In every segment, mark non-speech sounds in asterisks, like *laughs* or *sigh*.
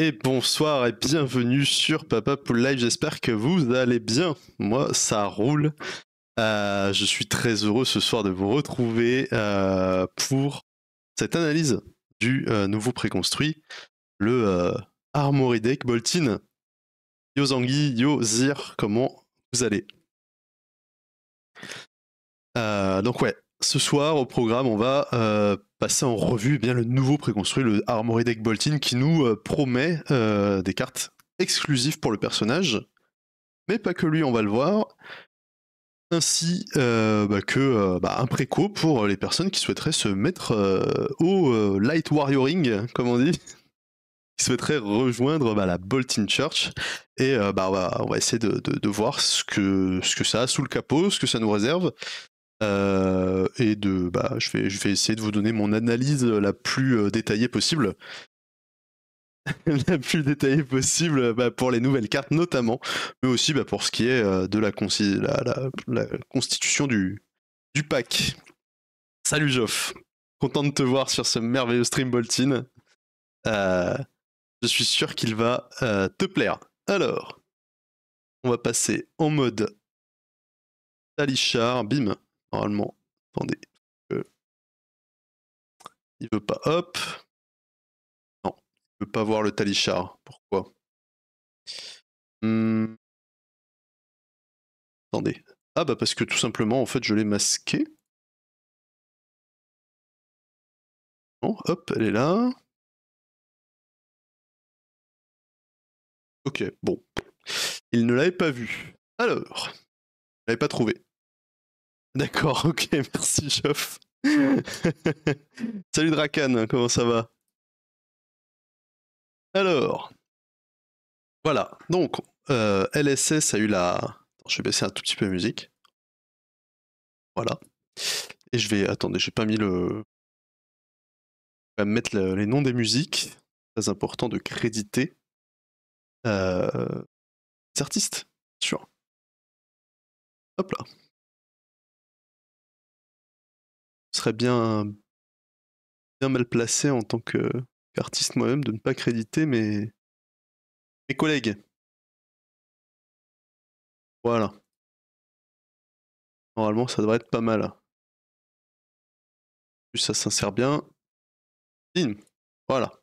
Et bonsoir et bienvenue sur Papa Pool Live. J'espère que vous allez bien. Moi, ça roule. Euh, je suis très heureux ce soir de vous retrouver euh, pour cette analyse du euh, nouveau préconstruit, le Armory Deck Boltin. Yo Zangi, yo Zir, comment vous allez Donc ouais, ce soir au programme, on va passer en revue bien le nouveau préconstruit, le Armory Deck Bolton, qui nous euh, promet euh, des cartes exclusives pour le personnage, mais pas que lui, on va le voir. Ainsi qu'un euh, bah, que bah, un préco pour les personnes qui souhaiteraient se mettre au light warrioring, comme on dit, *laughs* qui souhaiteraient rejoindre bah, la Bolton Church. Et on va, essayer de, voir ce que, ce que ça a sous le capot, ce que ça nous réserve. Euh, et de, bah, je, vais, je vais essayer de vous donner mon analyse la plus euh, détaillée possible. *laughs* la plus détaillée possible bah, pour les nouvelles cartes notamment, mais aussi bah, pour ce qui est euh, de la, la, la, constitution du, du pack. Salut Joff, content de te voir sur ce merveilleux stream Boltin. je suis sûr qu'il va te plaire. Alors, on va passer en mode Talichar, bim. Normalement, attendez. il veut pas. Hop. Non, il veut pas voir le Talichar. Pourquoi hum. Attendez. Ah bah parce que tout simplement, en fait, je l'ai masqué. Bon, hop, elle est là. Ok, bon. Il ne l'avait pas vu. Alors, ne l'avait pas trouvé. D'accord, ok, *laughs* merci Geoff. *laughs* Salut Drakan, comment ça va Alors, voilà, donc euh, LSS a eu la... je vais baisser un tout petit peu la musique. Voilà. Et je vais... Attendez, j'ai pas mis le... Je vais mettre les noms des musiques. Très important de créditer euh... les artistes, sûr. Hop là. serait bien, bien mal placé en tant qu'artiste moi-même de ne pas créditer mes, collègues. Voilà. Normalement, ça devrait être pas mal. Plus ça s'insère bien. Voilà.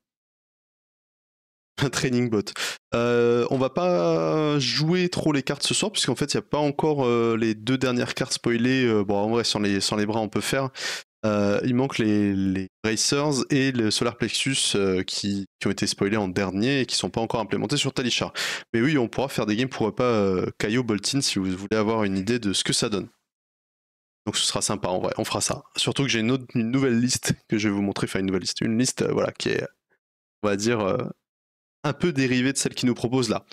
Un *laughs* training bot. Euh, on va pas jouer trop les cartes ce soir, puisqu'en fait, il n'y a pas encore euh, les deux dernières cartes spoilées. Euh, bon, en vrai, sans les, les bras, on peut faire. il manque les, Racers et le Solar Plexus qui, ont été spoilés en dernier et qui sont pas encore implémentés sur Talisha. Mais oui, on pourra faire des games, pour pas Caillou Boltin, si vous voulez avoir une idée de ce que ça donne. Donc ce sera sympa en vrai, on fera ça. Surtout que j'ai une, une nouvelle liste que je vais vous montrer, enfin une nouvelle liste, une liste voilà, qui est, on va dire, un peu dérivé de celle qui nous propose là.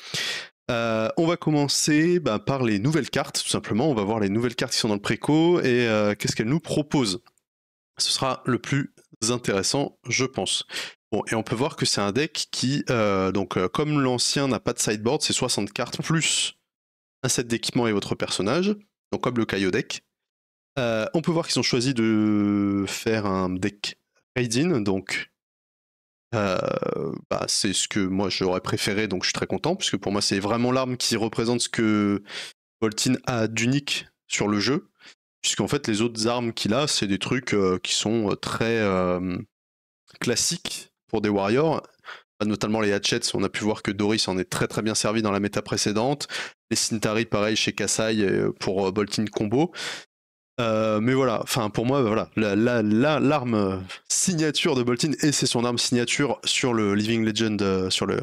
Euh, on va commencer bah, par les nouvelles cartes, tout simplement. On va voir les nouvelles cartes qui sont dans le préco et euh, qu'est-ce qu'elles nous proposent. Ce sera le plus intéressant, je pense. Bon, et on peut voir que c'est un deck qui, euh, donc, comme l'ancien n'a pas de sideboard, c'est 60 cartes plus un set d'équipement et votre personnage, donc comme le caillou deck. on peut voir qu'ils ont choisi de faire un deck raiding, donc euh, bah, c'est ce que moi j'aurais préféré, donc je suis très content, puisque pour moi c'est vraiment l'arme qui représente ce que Boltin a d'unique sur le jeu, puisqu'en fait les autres armes qu'il a, c'est des trucs euh, qui sont euh, très classiques pour des warriors, bah, notamment les hatchets, on a pu voir que Doris en est très très bien servi dans la méta précédente, les Sintari pareil chez Kasai pour Boltin combo, euh, mais voilà, enfin pour moi, voilà, l'arme la, signature de Boltin, et c'est son arme signature sur le Living Legend, euh, sur le,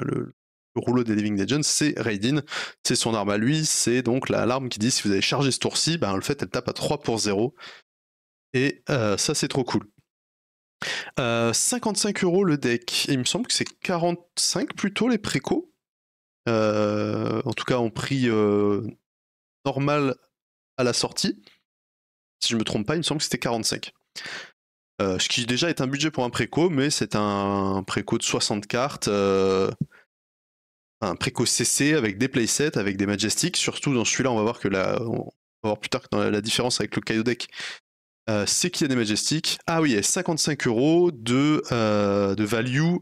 rouleau des Living Legends, c'est Raidin. C'est son arme à lui, c'est donc l'arme qui dit si vous avez chargé ce tour-ci, le ben, fait, elle tape à 3 pour 0. Et euh, ça, c'est trop cool. 55 euros le deck, et il me semble que c'est 45 plutôt les précaux. en tout cas, en prix normal à la sortie. Si je ne me trompe pas, il me semble que c'était 45. Euh, ce qui déjà est un budget pour un préco, mais c'est un préco de 60 cartes, euh, un préco CC avec des playsets, avec des Majestics. Surtout dans celui-là, on va voir que la, on va voir plus tard que dans la, différence avec le Kaido deck, euh, c'est qu'il y a des Majestics. Ah oui, il y a 55 euros de, de value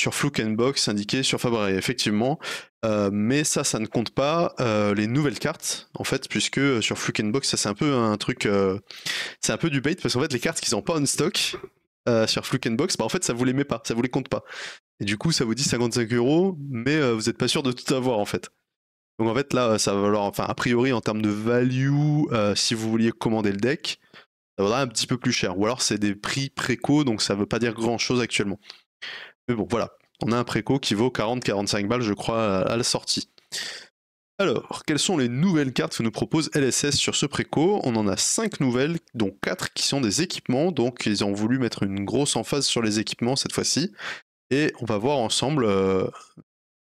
sur Box indiqué sur Fabray effectivement. Euh, mais ça, ça ne compte pas euh, les nouvelles cartes, en fait, puisque euh, sur Box ça c'est un peu un truc. c'est un peu du bait, parce qu'en fait, les cartes qu'ils n'ont pas en stock sur Box bah, en fait, ça vous les met pas, ça vous les compte pas. Et du coup, ça vous dit 55 euros, mais vous n'êtes pas sûr de tout avoir, en fait. Donc en fait, là, ça va valoir, enfin, a priori, en termes de value, si vous vouliez commander le deck, ça vaudra un petit peu plus cher. Ou alors, c'est des prix préco, donc ça ne veut pas dire grand chose actuellement. Mais bon, voilà. On a un préco qui vaut 40-45 balles, je crois, à la sortie. Alors, quelles sont les nouvelles cartes que nous propose LSS sur ce préco On en a 5 nouvelles, dont 4 qui sont des équipements, donc ils ont voulu mettre une grosse emphase sur les équipements cette fois-ci. Et on va voir ensemble euh,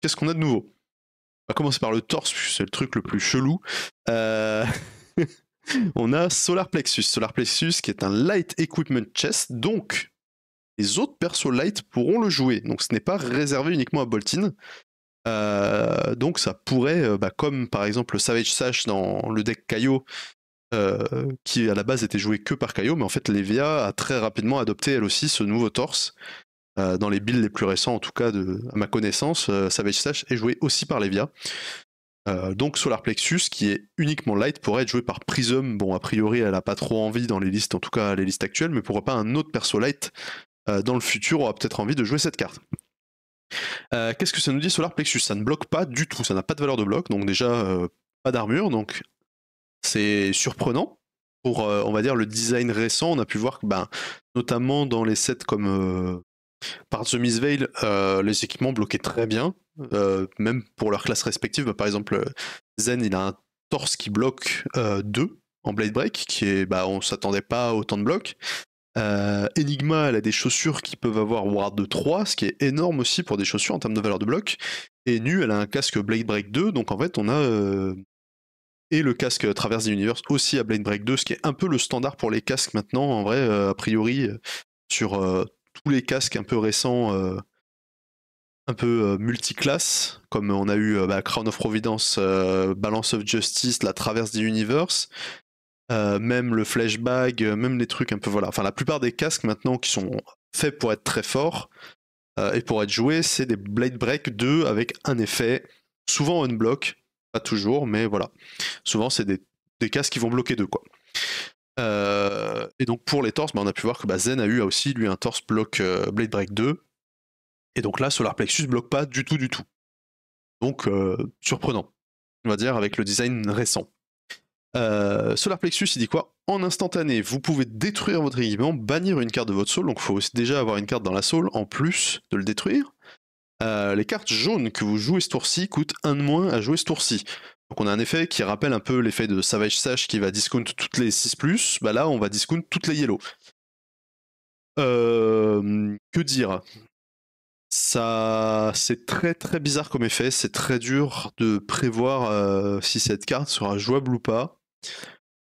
qu'est-ce qu'on a de nouveau. On va commencer par le torse, c'est le truc le plus chelou. Euh, *laughs* on a Solar Plexus. Solar Plexus qui est un Light Equipment Chest, donc les autres persos light pourront le jouer. Donc ce n'est pas réservé uniquement à Boltin. Euh, donc ça pourrait, euh, bah, comme par exemple Savage Sash dans le deck Kaio, euh, qui à la base était joué que par Kaio, mais en fait Levia a très rapidement adopté elle aussi ce nouveau torse. dans les builds les plus récents, en tout cas de, à ma connaissance, Savage Sash est joué aussi par Levia. donc Solar Plexus, qui est uniquement light, pourrait être joué par Prism. Bon, a priori, elle n'a pas trop envie dans les listes, en tout cas les listes actuelles, mais pourquoi pas un autre perso light euh, dans le futur on aura peut-être envie de jouer cette carte. Euh, qu'est-ce que ça nous dit Solar Plexus Ça ne bloque pas du tout, ça n'a pas de valeur de bloc, donc déjà euh, pas d'armure, donc c'est surprenant. Pour, on va dire, le design récent, on a pu voir que, ben, notamment dans les sets comme par The Misveil, les équipements bloquaient très bien, même pour leur classe respective. Bah, par exemple, Zen, il a un torse qui bloque 2 en Blade Break, qui est, bah, on s'attendait pas à autant de blocs. Euh, Enigma, elle a des chaussures qui peuvent avoir Ward de 3, ce qui est énorme aussi pour des chaussures en termes de valeur de bloc. Et Nu, elle a un casque Blade Break 2, donc en fait, on a. Euh, et le casque Traverse the Universe aussi à Blade Break 2, ce qui est un peu le standard pour les casques maintenant, en vrai, euh, a priori, sur tous les casques un peu récents, un peu multiclasse, comme on a eu bah, Crown of Providence, Balance of Justice, la Traverse the Universe. Euh, même le flashbag, euh, même les trucs un peu voilà. Enfin, la plupart des casques maintenant qui sont faits pour être très forts euh, et pour être joués, c'est des Blade Break 2 avec un effet souvent un block, pas toujours, mais voilà. Souvent, c'est des, casques qui vont bloquer deux quoi. et donc pour les torses, bah, on a pu voir que bah, Zen a eu aussi lui un torse bloc Blade Break 2. Et donc là, Solar Plexus bloque pas du tout, du tout. Donc surprenant, on va dire, avec le design récent. Euh, Solar Plexus, il dit quoi En instantané, vous pouvez détruire votre équipement, bannir une carte de votre soul, donc il faut déjà avoir une carte dans la soul en plus de le détruire. Euh, les cartes jaunes que vous jouez ce tour-ci coûtent un de moins à jouer ce tour-ci. Donc on a un effet qui rappelle un peu l'effet de Savage Sash qui va discount toutes les 6+, bah là on va discount toutes les yellows euh, que dire ça, c'est très très bizarre comme effet. C'est très dur de prévoir si cette carte sera jouable ou pas.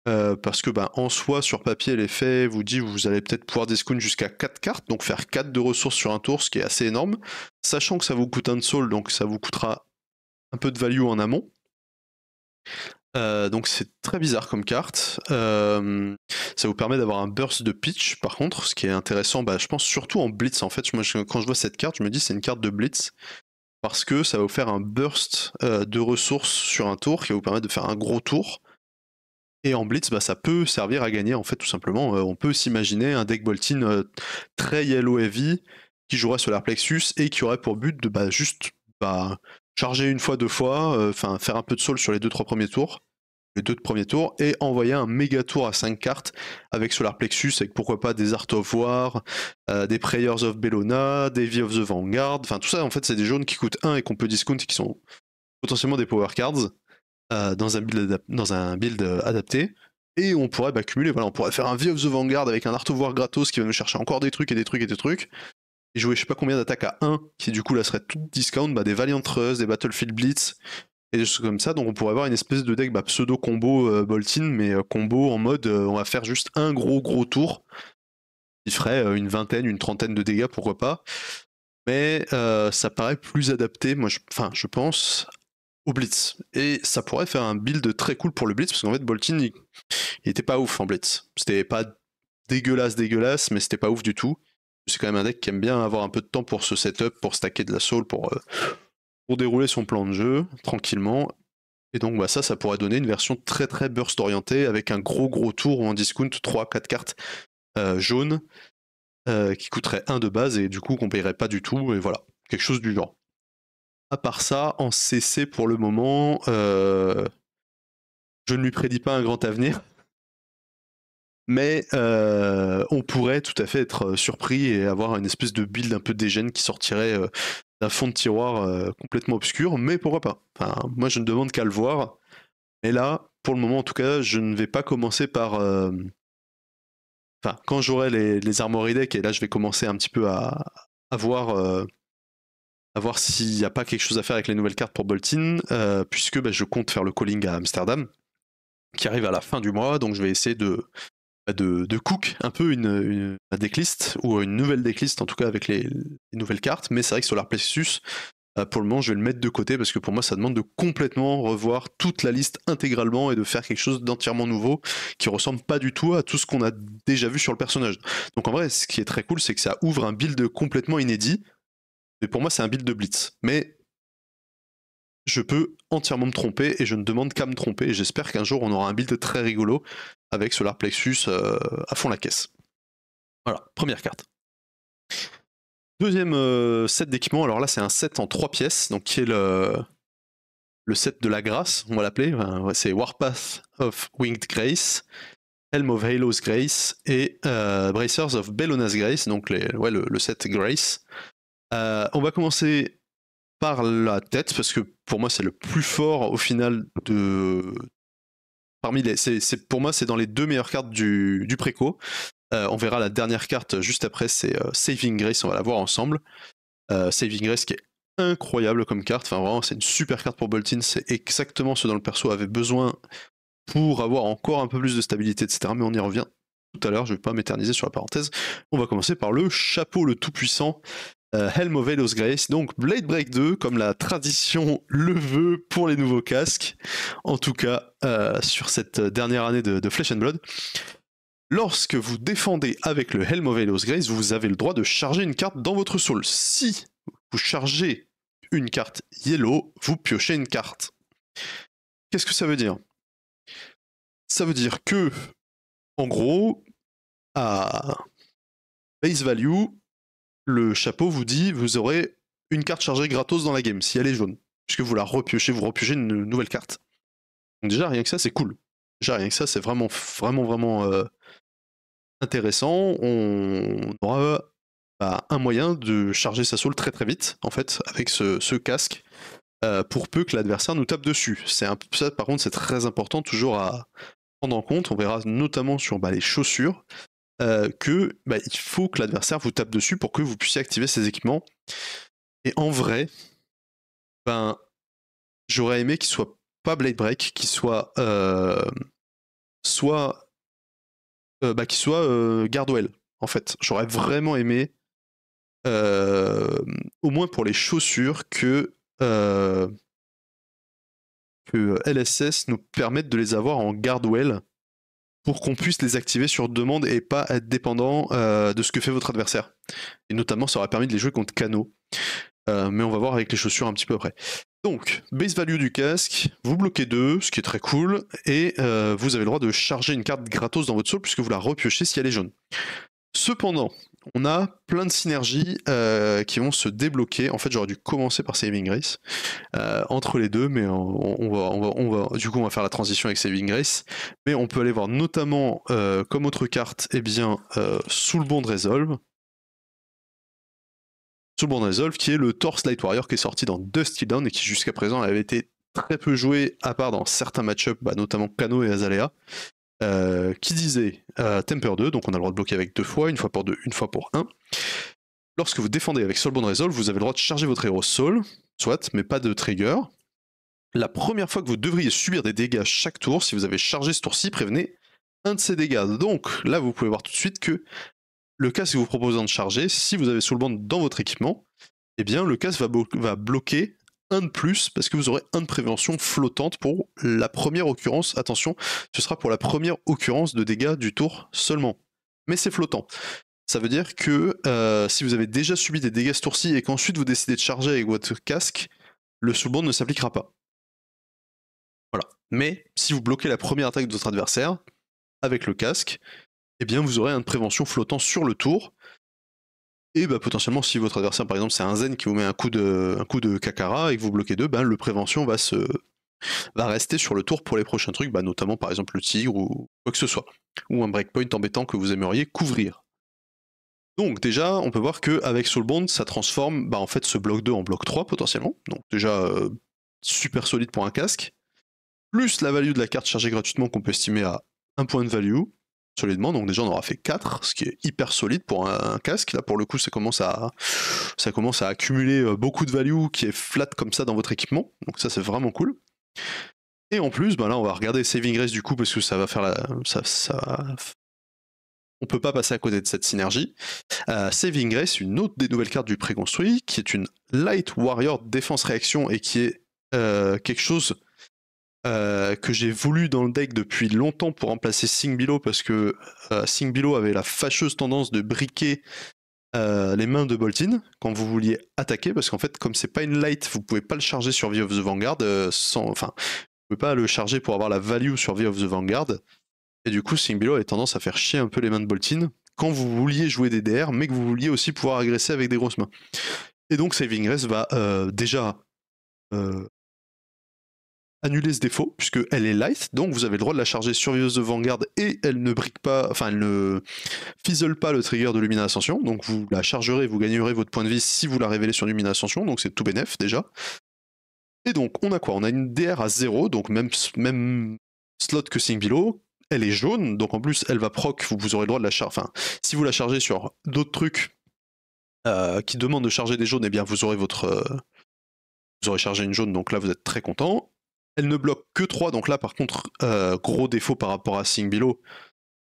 Euh, parce que ben, en soi, sur papier, l'effet vous dit vous allez peut-être pouvoir discount jusqu'à 4 cartes, donc faire 4 de ressources sur un tour, ce qui est assez énorme. Sachant que ça vous coûte un de soul, donc ça vous coûtera un peu de value en amont. Euh, donc c'est très bizarre comme carte. Euh, ça vous permet d'avoir un burst de pitch par contre, ce qui est intéressant, bah, je pense surtout en blitz en fait. quand je vois cette carte, je me dis c'est une carte de blitz parce que ça va vous faire un burst de ressources sur un tour qui va vous permettre de faire un gros tour. Et en blitz, bah, ça peut servir à gagner, en fait, tout simplement. Euh, on peut s'imaginer un deck Boltin euh, très yellow heavy qui jouerait sur Plexus et qui aurait pour but de bah, juste bah, charger une fois, deux fois, euh, enfin faire un peu de sol sur les deux, trois premiers tours, les deux premiers tours, et envoyer un méga tour à cinq cartes avec Solar Plexus, avec pourquoi pas des Art of War, des Prayers of Bellona, des Vie of the Vanguard, enfin tout ça en fait c'est des jaunes qui coûtent 1 et qu'on peut discount qui sont potentiellement des power cards. Euh, dans, un build dans un build euh, adapté. Et on pourrait bah, cumuler, voilà, on pourrait faire un V of the Vanguard avec un Artovoir gratos qui va nous chercher encore des trucs et des trucs et des trucs. Et jouer je sais pas combien d'attaques à 1, qui du coup là serait tout discount, bah, des Valiant Trust, des Battlefield Blitz, et des choses comme ça. Donc on pourrait avoir une espèce de deck bah, pseudo combo euh, Boltin, mais combo en mode on va faire juste un gros gros tour qui ferait une vingtaine, une trentaine de dégâts, pourquoi pas. Mais ça paraît plus adapté, moi, je, enfin, je pense, blitz. Et ça pourrait faire un build très cool pour le blitz, parce qu'en fait, Boltin, il, était pas ouf en blitz. C'était pas dégueulasse, dégueulasse, mais c'était pas ouf du tout. C'est quand même un deck qui aime bien avoir un peu de temps pour ce setup, pour stacker de la soul, pour, euh, pour dérouler son plan de jeu tranquillement. Et donc bah, ça, ça pourrait donner une version très très burst orientée avec un gros gros tour ou en discount 3-4 cartes euh, jaunes euh, qui coûterait 1 de base et du coup qu'on payerait pas du tout. Et voilà, quelque chose du genre à part ça, en CC pour le moment, euh, je ne lui prédis pas un grand avenir. Mais euh, on pourrait tout à fait être euh, surpris et avoir une espèce de build un peu dégène qui sortirait d'un fond de tiroir complètement obscur. Mais pourquoi pas Moi, je ne demande qu'à le voir. Et là, pour le moment, en tout cas, je ne vais pas commencer par. Enfin, quand j'aurai les, les armory Deck, et là, je vais commencer un petit peu à, à voir à voir s'il n'y a pas quelque chose à faire avec les nouvelles cartes pour Boltin, euh, puisque bah, je compte faire le calling à Amsterdam, qui arrive à la fin du mois, donc je vais essayer de, bah, cook un peu une, decklist, ou une nouvelle decklist en tout cas avec les, nouvelles cartes, mais c'est vrai que Solar Plexus, euh, pour le moment je vais le mettre de côté, parce que pour moi ça demande de complètement revoir toute la liste intégralement et de faire quelque chose d'entièrement nouveau, qui ressemble pas du tout à tout ce qu'on a déjà vu sur le personnage. Donc en vrai, ce qui est très cool, c'est que ça ouvre un build complètement inédit, et pour moi, c'est un build de blitz. Mais je peux entièrement me tromper et je ne demande qu'à me tromper. J'espère qu'un jour, on aura un build très rigolo avec Solar Plexus euh, à fond la caisse. Voilà, première carte. Deuxième euh, set d'équipement, alors là c'est un set en trois pièces, donc qui est le, le set de la grâce, on va l'appeler. c'est Warpath of Winged Grace, Helm of Halo's Grace et euh, Bracers of Bellona's Grace, donc ouais, le, set Grace. Euh, on va commencer par la tête, parce que pour moi c'est le plus fort au final de... Parmi les... c'est pour moi c'est dans les deux meilleures cartes du, préco. Euh, on verra la dernière carte juste après, c'est euh, Saving Grace, on va la voir ensemble. Saving Grace qui est incroyable comme carte, enfin vraiment c'est une super carte pour Boltin, c'est exactement ce dont le perso avait besoin pour avoir encore un peu plus de stabilité, etc. Mais on y revient tout à l'heure, je ne vais pas m'éterniser sur la parenthèse. On va commencer par le chapeau, le tout-puissant, euh, Helm of Velos Grace, donc Blade Break 2, comme la tradition le veut pour les nouveaux casques, en tout cas euh, sur cette dernière année de, Flesh and Blood. Lorsque vous défendez avec le Helm of Velos Grace, vous avez le droit de charger une carte dans votre soul. Si vous chargez une carte yellow, vous piochez une carte. Qu'est-ce que ça veut dire Ça veut dire que, en gros, à base value, le chapeau vous dit vous aurez une carte chargée gratos dans la game, si elle est jaune. Puisque vous la repiochez, vous repiochez une nouvelle carte. déjà, rien que ça, c'est cool. Déjà, rien que ça, c'est vraiment, vraiment, vraiment euh, intéressant. On aura bah, un moyen de charger sa soul très très vite, en fait, avec ce, casque, euh, pour peu que l'adversaire nous tape dessus. C'est un ça, par contre, c'est très important toujours à prendre en compte. On verra notamment sur bah, les chaussures. Euh, que bah, il faut que l'adversaire vous tape dessus pour que vous puissiez activer ses équipements. Et en vrai, ben, j'aurais aimé qu'il soit pas Blade Break, qu'il soit euh, soit euh, bah, qu'il soit guardwell, En fait, j'aurais vraiment aimé, au moins pour les chaussures, que LSS nous permette de les avoir en guardwell pour qu'on puisse les activer sur demande et pas être dépendant euh, de ce que fait votre adversaire. Et notamment, ça aurait permis de les jouer contre Cano. Euh, mais on va voir avec les chaussures un petit peu après. Donc, base value du casque, vous bloquez deux, ce qui est très cool, et euh, vous avez le droit de charger une carte gratos dans votre sol puisque vous la repiochez si elle est jaune. Cependant, on a plein de synergies euh, qui vont se débloquer. En fait, j'aurais dû commencer par Saving Grace euh, entre les deux, mais on, du coup, on va faire la transition avec Saving Grace. Mais on peut aller voir notamment euh, comme autre carte, eh bien, sous le bond Resolve. Sous Resolve, qui est le Torse Light Warrior qui est sorti dans Dusty Down et qui jusqu'à présent avait été très peu joué, à part dans certains match-ups, bah, notamment Kano et Azalea. Euh, qui disait euh, Temper 2, donc on a le droit de bloquer avec deux fois, une fois pour deux, une fois pour un. Lorsque vous défendez avec Band Resolve, vous avez le droit de charger votre héros Soul, soit, mais pas de trigger. La première fois que vous devriez subir des dégâts chaque tour, si vous avez chargé ce tour-ci, prévenez un de ces dégâts. Donc là, vous pouvez voir tout de suite que le casque vous proposez de charger, si vous avez Band dans votre équipement, eh bien le casque va bloquer un de plus parce que vous aurez un de prévention flottante pour la première occurrence. Attention, ce sera pour la première occurrence de dégâts du tour seulement. Mais c'est flottant. Ça veut dire que euh, si vous avez déjà subi des dégâts ce tour-ci et qu'ensuite vous décidez de charger avec votre casque, le soulbond ne s'appliquera pas. Voilà. Mais si vous bloquez la première attaque de votre adversaire avec le casque, eh bien vous aurez un de prévention flottant sur le tour et bah, potentiellement, si votre adversaire, par exemple, c'est un Zen qui vous met un coup de, un coup de et que vous bloquez deux, ben le prévention va, se, va rester sur le tour pour les prochains trucs, bah, notamment par exemple le tigre ou quoi que ce soit. Ou un breakpoint embêtant que vous aimeriez couvrir. Donc déjà, on peut voir qu'avec Bond, ça transforme bah, en fait ce bloc 2 en bloc 3 potentiellement. Donc déjà, euh, super solide pour un casque. Plus la value de la carte chargée gratuitement qu'on peut estimer à un point de value solidement. Donc déjà on aura fait 4, ce qui est hyper solide pour un, casque. Là pour le coup ça commence à ça commence à accumuler euh, beaucoup de value qui est flat comme ça dans votre équipement. Donc ça c'est vraiment cool. Et en plus, ben là on va regarder Saving Grace du coup parce que ça va faire la. ça, on peut pas passer à côté de cette synergie. Euh, Saving Grace, une autre des nouvelles cartes du préconstruit, qui est une Light Warrior défense réaction et qui est euh, quelque chose euh, que j'ai voulu dans le deck depuis longtemps pour remplacer Singbilo parce que euh, Singbilo avait la fâcheuse tendance de briquer euh, les mains de Boltin quand vous vouliez attaquer parce qu'en fait comme c'est pas une light vous pouvez pas le charger sur Vie of the Vanguard euh, sans enfin vous pouvez pas le charger pour avoir la value sur Vie of the Vanguard et du coup Singbilo avait tendance à faire chier un peu les mains de Boltin quand vous vouliez jouer des DR mais que vous vouliez aussi pouvoir agresser avec des grosses mains et donc Saving Grace va déjà annuler ce défaut, puisque elle est light, donc vous avez le droit de la charger surveilleuse de Vanguard et elle ne brique pas, enfin elle ne fizzle pas le trigger de Lumina Ascension, donc vous la chargerez, vous gagnerez votre point de vie si vous la révélez sur Lumina Ascension, donc c'est tout bénef déjà. Et donc on a quoi On a une DR à 0, donc même, même slot que Sing Below, elle est jaune, donc en plus elle va proc, vous, aurez le droit de la charger, enfin si vous la chargez sur d'autres trucs euh, qui demandent de charger des jaunes, et eh bien vous aurez votre... Euh, vous aurez chargé une jaune, donc là vous êtes très content. Elle ne bloque que 3, donc là par contre, euh, gros défaut par rapport à Sing Below,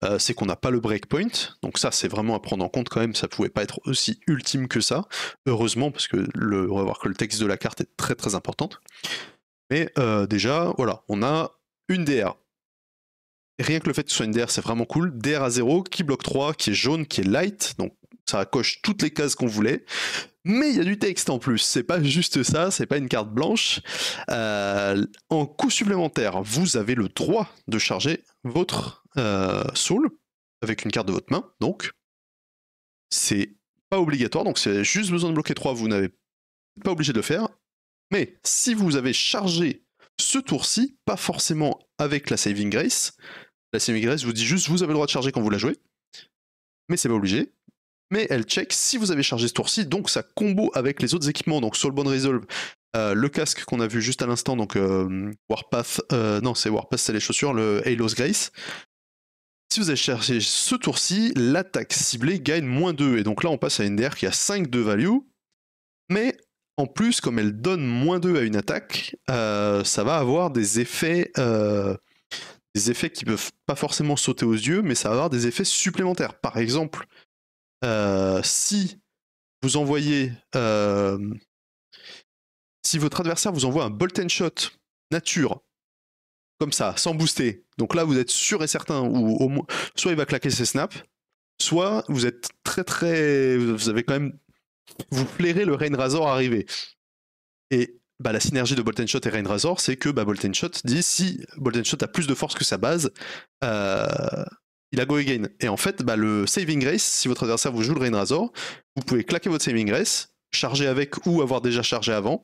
euh, c'est qu'on n'a pas le breakpoint. Donc ça, c'est vraiment à prendre en compte quand même. Ça pouvait pas être aussi ultime que ça. Heureusement, parce que le, on va voir que le texte de la carte est très très importante. Mais euh, déjà, voilà, on a une DR. Rien que le fait que ce soit une DR, c'est vraiment cool. DR à 0, qui bloque 3, qui est jaune, qui est light, donc ça coche toutes les cases qu'on voulait. Mais il y a du texte en plus, c'est pas juste ça, c'est pas une carte blanche. Euh, en coût supplémentaire, vous avez le droit de charger votre euh, soul avec une carte de votre main, donc c'est pas obligatoire, donc avez juste besoin de bloquer 3, vous n'avez pas obligé de le faire. Mais si vous avez chargé ce tour-ci, pas forcément avec la Saving Grace, la Saving Grace vous dit juste vous avez le droit de charger quand vous la jouez, mais c'est pas obligé mais elle check si vous avez chargé ce tour-ci, donc ça combo avec les autres équipements, donc sur le Resolve, euh, le casque qu'on a vu juste à l'instant, donc euh, Warpath, euh, non c'est Warpath, c'est les chaussures, le Halo's Grace. Si vous avez chargé ce tour-ci, l'attaque ciblée gagne moins 2, et donc là on passe à une DR qui a 5 de value, mais en plus, comme elle donne moins 2 à une attaque, ça va avoir des effets des effets qui peuvent pas forcément sauter aux yeux, mais ça va avoir des effets supplémentaires. Par exemple, euh, si vous envoyez. Euh, si votre adversaire vous envoie un bolt and shot nature, comme ça, sans booster, donc là vous êtes sûr et certain, ou au moins, soit il va claquer ses snaps, soit vous êtes très très. Vous avez quand même. Vous plairez le Rain Razor arriver. Et bah, la synergie de Bolt and Shot et Rain Razor, c'est que bah, Bolt and Shot dit si Bolt and Shot a plus de force que sa base, euh, il a Go Again. Et en fait, bah, le Saving Grace, si votre adversaire vous joue le Rain Razor, vous pouvez claquer votre Saving Grace, charger avec ou avoir déjà chargé avant,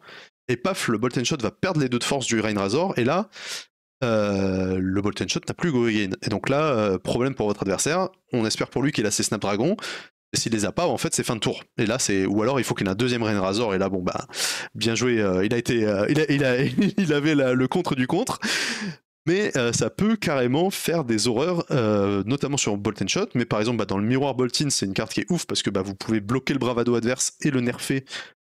et paf, le Bolt and Shot va perdre les deux de force du Rain Razor, et là, euh, le Bolt and Shot n'a plus Go Again. Et donc là, euh, problème pour votre adversaire, on espère pour lui qu'il a ses Snapdragon, et s'il les a pas, en fait, c'est fin de tour. Et là, c'est ou alors il faut qu'il ait un deuxième Rain Razor. Et là, bon bah, bien joué. Euh, il a été, il, *laughs* il, avait le contre du contre mais euh, ça peut carrément faire des horreurs, euh, notamment sur Bolt and Shot. Mais par exemple, bah, dans le miroir Boltin, c'est une carte qui est ouf parce que bah, vous pouvez bloquer le bravado adverse et le nerfer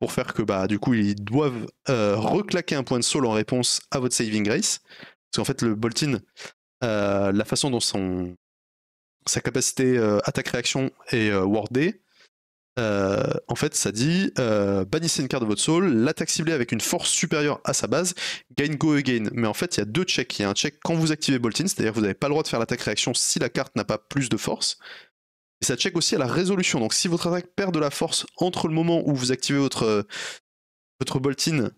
pour faire que bah, du coup ils doivent euh, reclaquer un point de soul en réponse à votre saving grace. Parce qu'en fait, le Boltin, la façon dont sa capacité attaque-réaction est wardée, euh, en fait, ça dit euh, bannissez une carte de votre soul, l'attaque ciblée avec une force supérieure à sa base, gain go again. Mais en fait, il y a deux checks. Il y a un check quand vous activez Boltin, c'est-à-dire que vous n'avez pas le droit de faire l'attaque réaction si la carte n'a pas plus de force. Et ça check aussi à la résolution. Donc si votre attaque perd de la force entre le moment où vous activez votre, votre in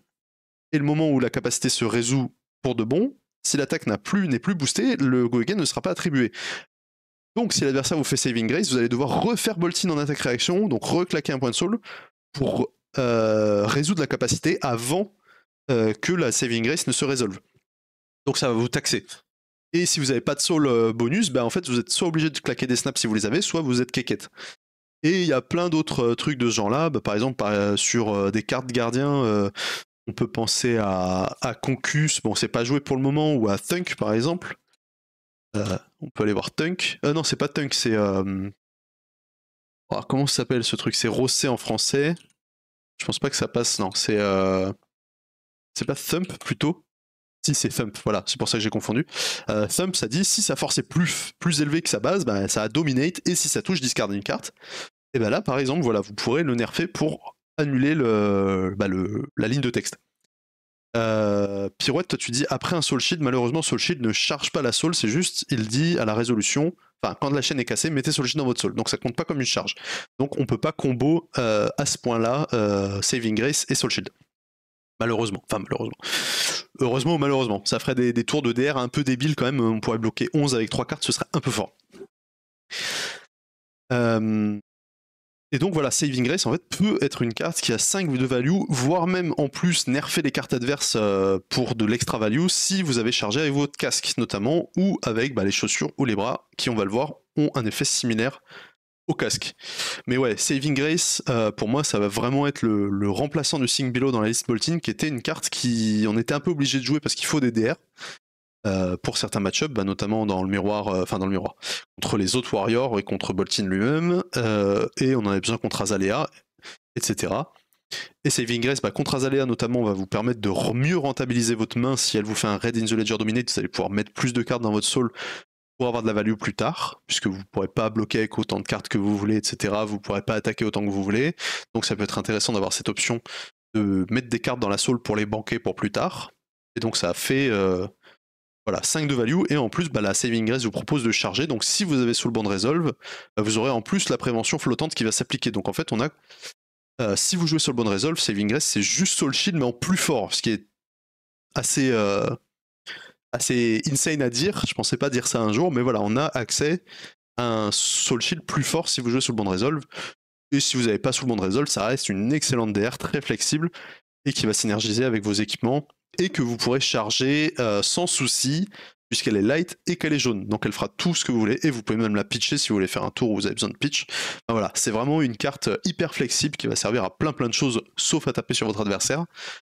et le moment où la capacité se résout pour de bon, si l'attaque n'est plus, plus boostée, le go again ne sera pas attribué. Donc si l'adversaire vous fait Saving Grace, vous allez devoir refaire bolting en attaque réaction, donc reclaquer un point de soul pour euh, résoudre la capacité avant euh, que la Saving Grace ne se résolve. Donc ça va vous taxer. Et si vous n'avez pas de soul euh, bonus, ben, en fait vous êtes soit obligé de claquer des snaps si vous les avez, soit vous êtes kékette. Et il y a plein d'autres trucs de ce genre-là. Bah, par exemple, sur des cartes gardiens, on peut penser à, à Concus, bon c'est pas joué pour le moment, ou à Thunk par exemple, euh, on peut aller voir Tunk. Euh, non, c'est pas Tunk, c'est. Euh, oh, comment s'appelle ce truc C'est Rossé en français. Je pense pas que ça passe, non. C'est. C'est pas Thump plutôt si c'est Thump, voilà, c'est pour ça que j'ai confondu. thump, ça dit si sa force est plus, plus élevée que sa base, ben, ça dominate, et si ça touche, discard une carte. Et ben là, par exemple, voilà, vous pourrez le nerfer pour annuler le, bah, la ligne de texte. Euh, Pirouette, toi tu dis après un soul shield, malheureusement soul shield ne charge pas la soul, c'est juste il dit à la résolution, enfin quand la chaîne est cassée, mettez soul shield dans votre soul, donc ça compte pas comme une charge. Donc on peut pas combo euh, à ce point-là euh, saving grace et soul shield. Malheureusement, enfin malheureusement. Heureusement ou malheureusement, ça ferait des, tours de DR un peu débiles quand même, on pourrait bloquer 11 avec 3 cartes, ce serait un peu fort. Euh, et donc voilà, Saving Grace en fait peut être une carte qui a 5 de value, voire même en plus nerfer les cartes adverses euh, pour de l'extra value si vous avez chargé avec votre casque notamment, ou avec bah, les chaussures ou les bras, qui on va le voir, ont un effet similaire au casque. Mais ouais, Saving Grace, euh, pour moi, ça va vraiment être le, remplaçant du Sing Below dans la liste Bolting, qui était une carte qui on était un peu obligé de jouer parce qu'il faut des DR. Euh, pour certains match bah, notamment dans le miroir, euh, enfin dans le miroir, contre les autres Warriors et contre Boltin lui-même, euh, et on en a besoin contre Azalea, etc. Et Saving Grace, bah, contre Azalea notamment, va vous permettre de mieux rentabiliser votre main si elle vous fait un Red in the Ledger Dominate, vous allez pouvoir mettre plus de cartes dans votre soul pour avoir de la value plus tard, puisque vous ne pourrez pas bloquer avec autant de cartes que vous voulez, etc. Vous ne pourrez pas attaquer autant que vous voulez. Donc ça peut être intéressant d'avoir cette option de mettre des cartes dans la soul pour les banquer pour plus tard. Et donc ça a fait voilà, 5 de value, et en plus, bah, la Saving Grace vous propose de charger, donc si vous avez sous le banc de Resolve, bah, vous aurez en plus la prévention flottante qui va s'appliquer. Donc en fait, on a... Euh, si vous jouez sur le bon Resolve, Saving Grace, c'est juste Soul Shield, mais en plus fort, ce qui est assez... Euh, assez insane à dire, je pensais pas dire ça un jour, mais voilà, on a accès à un Soul Shield plus fort si vous jouez sous le bon Resolve, et si vous n'avez pas sous le bon Resolve, ça reste une excellente DR très flexible, et qui va synergiser avec vos équipements, et que vous pourrez charger euh, sans souci puisqu'elle est light et qu'elle est jaune. Donc elle fera tout ce que vous voulez et vous pouvez même la pitcher si vous voulez faire un tour où vous avez besoin de pitch. voilà, c'est vraiment une carte euh, hyper flexible qui va servir à plein plein de choses sauf à taper sur votre adversaire.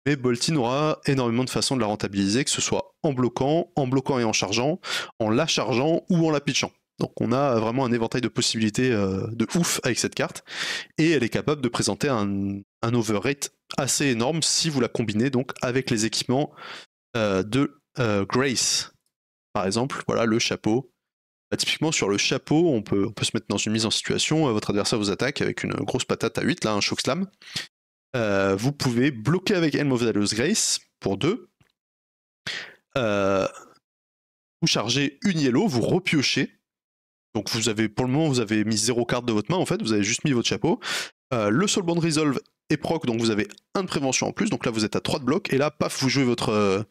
Mais Boltin aura énormément de façons de la rentabiliser, que ce soit en bloquant, en bloquant et en chargeant, en la chargeant ou en la pitchant. Donc on a vraiment un éventail de possibilités euh, de ouf avec cette carte. Et elle est capable de présenter un, un overrate assez énorme si vous la combinez donc avec les équipements euh, de euh, Grace. Par exemple, voilà le chapeau. typiquement sur le chapeau, on peut, on peut se mettre dans une mise en situation, euh, votre adversaire vous attaque avec une grosse patate à 8, là un choc slam. vous pouvez bloquer avec Helm of Dallas Grace pour 2. vous chargez une yellow, vous repiochez. Donc vous avez, pour le moment, vous avez mis zéro carte de votre main, en fait, vous avez juste mis votre chapeau. le le band Resolve et proc, donc vous avez un de prévention en plus, donc là vous êtes à 3 de bloc, et là, paf, vous jouez votre euh,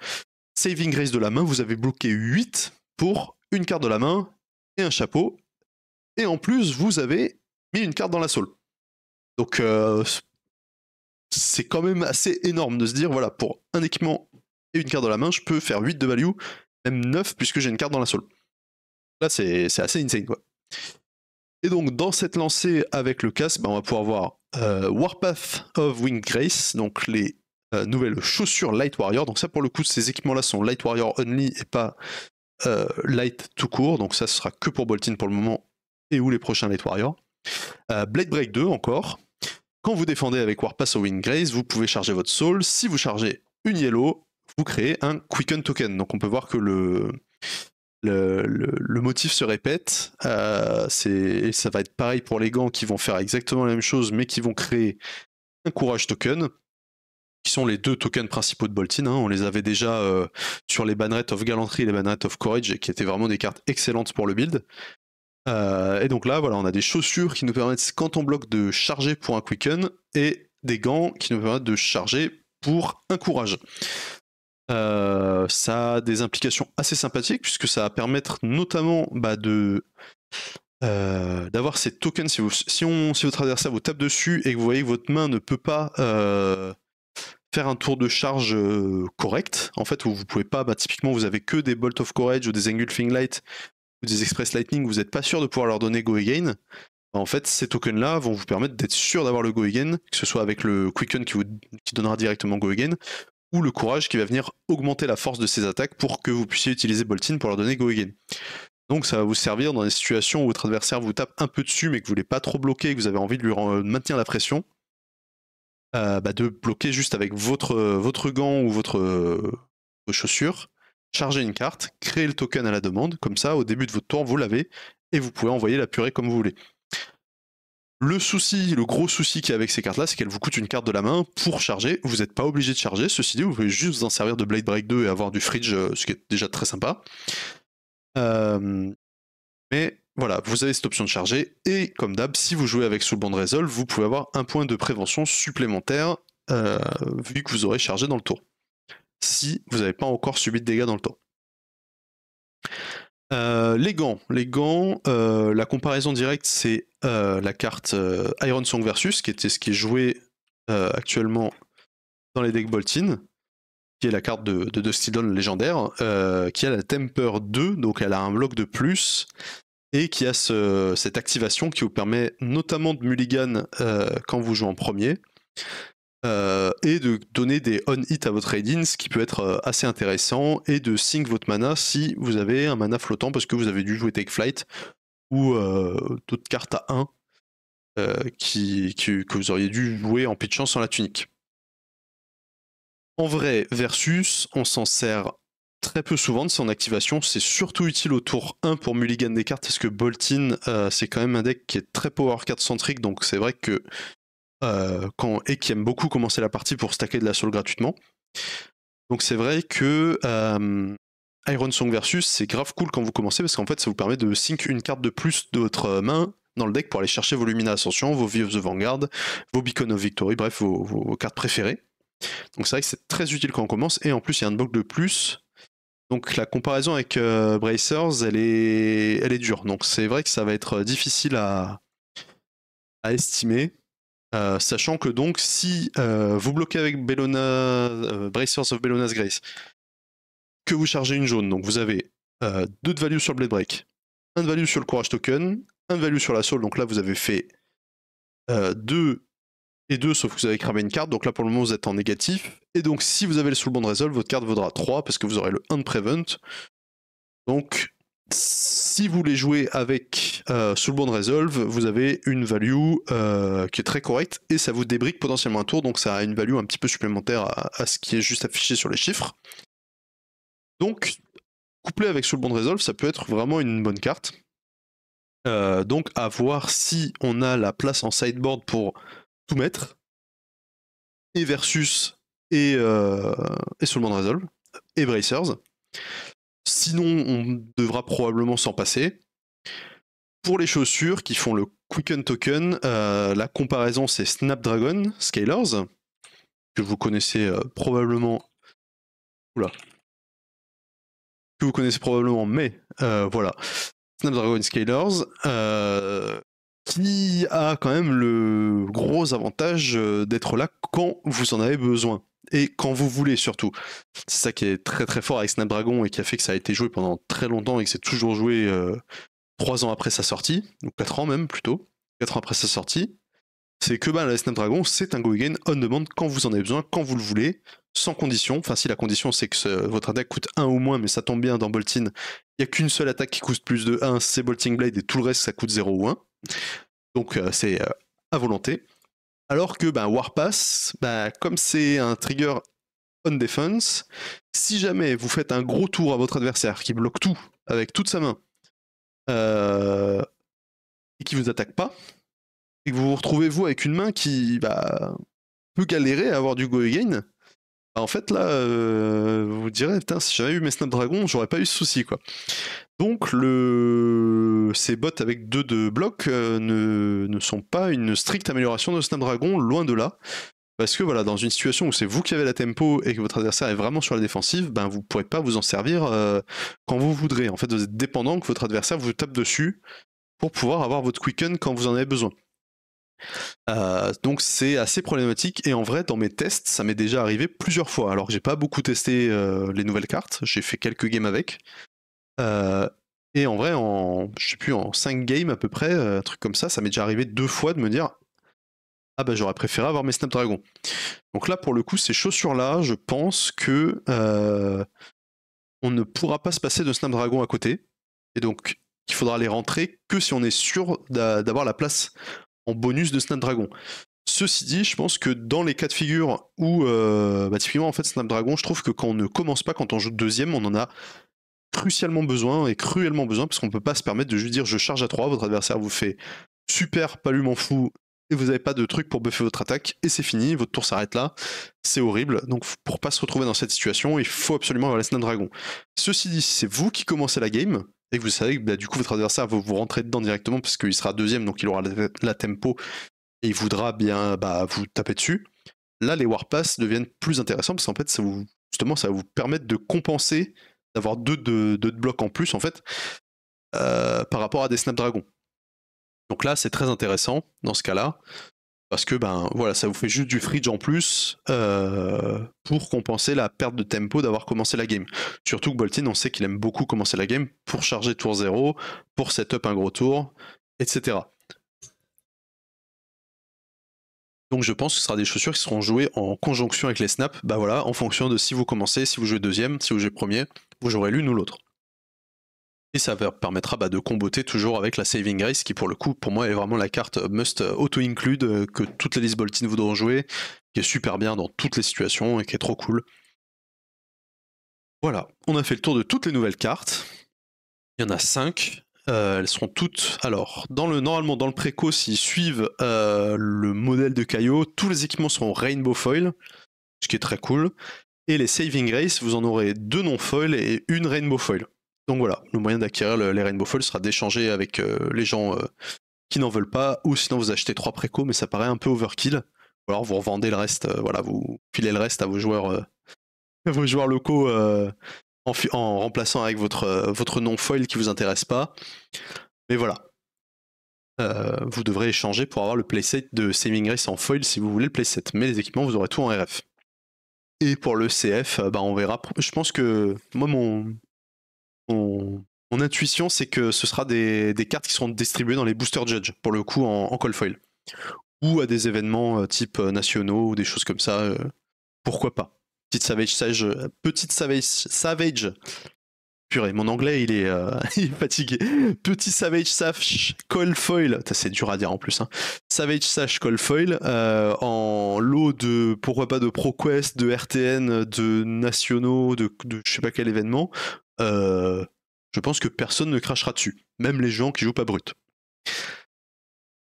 saving grace de la main, vous avez bloqué 8 pour une carte de la main et un chapeau, et en plus vous avez mis une carte dans la soul Donc euh, c'est quand même assez énorme de se dire, voilà, pour un équipement et une carte de la main, je peux faire 8 de value, même 9 puisque j'ai une carte dans la saule. Là c'est assez insane quoi. Et donc dans cette lancée avec le casque, bah, on va pouvoir voir euh, Warpath of Wingrace, Grace, donc les euh, nouvelles chaussures Light Warrior. Donc ça pour le coup, ces équipements-là sont Light Warrior only et pas euh, Light tout court. Donc ça sera que pour Boltin pour le moment et ou les prochains Light Warrior. Blade Break 2 encore. Quand vous défendez avec Warpath of Windgrace, vous pouvez charger votre soul. Si vous chargez une yellow, vous créez un Quicken Token. Donc on peut voir que le, le, motif se répète. Euh, et ça va être pareil pour les gants qui vont faire exactement la même chose, mais qui vont créer un courage token, qui sont les deux tokens principaux de Boltin. Hein. On les avait déjà euh, sur les bannerets of Gallantry et les bannerets of Courage, qui étaient vraiment des cartes excellentes pour le build. Euh, et donc là, voilà, on a des chaussures qui nous permettent, quand on bloque, de charger pour un quicken, et des gants qui nous permettent de charger pour un courage. Euh, ça a des implications assez sympathiques puisque ça va permettre notamment bah, de euh, d'avoir ces tokens si, vous, si, on, si votre adversaire vous tape dessus et que vous voyez que votre main ne peut pas euh, faire un tour de charge correct, en fait, où vous pouvez pas, bah, typiquement, vous avez que des Bolt of Courage ou des Engulfing Light ou des Express Lightning, vous n'êtes pas sûr de pouvoir leur donner Go Again. Bah, en fait, ces tokens-là vont vous permettre d'être sûr d'avoir le Go Again, que ce soit avec le Quicken qui vous qui donnera directement Go Again, ou le courage qui va venir augmenter la force de ses attaques pour que vous puissiez utiliser Boltin pour leur donner Go Again. Donc ça va vous servir dans des situations où votre adversaire vous tape un peu dessus mais que vous ne voulez pas trop bloquer et que vous avez envie de lui euh, maintenir la pression, euh, bah de bloquer juste avec votre, euh, votre gant ou votre, chaussure, charger une carte, créer le token à la demande, comme ça au début de votre tour vous l'avez et vous pouvez envoyer la purée comme vous voulez. Le souci, le gros souci qu'il y a avec ces cartes-là, c'est qu'elles vous coûtent une carte de la main pour charger. Vous n'êtes pas obligé de charger. Ceci dit, vous pouvez juste vous en servir de Blade Break 2 et avoir du fridge, euh, ce qui est déjà très sympa. Euh, mais voilà, vous avez cette option de charger. Et comme d'hab, si vous jouez avec Soulbound Resolve, vous pouvez avoir un point de prévention supplémentaire euh, vu que vous aurez chargé dans le tour. Si vous n'avez pas encore subi de dégâts dans le tour. Euh, les gants, les gants euh, la comparaison directe, c'est euh, la carte Iron Song versus, qui était ce qui est joué actuellement dans les decks Boltin, qui est la carte de, de Dusty légendaire, qui a la Temper 2, donc elle a un bloc de plus, et qui a cette activation qui vous permet notamment de mulligan quand vous jouez en premier, euh, et de donner des on-hit à votre raid ce qui peut être euh, assez intéressant, et de sync votre mana si vous avez un mana flottant parce que vous avez dû jouer Take Flight ou euh, d'autres cartes à 1 que vous auriez dû jouer en pitchant sans la tunique. En vrai, versus, on s'en sert très peu souvent de son activation. C'est surtout utile au tour 1 pour mulligan des cartes, parce que Boltin, c'est quand même un deck qui est très power card centrique, donc c'est vrai que euh, quand, et qui aiment beaucoup commencer la partie pour stacker de la soul gratuitement. Donc c'est vrai que euh, Iron Song versus c'est grave cool quand vous commencez parce qu'en fait ça vous permet de sync une carte de plus de votre main dans le deck pour aller chercher vos Lumina Ascension, vos vives of the Vanguard, vos Beacon of Victory, bref vos, cartes préférées. Donc c'est vrai que c'est très utile quand on commence et en plus il y a un bloc de plus. Donc la comparaison avec euh, Bracers, elle est, elle est dure. Donc c'est vrai que ça va être difficile à estimer. Euh, sachant que donc, si euh, vous bloquez avec Bellona, euh, Brace of Bellona's Grace, que vous chargez une jaune, donc vous avez deux de value sur le Blade Break, un de value sur le Courage Token, un de value sur la Soul, donc là vous avez fait deux et deux, sauf que vous avez cramé une carte, donc là pour le moment vous êtes en négatif, et donc si vous avez le de Resolve, votre carte vaudra 3 parce que vous aurez le 1 de Prevent. Donc si vous les jouez avec euh, Soulbound Resolve, vous avez une value euh, qui est très correcte et ça vous débrique potentiellement un tour, donc ça a une value un petit peu supplémentaire à, ce qui est juste affiché sur les chiffres. Donc, couplé avec Soulbound Resolve, ça peut être vraiment une bonne carte. Euh, donc, à voir si on a la place en sideboard pour tout mettre, et Versus, et, euh, et Resolve, et Bracers. Sinon, on devra probablement s'en passer. Pour les chaussures qui font le Quicken Token, euh, la comparaison c'est Snapdragon Scalers, que vous connaissez euh, probablement. Oula. Que vous connaissez probablement, mais euh, voilà. Snapdragon Scalers, qui a quand même le gros avantage d'être là quand vous en avez besoin et quand vous voulez surtout. C'est ça qui est très très fort avec Snapdragon et qui a fait que ça a été joué pendant très longtemps et que c'est toujours joué 3 euh, ans après sa sortie, ou 4 ans même plutôt, 4 ans après sa sortie. C'est que ben, la Snapdragon, c'est un go again on demand quand vous en avez besoin, quand vous le voulez, sans condition. Enfin, si la condition c'est que votre attaque coûte 1 ou moins, mais ça tombe bien dans Bolting, il n'y a qu'une seule attaque qui coûte plus de 1, c'est Bolting Blade, et tout le reste ça coûte 0 ou 1. Donc euh, c'est euh, à volonté. Alors que ben, Warpass, ben, comme c'est un trigger on defense, si jamais vous faites un gros tour à votre adversaire qui bloque tout avec toute sa main euh, et qui vous attaque pas, et que vous vous retrouvez vous avec une main qui bah, peut galérer à avoir du go again, bah, en fait, là, euh, vous direz, si j'avais eu mes Snapdragon, j'aurais pas eu ce souci, quoi. Donc, le... ces bots avec deux de blocs euh, ne, sont pas une stricte amélioration de Snapdragon, loin de là. Parce que voilà, dans une situation où c'est vous qui avez la tempo et que votre adversaire est vraiment sur la défensive, ben vous ne pourrez pas vous en servir euh, quand vous voudrez. En fait, vous êtes dépendant que votre adversaire vous tape dessus pour pouvoir avoir votre quicken quand vous en avez besoin. Euh, donc c'est assez problématique et en vrai dans mes tests ça m'est déjà arrivé plusieurs fois alors que j'ai pas beaucoup testé euh, les nouvelles cartes, j'ai fait quelques games avec euh, et en vrai en je sais plus en 5 games à peu près, un truc comme ça, ça m'est déjà arrivé deux fois de me dire ah bah j'aurais préféré avoir mes Snapdragon. Donc là pour le coup ces chaussures là je pense que on ne pourra pas se passer de Snapdragon à côté et donc il faudra les rentrer que si on est sûr d'avoir la place bonus de Snapdragon. Ceci dit, je pense que dans les cas de figure où, euh, bah, typiquement, en fait, Snapdragon, je trouve que quand on ne commence pas, quand on joue deuxième, on en a crucialement besoin et cruellement besoin, parce qu'on ne peut pas se permettre de juste dire je charge à 3, votre adversaire vous fait super m'en fou, et vous n'avez pas de truc pour buffer votre attaque, et c'est fini, votre tour s'arrête là, c'est horrible. Donc pour pas se retrouver dans cette situation, il faut absolument avoir la Snapdragon. Ceci dit, c'est vous qui commencez la game, et vous savez que bah, du coup votre adversaire va vous rentrer dedans directement parce qu'il sera deuxième, donc il aura la, tempo et il voudra bien bah, vous taper dessus. Là, les Warpass deviennent plus intéressants parce qu'en fait, ça vous, justement, ça va vous permettre de compenser, d'avoir deux, blocs en plus en fait, euh, par rapport à des Snapdragons. Donc là, c'est très intéressant dans ce cas-là. Parce que ben voilà, ça vous fait juste du fridge en plus euh, pour compenser la perte de tempo d'avoir commencé la game. Surtout que Boltin, on sait qu'il aime beaucoup commencer la game pour charger tour 0, pour setup un gros tour, etc. Donc je pense que ce sera des chaussures qui seront jouées en conjonction avec les snaps, bah voilà, en fonction de si vous commencez, si vous jouez deuxième, si vous jouez premier, vous aurez l'une ou l'autre ça permettra bah, de comboter toujours avec la Saving Grace qui pour le coup pour moi est vraiment la carte must auto-include euh, que toutes les listes Boltines voudront jouer, qui est super bien dans toutes les situations et qui est trop cool. Voilà, on a fait le tour de toutes les nouvelles cartes. Il y en a 5. Euh, elles seront toutes. Alors, dans le, normalement, dans le préco, s'ils suivent euh, le modèle de Caillot, tous les équipements seront Rainbow Foil, ce qui est très cool. Et les Saving Race vous en aurez deux non-foil et une Rainbow Foil. Donc voilà, le moyen d'acquérir les Rainbow Foils sera d'échanger avec euh, les gens euh, qui n'en veulent pas, ou sinon vous achetez trois préco, mais ça paraît un peu overkill. Ou alors vous revendez le reste, euh, voilà, vous filez le reste à vos joueurs, *laughs* vos joueurs locaux en, remplaçant avec votre, votre non-foil qui vous intéresse pas. Mais voilà. vous devrez échanger pour avoir le playset de Saving Race en foil si vous voulez le playset. Mais les équipements, vous aurez tout en RF. Et pour le CF, bah on verra. Je pense que moi, mon, mon, mon intuition, c'est que ce sera des, cartes qui seront distribuées dans les booster judge, pour le coup en, en foil. Ou à des événements euh, type euh, nationaux ou des choses comme ça. Euh, pourquoi pas Petite Savage Petite Savage, savage. Purée, mon anglais, il est, *laughs* fatigué. Petit Savage Sash Call Foil. C'est dur à dire en plus. Hein. Savage Sage Call Foil en lot de, pourquoi pas, de ProQuest, de RTN, de nationaux, de, de je sais pas quel événement. Euh, je pense que personne ne crachera dessus, même les gens qui jouent pas brut.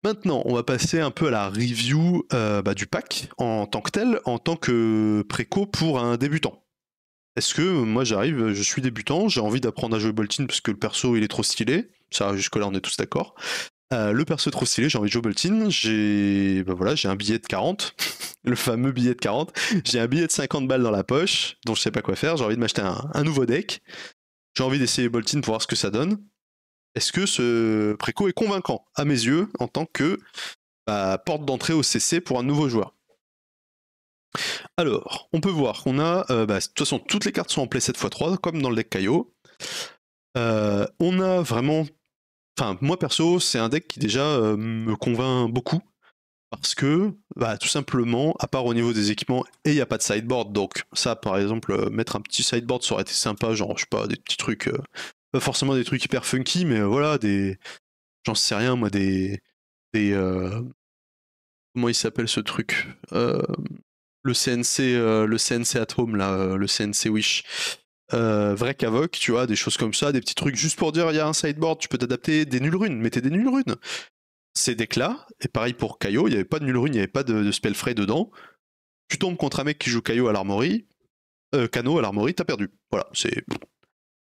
Maintenant, on va passer un peu à la review euh, bah, du pack en tant que tel, en tant que préco pour un débutant. Est-ce que euh, moi j'arrive, je suis débutant, j'ai envie d'apprendre à jouer Boltin parce que le perso il est trop stylé, ça jusque-là on est tous d'accord. le perso est trop stylé, j'ai envie de jouer Boltin, j'ai bah, voilà, j'ai un billet de 40, *laughs* le fameux billet de 40, j'ai un billet de 50 balles dans la poche, dont je sais pas quoi faire, j'ai envie de m'acheter un nouveau deck. J'ai envie d'essayer Boltin pour voir ce que ça donne. Est-ce que ce préco est convaincant à mes yeux en tant que bah, porte d'entrée au CC pour un nouveau joueur alors, on peut voir qu'on a, euh, bah, de toute façon, toutes les cartes sont en play 7 x 3, comme dans le deck Caillot. Euh, on a vraiment, enfin, moi perso, c'est un deck qui déjà euh, me convainc beaucoup. Parce que, bah, tout simplement, à part au niveau des équipements, et il n'y a pas de sideboard. Donc, ça, par exemple, euh, mettre un petit sideboard, ça aurait été sympa. Genre, je sais pas, des petits trucs. Euh, pas forcément des trucs hyper funky, mais voilà, des. J'en sais rien, moi, des. Des. Euh, comment il s'appelle ce truc le CNC, le CNC at home, là, le CNC Wish. vrai Cavoc, tu vois, des choses comme ça, des petits trucs juste pour dire il y a un sideboard, tu peux t'adapter, des nulles runes, mettez des nulles runes ces decks et pareil pour Kaio, il n'y avait pas de nul rune, il n'y avait pas de, spell frais dedans. Tu tombes contre un mec qui joue Kaio à l'armory, euh, Kano à l'armory, t'as perdu. Voilà, c'est.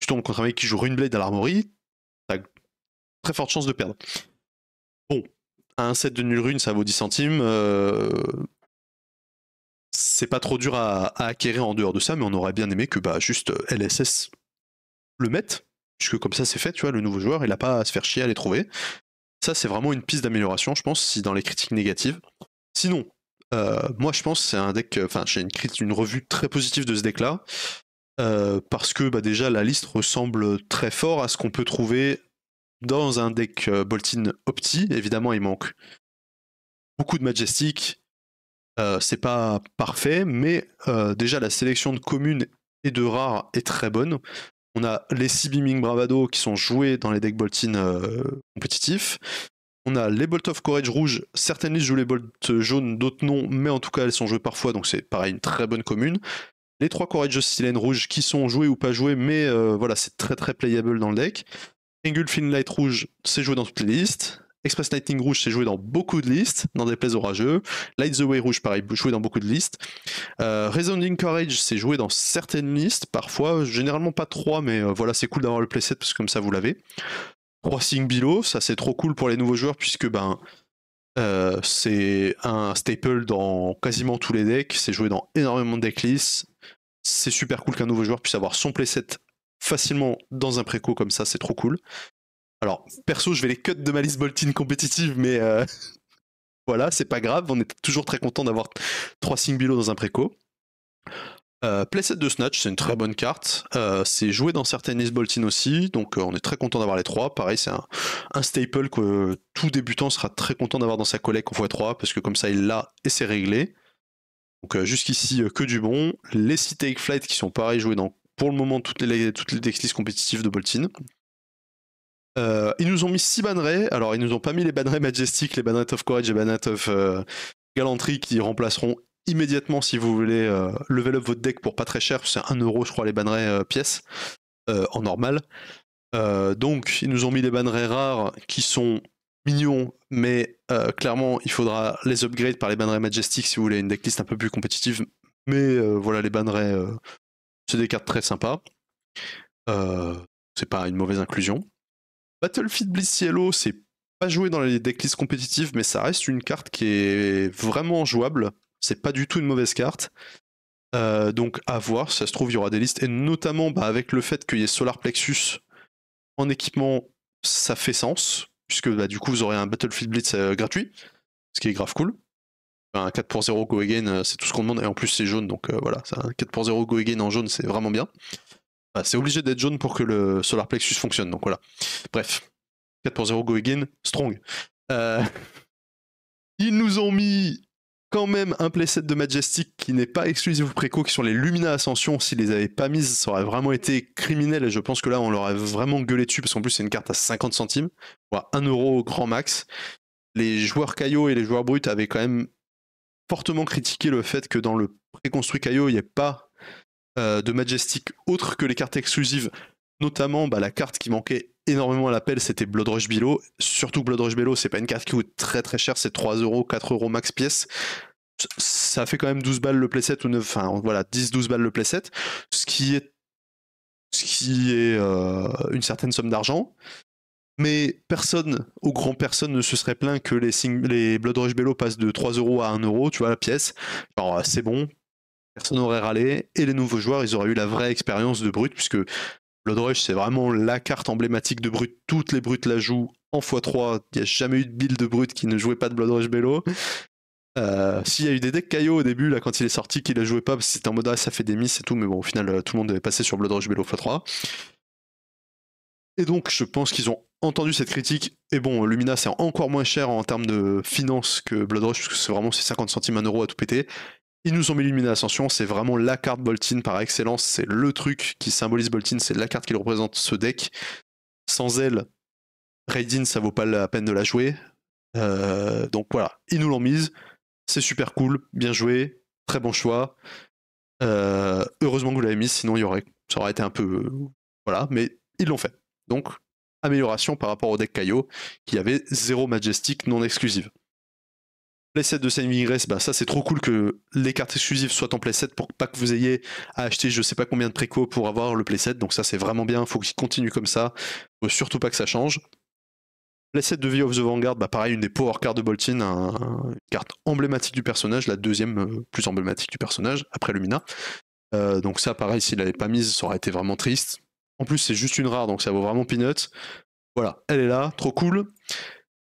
Tu tombes contre un mec qui joue Runeblade à l'armory, t'as très forte chance de perdre. Bon, un set de nul rune, ça vaut 10 centimes. Euh, c'est pas trop dur à, acquérir en dehors de ça, mais on aurait bien aimé que bah, juste euh, LSS le mette, puisque comme ça c'est fait, tu vois, le nouveau joueur, il n'a pas à se faire chier à les trouver. Ça, c'est vraiment une piste d'amélioration, je pense, si dans les critiques négatives. Sinon, euh, moi, je pense c'est un deck. Euh, enfin, j'ai une, une revue très positive de ce deck-là. Euh, parce que bah, déjà, la liste ressemble très fort à ce qu'on peut trouver dans un deck Boltin Opti. Évidemment, il manque beaucoup de Majestic. c'est pas parfait, mais déjà, la sélection de communes et de rares est très bonne. On a les six Beaming Bravado qui sont joués dans les decks Boltin euh, compétitifs. On a les Bolt of Courage rouges. Certaines listes jouent les Bolt jaunes, d'autres non, mais en tout cas elles sont jouées parfois, donc c'est pareil, une très bonne commune. Les trois Courage Silène rouge qui sont joués ou pas joués, mais euh, voilà, c'est très très playable dans le deck. Engulfing Light rouge, c'est joué dans toutes les listes. Express Lightning Rouge c'est joué dans beaucoup de listes, dans des plays orageux. Light the Way Rouge, pareil, joué dans beaucoup de listes. Euh, Resounding Courage s'est joué dans certaines listes, parfois, généralement pas trois, mais euh, voilà, c'est cool d'avoir le playset parce que comme ça vous l'avez. Crossing Below, ça c'est trop cool pour les nouveaux joueurs puisque ben. Euh, c'est un staple dans quasiment tous les decks, c'est joué dans énormément de decklists. C'est super cool qu'un nouveau joueur puisse avoir son playset facilement dans un préco comme ça, c'est trop cool. Alors, perso, je vais les cut de ma liste Boltin compétitive, mais euh, *laughs* voilà, c'est pas grave. On est toujours très content d'avoir trois singleo dans un préco. Euh, playset de Snatch, c'est une très bonne carte. Euh, c'est joué dans certaines listes Boltin aussi, donc on est très content d'avoir les trois. Pareil, c'est un, staple que tout débutant sera très content d'avoir dans sa collecte en x3, parce que comme ça, il l'a et c'est réglé. Donc jusqu'ici, que du bon. Les City Take Flight qui sont pareil joués dans pour le moment toutes les, toutes les decklists compétitives de Boltin. Euh, ils nous ont mis 6 bannerets. Alors, ils nous ont pas mis les bannerets Majestic, les bannerets of Courage et les bannerets of euh, Galanterie qui remplaceront immédiatement si vous voulez euh, level up votre deck pour pas très cher. C'est 1€ je crois les bannerets pièces en normal. donc, ils nous ont mis des bannerets rares qui sont mignons, mais clairement, il faudra les upgrade par les bannerets Majestic si vous voulez une decklist un peu plus compétitive. Mais voilà, les bannerets, c'est des cartes très sympas. c'est pas une mauvaise inclusion. Battlefield Blitz Cielo, c'est pas joué dans les decklists compétitives, mais ça reste une carte qui est vraiment jouable. C'est pas du tout une mauvaise carte. Euh, donc à voir, ça se trouve, il y aura des listes. Et notamment bah, avec le fait qu'il y ait Solar Plexus en équipement, ça fait sens. Puisque bah, du coup, vous aurez un Battlefield Blitz euh, gratuit, ce qui est grave cool. Un 4 pour 0 Go Again, euh, c'est tout ce qu'on demande. Et en plus, c'est jaune, donc voilà. Un 4 pour 0 Go Again en jaune, c'est vraiment bien c'est obligé d'être jaune pour que le solar plexus fonctionne. Donc voilà. Bref. 4 pour 0, go again, strong. Euh, *laughs* ils nous ont mis quand même un playset de Majestic qui n'est pas exclusif ou préco, qui sont les Lumina Ascension. S'ils les avaient pas mises, ça aurait vraiment été criminel. Et je pense que là, on leur a vraiment gueulé dessus, parce qu'en plus, c'est une carte à 50 centimes, voire 1 euro au grand max. Les joueurs Caillot et les joueurs bruts avaient quand même fortement critiqué le fait que dans le préconstruit Caillot, il n'y ait pas euh, de Majestic autre que les cartes exclusives, notamment bah, la carte qui manquait énormément à l'appel, c'était Blood Rush Surtout Blood Rush c'est pas une carte qui coûte très très cher, c'est 3 euros, 4 euros max pièce. Ça fait quand même 12 balles le playset ou neuf, enfin voilà, 10-12 balles le playset, ce qui est, ce qui est euh, une certaine somme d'argent. Mais personne, ou grand personne, ne se serait plaint que les, les Blood Rush Bello passent de 3 euros à 1 euro, tu vois, la pièce. alors c'est bon, personne n'aurait râlé, et les nouveaux joueurs, ils auraient eu la vraie expérience de Brut, puisque Blood Rush, c'est vraiment la carte emblématique de Brut. Toutes les Brutes la jouent en x3. Il n'y a jamais eu de build de Brut qui ne jouait pas de Blood Rush Bello. Euh, s'il y a eu des decks caillots au début, là, quand il est sorti, qu'il ne jouait pas, parce que c'était en mode ah, ça fait des miss et tout, mais bon, au final, euh, tout le monde est passé sur Blood Rush Bello x3. Et donc, je pense qu'ils ont entendu cette critique. Et bon, Lumina, c'est encore moins cher en termes de finance que Blood Rush, parce c'est vraiment 50 centimes, 1 euro à tout péter. Ils nous ont mis éliminé Ascension, c'est vraiment la carte Boltin par excellence, c'est le truc qui symbolise Boltin, c'est la carte qui représente ce deck. Sans elle, Raidin, ça vaut pas la peine de la jouer. Euh, donc voilà, ils nous l'ont mise, c'est super cool, bien joué, très bon choix. Euh, heureusement que vous l'avez mise, sinon y aurait, ça aurait été un peu. Voilà, mais ils l'ont fait. Donc, amélioration par rapport au deck Kaio, qui avait zéro Majestic non exclusive. Les de saint Grace, bah ça c'est trop cool que les cartes exclusives soient en Play 7 pour pas que vous ayez à acheter je sais pas combien de préco pour avoir le Play Donc ça c'est vraiment bien, faut qu'il continue comme ça. Faut surtout pas que ça change. Play 7 de View of the Vanguard, bah pareil, une des power cards de Boltin, une carte emblématique du personnage, la deuxième euh, plus emblématique du personnage, après Lumina. Euh, donc ça pareil, s'il l'avait pas mise, ça aurait été vraiment triste. En plus c'est juste une rare, donc ça vaut vraiment peanuts. Voilà, elle est là, trop cool.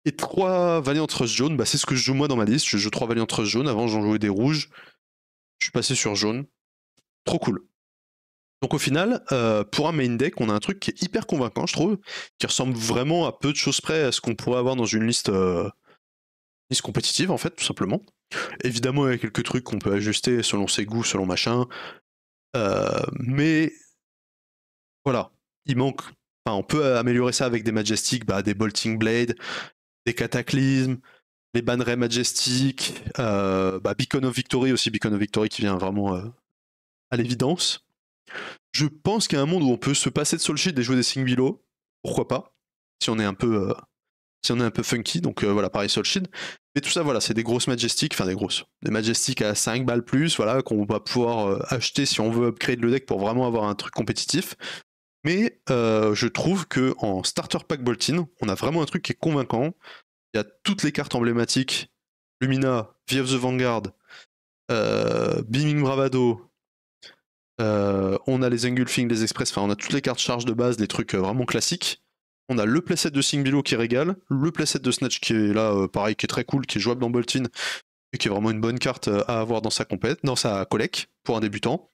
Et trois Valiant Rush jaunes, bah, c'est ce que je joue moi dans ma liste. Je joue 3 Valiant Rush jaune. Avant, j'en jouais des rouges. Je suis passé sur jaune. Trop cool. Donc au final, euh, pour un main deck, on a un truc qui est hyper convaincant, je trouve, qui ressemble vraiment à peu de choses près à ce qu'on pourrait avoir dans une liste, euh, liste compétitive, en fait, tout simplement. Évidemment, il y a quelques trucs qu'on peut ajuster selon ses goûts, selon machin. Euh, mais voilà, il manque. Enfin, on peut améliorer ça avec des Majestic, bah, des Bolting Blade, des Cataclysmes, les Bannerets majestiques, euh, bah, Beacon of Victory aussi, Beacon of Victory qui vient vraiment euh, à l'évidence. Je pense qu'il y a un monde où on peut se passer de Soul et jouer des Sing pourquoi pas, si on est un peu, euh, si on est un peu funky, donc voilà, pareil Soul Mais tout ça, voilà, c'est des grosses Majestic, enfin des grosses, des Majestic à 5 balles plus, voilà, qu'on va pouvoir acheter si on veut upgrade le deck pour vraiment avoir un truc compétitif. Mais euh, je trouve que en starter pack Boltin, on a vraiment un truc qui est convaincant. Il y a toutes les cartes emblématiques Lumina, of the Vanguard, euh, Beaming Bravado. Euh, on a les Engulfing, les Express. Enfin, on a toutes les cartes charge de base, les trucs vraiment classiques. On a le playset de Singbilo qui régale, le playset de Snatch qui est là, pareil, qui est très cool, qui est jouable dans Boltin et qui est vraiment une bonne carte à avoir dans sa compète, dans sa collecte pour un débutant.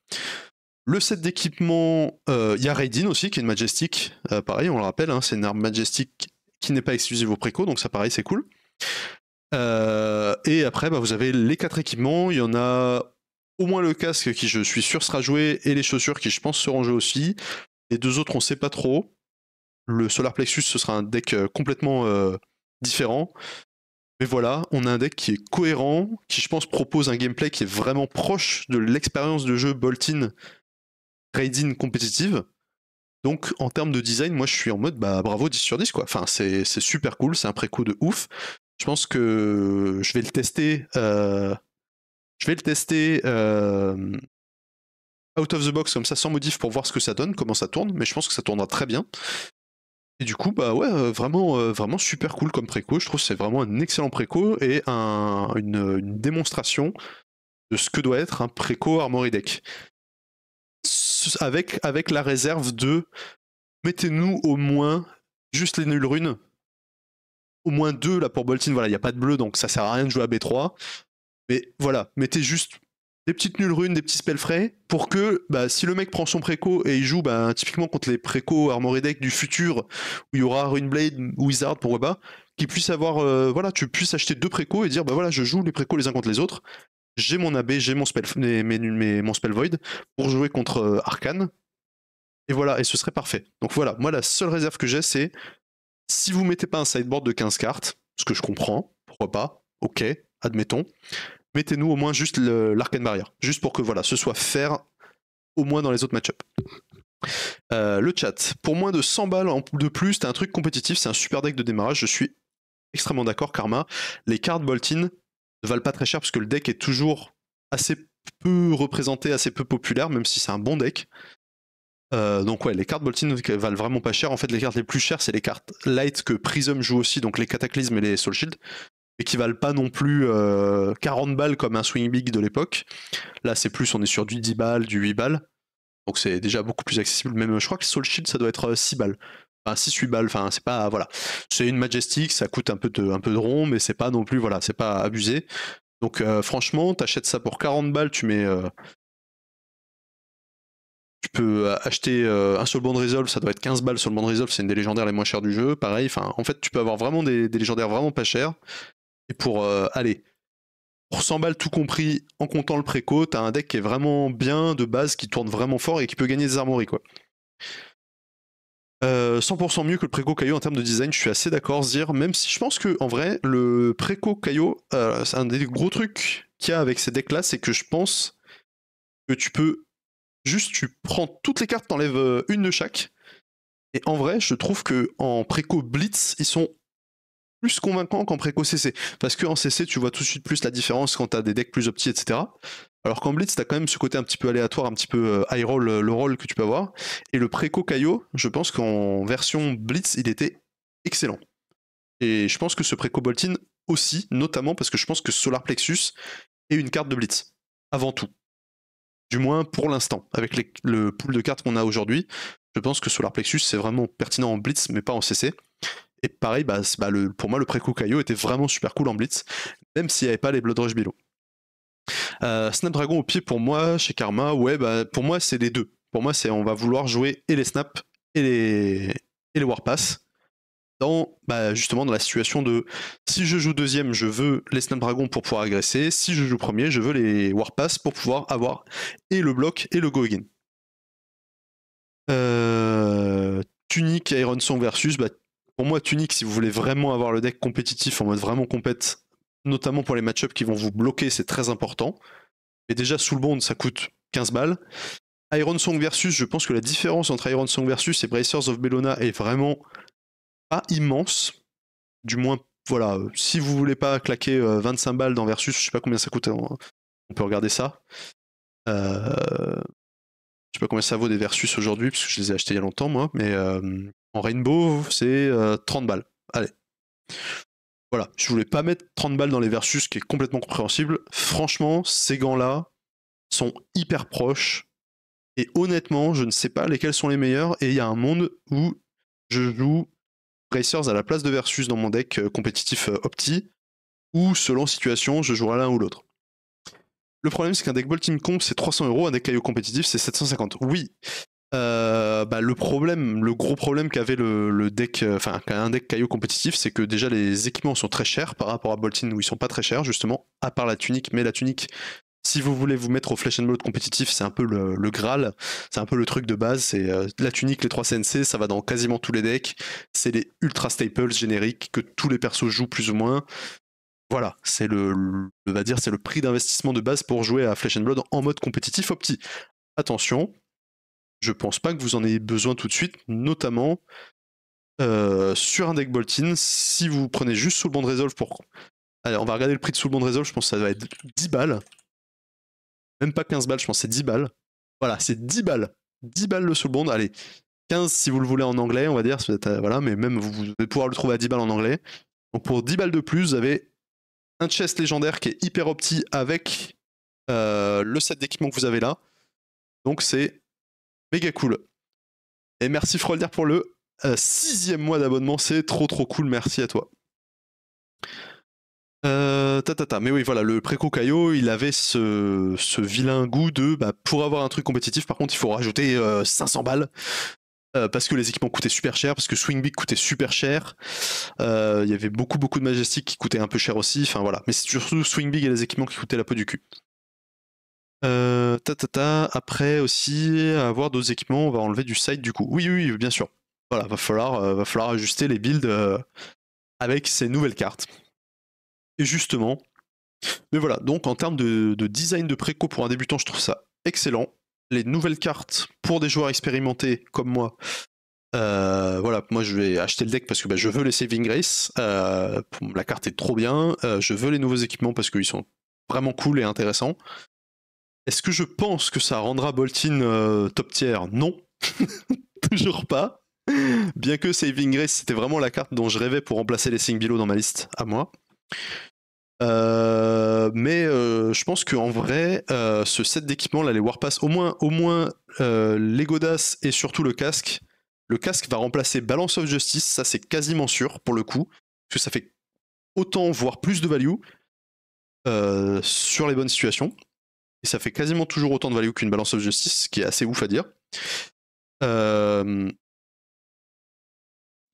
Le set d'équipement, euh, il y a Raidin aussi, qui est une Majestic. Euh, pareil, on le rappelle, hein, c'est une arme Majestic qui n'est pas exclusive au préco, donc ça pareil, c'est cool. Euh, et après, bah, vous avez les quatre équipements. Il y en a au moins le casque qui, je suis sûr, sera joué, et les chaussures qui, je pense, seront jouées aussi. Les deux autres, on ne sait pas trop. Le Solar Plexus, ce sera un deck complètement différent. Mais voilà, on a un deck qui est cohérent, qui, je pense, propose un gameplay qui est vraiment proche de l'expérience de jeu Bolt-In, trading compétitive. Donc en termes de design, moi je suis en mode bah bravo 10 sur 10 quoi. Enfin c'est super cool, c'est un préco de ouf. Je pense que je vais le tester. Euh, je vais le tester euh, out of the box comme ça sans modif pour voir ce que ça donne, comment ça tourne. Mais je pense que ça tournera très bien. Et du coup bah ouais euh, vraiment vraiment super cool comme préco. Je trouve que c'est vraiment un excellent préco et un, une, une, démonstration de ce que doit être un préco Armory Deck avec, avec la réserve de mettez-nous au moins juste les nulles runes. Au moins deux là pour Boltin, voilà, il n'y a pas de bleu, donc ça sert à rien de jouer à B3. Mais voilà, mettez juste des petites nulles runes, des petits spells frais, pour que bah, si le mec prend son préco et il joue bah, typiquement contre les préco armoré deck du futur, où il y aura Runeblade Wizard pour pas, qu'il puisse avoir, euh, voilà, tu puisses acheter deux préco et dire, bah voilà, je joue les préco les uns contre les autres, j'ai mon AB, j'ai mon spell, mon spell void pour jouer contre euh, Arcane. Et voilà, et ce serait parfait. Donc voilà, moi la seule réserve que j'ai, c'est si vous mettez pas un sideboard de 15 cartes, ce que je comprends, pourquoi pas, ok, admettons, mettez-nous au moins juste l'Arcane Barrière, juste pour que voilà, ce soit faire au moins dans les autres match ups euh, le chat, pour moins de 100 balles de plus, c'est un truc compétitif, c'est un super deck de démarrage, je suis extrêmement d'accord, Karma. Les cartes Boltin, ne valent pas très cher parce que le deck est toujours assez peu représenté, assez peu populaire, même si c'est un bon deck. Euh, donc ouais, les cartes Boltin valent vraiment pas cher. En fait, les cartes les plus chères, c'est les cartes light que Prism joue aussi, donc les Cataclysmes et les Soul Shield, et qui valent pas non plus 40 euh, balles comme un Swing Big de l'époque. Là, c'est plus, on est sur du 10 balles, du 8 balles. Donc c'est déjà beaucoup plus accessible. Même je crois que Soul Shield, ça doit être 6 euh, balles enfin 6-8 balles, enfin c'est pas voilà. C'est une Majestic, ça coûte un peu de, un peu de rond, mais c'est pas non plus, voilà, c'est pas abusé. Donc franchement, euh, franchement, t'achètes ça pour 40 balles, tu mets. Euh, tu peux euh, acheter un seul bond resolve, ça doit être 15 balles sur le bond resolve, c'est une des légendaires les moins chères du jeu, pareil. Enfin, en fait, tu peux avoir vraiment des, légendaires vraiment pas chers. Et pour aller pour 100 balles tout compris, en comptant le préco, t'as un deck qui est vraiment bien de base, qui tourne vraiment fort et qui peut gagner des armories quoi. 100% euh, mieux que le préco Caillot en termes de design, je suis assez d'accord, Dire même si je pense que en vrai, le préco Caillot, euh, c'est un des gros trucs qu'il y a avec ces decks-là, c'est que je pense que tu peux juste, tu prends toutes les cartes, t'enlèves euh, une de chaque, et en vrai, je trouve que en préco Blitz, ils sont plus convaincants qu'en préco CC, parce qu'en CC, tu vois tout de suite plus la différence quand t'as des decks plus optiques, etc. Alors qu'en blitz, t'as quand même ce côté un petit peu aléatoire, un petit peu euh, high roll, euh, le roll que tu peux avoir. Et le préco Caillot, je pense qu'en version blitz, il était excellent. Et je pense que ce préco Boltin aussi, notamment parce que je pense que Solar Plexus est une carte de blitz, avant tout. Du moins pour l'instant, avec le pool de cartes qu'on a aujourd'hui, je pense que Solar Plexus c'est vraiment pertinent en blitz, mais pas en CC. Et pareil, bah, bah, pour moi, le préco Caillot était vraiment super cool en blitz, même s'il n'y avait pas les Blood Rush Bilo. Euh, Snapdragon au pied pour moi, chez Karma, ouais, bah, pour moi c'est les deux. Pour moi, c'est on va vouloir jouer et les snaps et les, et les warpass. Dans, bah, justement la situation de si je joue deuxième, je veux les Snapdragon pour pouvoir agresser, si je joue premier, je veux les warpass pour pouvoir avoir et le bloc et le go again. Euh, Tunic Iron Song versus, bah, pour moi Tunic, si vous voulez vraiment avoir le deck compétitif en mode vraiment compète, notamment pour les matchups qui vont vous bloquer, c'est très important. Mais déjà, sous le bond, ça coûte 15 balles. Iron Song versus, je pense que la différence entre Iron Song versus et Bracers of Bellona est vraiment pas immense. Du moins, voilà, si vous voulez pas claquer 25 euh, balles dans versus, je sais pas combien ça coûte, hein. on peut regarder ça. Euh, je sais pas combien ça vaut des versus aujourd'hui, puisque je les ai achetés il y a longtemps, moi, mais euh, en Rainbow, c'est 30 balles. Allez. Voilà, je voulais pas mettre 30 balles dans les versus, qui est complètement compréhensible. Franchement, ces gants-là sont hyper proches. Et honnêtement, je ne sais pas lesquels sont les meilleurs. Et il y a un monde où je joue Racers à la place de Versus dans mon deck euh, compétitif euh, Opti, ou selon situation, je jouerai l'un ou l'autre. Le problème, c'est qu'un deck Bolting Comp, c'est 300 euros, un deck Caillou compétitif, c'est 750. Oui, euh, bah, le problème, le gros problème qu'avait le, le, deck, euh, enfin un deck Caillot compétitif, c'est que déjà les équipements sont très chers par rapport à Boltin où ils sont pas très chers justement, à part la tunique. Mais la tunique, si vous voulez vous mettre au Flash and Blood compétitif, c'est un peu le, Graal, c'est un peu le truc de base. C'est euh, la tunique, les 3 CNC, ça va dans quasiment tous les decks. C'est les ultra staples génériques que tous les persos jouent plus ou moins. Voilà, c'est le, on va dire, c'est le prix d'investissement de base pour jouer à Flash and Blood en mode compétitif opti. Attention, je pense pas que vous en ayez besoin tout de suite, notamment euh, sur un deck Boltin, si vous prenez juste Soul Bond Resolve pour. Allez, on va regarder le prix de Soul Bond Resolve, je pense que ça va être 10 balles. Même pas 15 balles, je pense que c'est 10 balles. Voilà, c'est 10 balles. 10 balles le Soul Bond, allez. 15 si vous le voulez en anglais, on va dire, euh, voilà, mais même vous, allez pouvoir le trouver à 10 balles en anglais. Donc pour 10 balles de plus, vous avez un chest légendaire qui est hyper opti avec euh, le set d'équipement que vous avez là. Donc c'est méga cool. Et merci Frolder pour le euh, sixième mois d'abonnement, c'est trop trop cool, merci à toi. Euh, Mais oui, voilà, le préco Caillot, il avait ce, vilain goût de bah, pour avoir un truc compétitif, par contre, il faut rajouter 500 euh, balles. parce que les équipements coûtaient super cher, parce que Swing Big coûtait super cher. Il y avait beaucoup, beaucoup de Majestic qui coûtaient un peu cher aussi. Enfin voilà. Mais c'est surtout Swing Big et les équipements qui coûtaient la peau du cul. Euh, après aussi, avoir d'autres équipements, on va enlever du site du coup. Oui, oui, bien sûr. Voilà, va falloir, euh, va falloir ajuster les builds euh, avec ces nouvelles cartes. Et justement, mais voilà, donc en termes de, design de préco pour un débutant, je trouve ça excellent. Les nouvelles cartes pour des joueurs expérimentés comme moi, voilà, moi je vais acheter le deck parce que bah, je veux les Saving Grace. la carte est trop bien. je veux les nouveaux équipements parce qu'ils sont vraiment cool et intéressants. Est-ce que je pense que ça rendra Bolton euh, top tier Non, *laughs* toujours pas. Bien que Saving Grace, c'était vraiment la carte dont je rêvais pour remplacer les Sing Below dans ma liste, à moi. Euh, mais euh, je pense qu'en vrai, ce set d'équipement là, les Warpass, au moins, au moins les Godas et surtout le casque, le casque va remplacer Balance of Justice, ça c'est quasiment sûr pour le coup, parce que ça fait autant voire plus de value sur les bonnes situations. Et ça fait quasiment toujours autant de value qu'une Balance of Justice, ce qui est assez ouf à dire. Euh,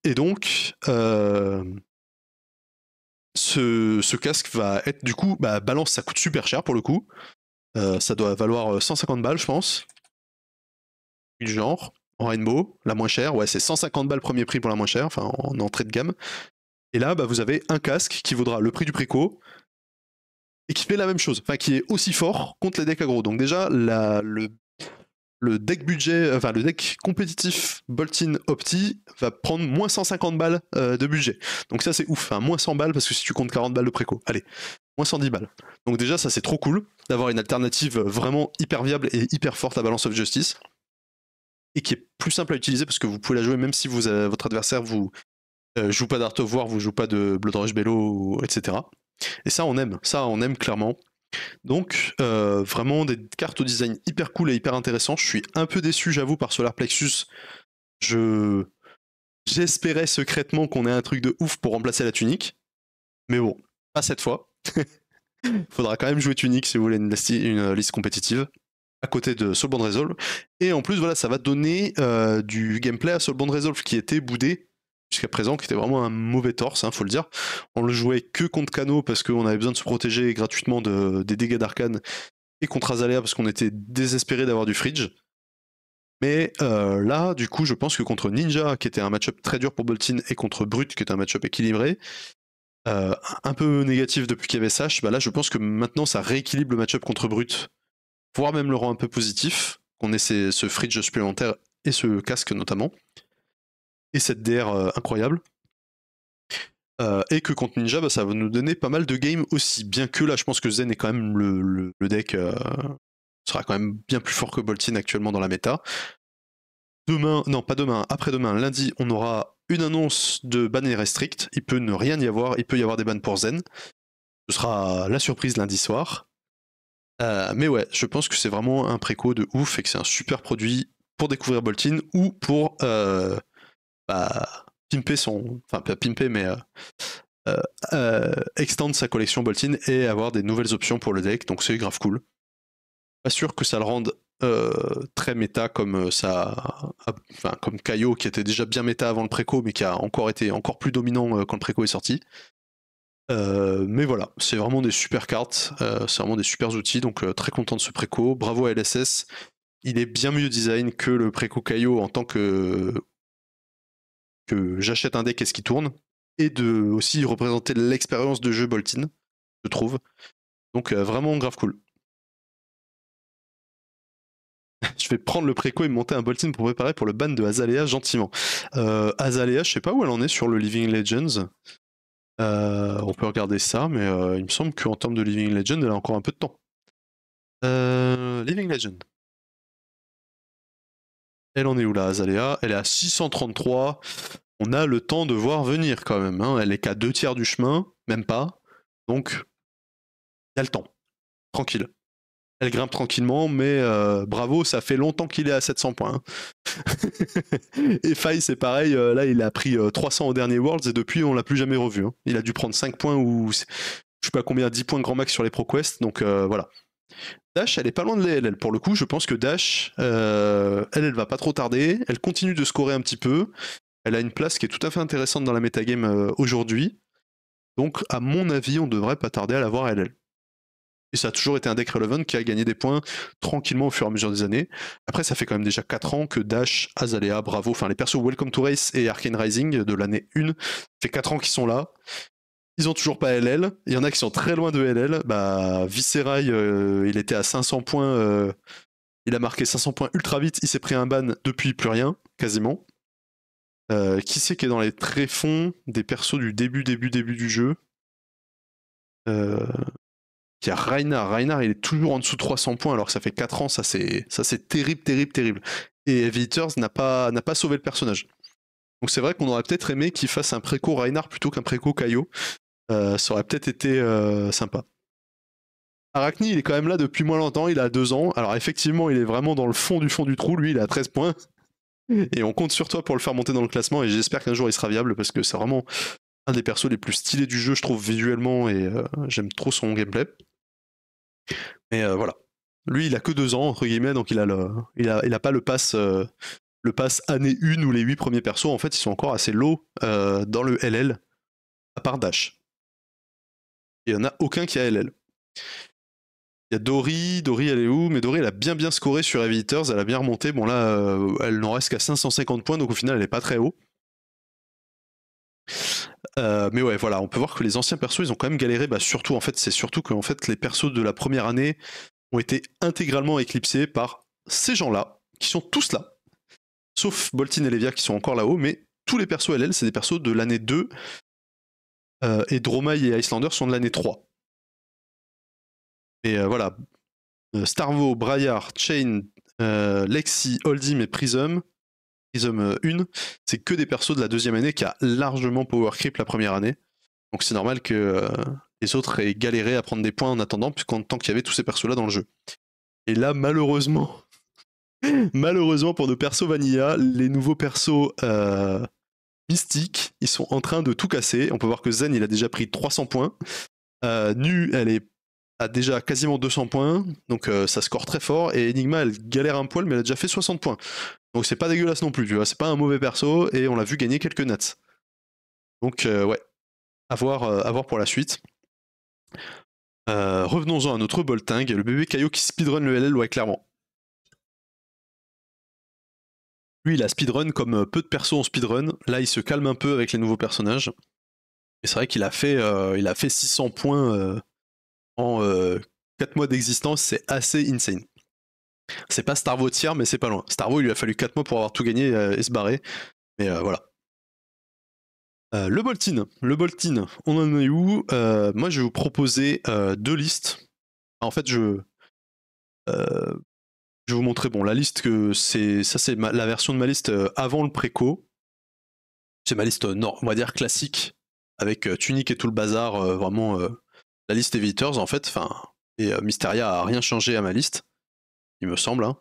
et donc, euh, ce, casque va être du coup, bah, Balance, ça coûte super cher pour le coup. Euh, ça doit valoir 150 balles, je pense. Du genre, en rainbow, la moins chère. Ouais, c'est 150 balles premier prix pour la moins chère, enfin en entrée de gamme. Et là, bah, vous avez un casque qui vaudra le prix du préco, et qui fait la même chose, enfin qui est aussi fort contre les decks agro. Donc déjà, le, deck budget, euh, enfin le deck compétitif Boltin Opti va prendre moins 150 balles euh, de budget. Donc ça c'est ouf, hein. moins 100 balles parce que si tu comptes 40 balles de préco, allez, moins 110 balles. Donc déjà ça c'est trop cool d'avoir une alternative vraiment hyper viable et hyper forte à Balance of Justice et qui est plus simple à utiliser parce que vous pouvez la jouer même si vous, euh, votre adversaire vous joue pas d'Art of War, vous joue pas de Blood Rush Bello, etc. Et ça, on aime. Ça, on aime clairement. Donc, euh, vraiment des cartes au design hyper cool et hyper intéressant. Je suis un peu déçu, j'avoue, par Solar Plexus. Je. J'espérais secrètement qu'on ait un truc de ouf pour remplacer la tunique. Mais bon, pas cette fois. *laughs* Faudra quand même jouer tunique si vous voulez une, une liste compétitive à côté de Soulbound Resolve. Et en plus, voilà, ça va donner euh, du gameplay à Soulbound Resolve qui était boudé jusqu'à présent, qui était vraiment un mauvais torse, il hein, faut le dire. On le jouait que contre Kano parce qu'on avait besoin de se protéger gratuitement des dégâts d'Arcane et contre Azalea parce qu'on était désespéré d'avoir du Fridge. Mais euh, là, du coup, je pense que contre Ninja, qui était un match-up très dur pour Boltin, et contre Brut, qui était un match-up équilibré, euh, un peu négatif depuis qu'il y avait Sash, bah là, je pense que maintenant, ça rééquilibre le match-up contre Brut, voire même le rend un peu positif, qu'on ait ce Fridge supplémentaire et ce casque notamment et cette DR euh, incroyable. Euh, et que contre Ninja, bah, ça va nous donner pas mal de game aussi. Bien que là, je pense que Zen est quand même le, deck euh, sera quand même bien plus fort que Boltin actuellement dans la méta. Demain, non pas demain, après-demain, lundi, on aura une annonce de ban et restrict. Il peut ne rien y avoir, il peut y avoir des bannes pour Zen. Ce sera la surprise lundi soir. mais ouais, je pense que c'est vraiment un préco de ouf et que c'est un super produit pour découvrir Boltin ou pour pimper son. Enfin, pas pimper, mais. Euh, euh, euh, extendre sa collection Boltin et avoir des nouvelles options pour le deck, donc c'est grave cool. Pas sûr que ça le rende très méta comme ça, comme qui était déjà bien méta avant le préco, mais qui a encore été encore plus dominant quand le préco est sorti. mais voilà, c'est vraiment des super cartes, c'est vraiment des super outils, donc très content de ce préco. Bravo à LSS, il est bien mieux design que le préco Kaio en tant que que j'achète un deck et ce qui tourne, et de aussi représenter l'expérience de jeu Boltin, je trouve. Donc euh, vraiment grave cool. *laughs* je vais prendre le préco et monter un Boltin pour préparer pour le ban de Azalea gentiment. Euh, Azalea, je sais pas où elle en est sur le Living Legends. Euh, on peut regarder ça, mais il me semble qu'en termes de Living Legends, elle a encore un peu de temps. Living Legends. Elle en est où là, Azalea Elle est à 633. On a le temps de voir venir quand même. Hein. Elle est qu'à deux tiers du chemin, même pas. Donc, il y a le temps. Tranquille. Elle grimpe tranquillement, mais euh, bravo, ça fait longtemps qu'il est à 700 points. Hein. *laughs* et Faï, c'est pareil, euh, là, il a pris 300 euh, au dernier Worlds et depuis, on l'a plus jamais revu. Hein. Il a dû prendre 5 points ou je sais pas combien, 10 points grand max sur les ProQuest, donc voilà. Dash, elle est pas loin de LL. Pour le coup, je pense que Dash, euh, elle, elle va pas trop tarder. Elle continue de scorer un petit peu. Elle a une place qui est tout à fait intéressante dans la metagame game euh, aujourd'hui. Donc, à mon avis, on devrait pas tarder à la voir LL. Et ça a toujours été un deck relevant qui a gagné des points tranquillement au fur et à mesure des années. Après, ça fait quand même déjà 4 ans que Dash, Azalea, Bravo, enfin les persos Welcome to Race et Arcane Rising de l'année 1, ça fait 4 ans qu'ils sont là. Ils ont toujours pas LL. Il y en a qui sont très loin de LL. Bah, euh, il était à 500 points. Euh, il a marqué 500 points ultra vite. Il s'est pris un ban depuis plus rien, quasiment. Euh, qui c'est qui est dans les tréfonds des persos du début, début, début du jeu Il y a Reinhardt, Reinhard, il est toujours en dessous de 300 points alors que ça fait 4 ans. Ça, c'est, terrible, terrible, terrible. Et Heavy n'a pas, n'a pas sauvé le personnage. Donc c'est vrai qu'on aurait peut-être aimé qu'il fasse un préco Reinhardt plutôt qu'un préco Caillot. Euh, ça aurait peut-être été euh, sympa. Arachni, il est quand même là depuis moins longtemps, il a deux ans. Alors effectivement, il est vraiment dans le fond du fond du trou, lui, il a 13 points. Et on compte sur toi pour le faire monter dans le classement et j'espère qu'un jour il sera viable parce que c'est vraiment un des persos les plus stylés du jeu, je trouve, visuellement et euh, j'aime trop son gameplay. Mais voilà. Lui, il a que 2 ans, entre guillemets, donc il a, le, il a, pas le pass, le pass année 1 où les 8 premiers persos. En fait, ils sont encore assez low dans le LL, à part Dash il n'y en a aucun qui a LL. Il y a Dory, Dory elle est où Mais Dory elle a bien bien scoré sur Heavy elle a bien remonté. Bon là, euh, elle n'en reste qu'à 550 points, donc au final elle n'est pas très haut. Euh, mais ouais, voilà, on peut voir que les anciens persos, ils ont quand même galéré. Bah, surtout, en fait, c'est surtout que fait, les persos de la première année ont été intégralement éclipsés par ces gens-là, qui sont tous là. Sauf Boltin et Levia qui sont encore là-haut, mais tous les persos LL, c'est des persos de l'année 2 euh, et Dromai et Icelander sont de l'année 3. Et euh, voilà, euh, Starvo, Briar, Chain, Lexi, Oldim et Prism, Prism 1, c'est que des persos de la deuxième année qui a largement power creep la première année. Donc c'est normal que les autres aient galéré à prendre des points en attendant, puisqu'en tant qu'il y avait tous ces persos-là dans le jeu. Et là, malheureusement, *laughs* malheureusement pour nos persos Vanilla, les nouveaux persos Mystique, ils sont en train de tout casser. On peut voir que Zen, il a déjà pris 300 points. Euh, nu, elle est a déjà quasiment 200 points, donc euh, ça score très fort. Et Enigma, elle galère un poil, mais elle a déjà fait 60 points. Donc c'est pas dégueulasse non plus, tu vois. C'est pas un mauvais perso, et on l'a vu gagner quelques nats. Donc euh, ouais, à voir, pour la suite. Revenons-en à notre Bolting, le bébé Caillot qui speedrun le LL, ouais, clairement. Lui, il a speedrun comme euh, peu de persos en speedrun. Là, il se calme un peu avec les nouveaux personnages. Et c'est vrai qu'il a, fait, euh, a fait 600 points euh, en 4 mois d'existence, c'est assez insane. C'est pas Starvo tiers, mais c'est pas loin. Starvo, il lui a fallu 4 mois pour avoir tout gagné et se barrer. Mais voilà. le Boltin, le Boltin, on en est où Moi, je vais vous proposer deux listes. En fait, je, je vais vous montrer bon, la liste que c'est. Ça, c'est la version de ma liste euh, avant le préco. C'est ma liste, euh, on va dire classique, avec tunique euh, Tunic et tout le bazar. vraiment, la liste Viters, en fait. Enfin, et Mysteria a rien changé à ma liste, il me semble. Hein.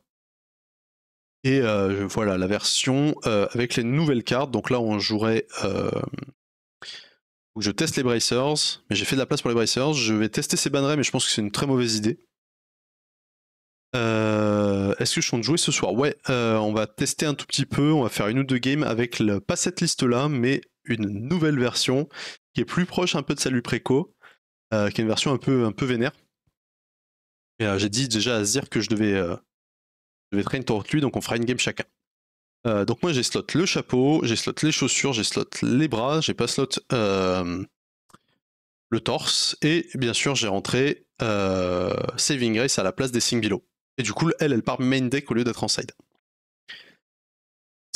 Et voilà la version avec les nouvelles cartes. Donc là, on jouerait. je teste les Bracers, mais j'ai fait de la place pour les Bracers. Je vais tester ces bannerets, mais je pense que c'est une très mauvaise idée. Euh, est-ce que je suis de jouer ce soir Ouais, euh, on va tester un tout petit peu, on va faire une ou deux games avec pas cette liste-là, mais une nouvelle version qui est plus proche un peu de celle du préco, euh, qui est une version un peu, un peu vénère. j'ai dit déjà à Zir que je devais, je devais traîner lui, donc on fera une game chacun. donc moi j'ai slot le chapeau, j'ai slot les chaussures, j'ai slot les bras, j'ai pas slot le torse, et bien sûr j'ai rentré Saving Grace à la place des Sing et du coup, elle, elle part main deck au lieu d'être en side.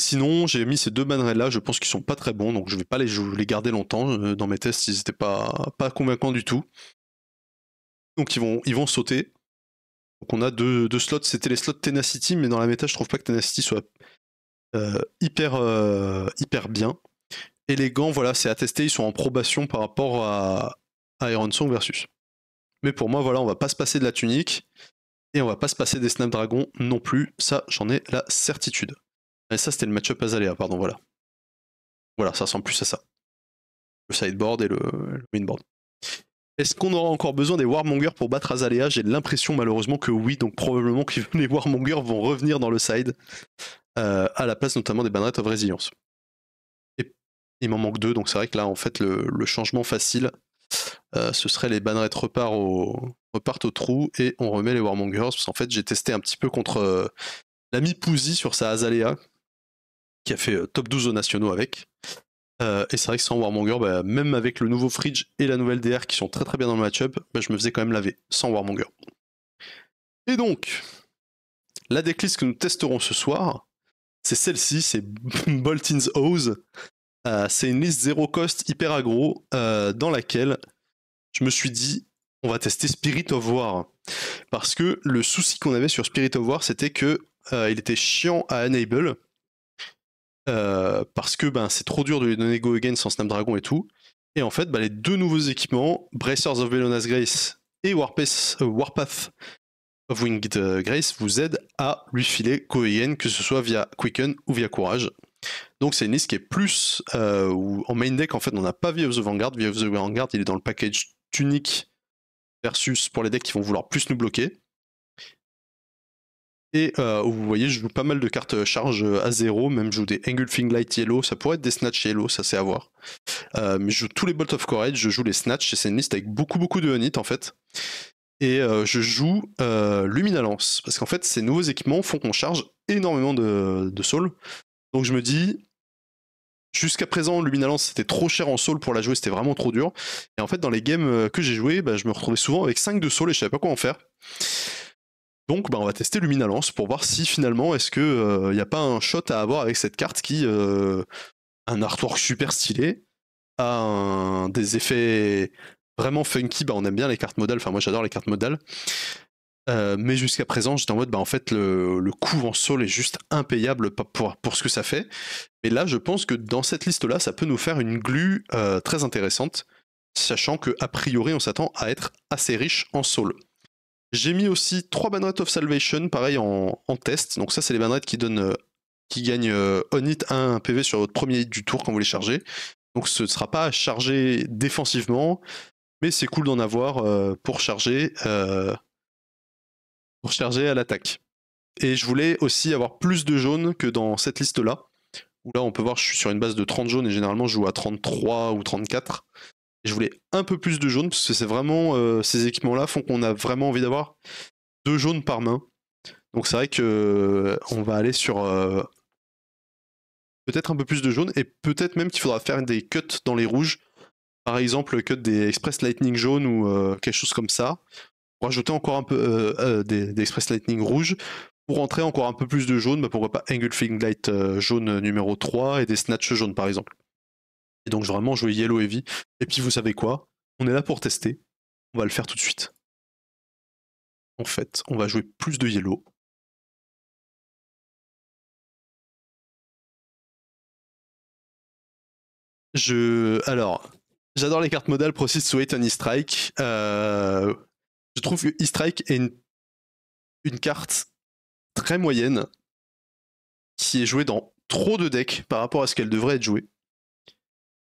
Sinon, j'ai mis ces deux bannerets là, je pense qu'ils sont pas très bons, donc je vais pas les, garder longtemps. Euh, dans mes tests, ils n'étaient pas, convaincants du tout. Donc ils vont, ils vont sauter. Donc on a deux, slots, c'était les slots Tenacity, mais dans la méta, je trouve pas que Tenacity soit euh, hyper, euh, hyper bien. Et les gants, voilà, c'est tester. ils sont en probation par rapport à, à Iron Song versus. Mais pour moi, voilà, on va pas se passer de la tunique. Et on va pas se passer des Snapdragons non plus, ça j'en ai la certitude. Et ça c'était le match-up Azalea, pardon, voilà. Voilà, ça ressemble plus à ça. Le sideboard et le, le mainboard. Est-ce qu'on aura encore besoin des Warmongers pour battre Azalea J'ai l'impression malheureusement que oui, donc probablement que *laughs* les Warmongers vont revenir dans le side, euh, à la place notamment des Banneret of Resilience. Et il m'en manque deux, donc c'est vrai que là en fait le changement facile, euh, ce serait les bannerettes au, repartent au trou et on remet les Warmongers. Parce qu'en fait, j'ai testé un petit peu contre la euh, l'ami sur sa Azalea, qui a fait euh, top 12 aux nationaux avec. et c'est vrai que sans Warmonger, bah, même avec le nouveau Fridge et la nouvelle DR qui sont très très bien dans le match-up, bah, je me faisais quand même laver sans Warmonger. Et donc, la decklist que nous testerons ce soir, c'est celle-ci, c'est *laughs* Boltin's Hose. Euh, c'est une liste zéro cost hyper agro euh, dans laquelle je me suis dit on va tester Spirit of War. Parce que le souci qu'on avait sur Spirit of War, c'était que euh, il était chiant à enable. parce que ben, c'est trop dur de lui donner Go Again sans Snapdragon et tout. Et en fait, ben, les deux nouveaux équipements, Bracers of Bellona's Grace et Warpath, Warpath of Winged Grace, vous aident à lui filer Go Again, que ce soit via Quicken ou via Courage. Donc c'est une liste qui est plus euh, en main deck en fait on n'a pas View of the Vanguard. View of the Vanguard il est dans le package tunique versus pour les decks qui vont vouloir plus nous bloquer. Et euh, vous voyez, je joue pas mal de cartes euh, charge à zéro, même je joue des Engulfing Light Yellow, ça pourrait être des Snatch Yellow, ça c'est à voir. mais je joue tous les Bolt of Courage, je joue les Snatch, et c'est une liste avec beaucoup beaucoup de Honit en fait. Et je joue Luminalance, parce qu'en fait ces nouveaux équipements font qu'on charge énormément de, de Soul. Donc je me dis, Jusqu'à présent, Luminalance, c'était trop cher en soul pour la jouer, c'était vraiment trop dur. Et en fait, dans les games euh, que j'ai joué, bah, je me retrouvais souvent avec 5 de soul et je savais pas quoi en faire. Donc bah, on va tester Luminalance pour voir si finalement est-ce qu'il n'y euh, a pas un shot à avoir avec cette carte qui a euh, un artwork super stylé, a des effets vraiment funky, bah, on aime bien les cartes modales, enfin moi j'adore les cartes modales, euh, mais jusqu'à présent, j'étais en mode, bah, en fait, le, coût en sol est juste impayable pour, ce que ça fait. Mais là, je pense que dans cette liste-là, ça peut nous faire une glue euh, très intéressante, sachant que a priori, on s'attend à être assez riche en sol. J'ai mis aussi trois banrettes of salvation, pareil en, test. Donc ça, c'est les banrettes qui donnent, euh, qui gagnent on hit 1 PV sur votre premier hit du tour quand vous les chargez. Donc ce ne sera pas à charger défensivement, mais c'est cool d'en avoir pour charger pour charger à l'attaque. Et je voulais aussi avoir plus de jaunes que dans cette liste-là, où là on peut voir je suis sur une base de 30 jaunes et généralement je joue à 33 ou 34. je voulais un peu plus de jaunes, parce que c'est vraiment euh, ces équipements-là font qu'on a vraiment envie d'avoir deux jaunes par main. Donc c'est vrai que euh, on va aller sur euh, peut-être un peu plus de jaunes. et peut-être même qu'il faudra faire des cuts dans les rouges. Par exemple, le cut des Express Lightning jaunes ou quelque chose comme ça rajouter encore un peu euh, euh des, Express Lightning rouge. pour entrer encore un peu plus de jaune, pourquoi pas Angle Fling Light euh, jaune numéro 3 et des Snatch jaunes par exemple. Et donc vraiment jouer Yellow Heavy. Et puis vous savez quoi On est là pour tester. On va le faire tout de suite. En fait, on va jouer plus de Yellow. Je... Alors, j'adore les cartes modales Proceed to Wait Strike. Euh je trouve que E-Strike est une, carte très moyenne qui est jouée dans trop de decks par rapport à ce qu'elle devrait être jouée.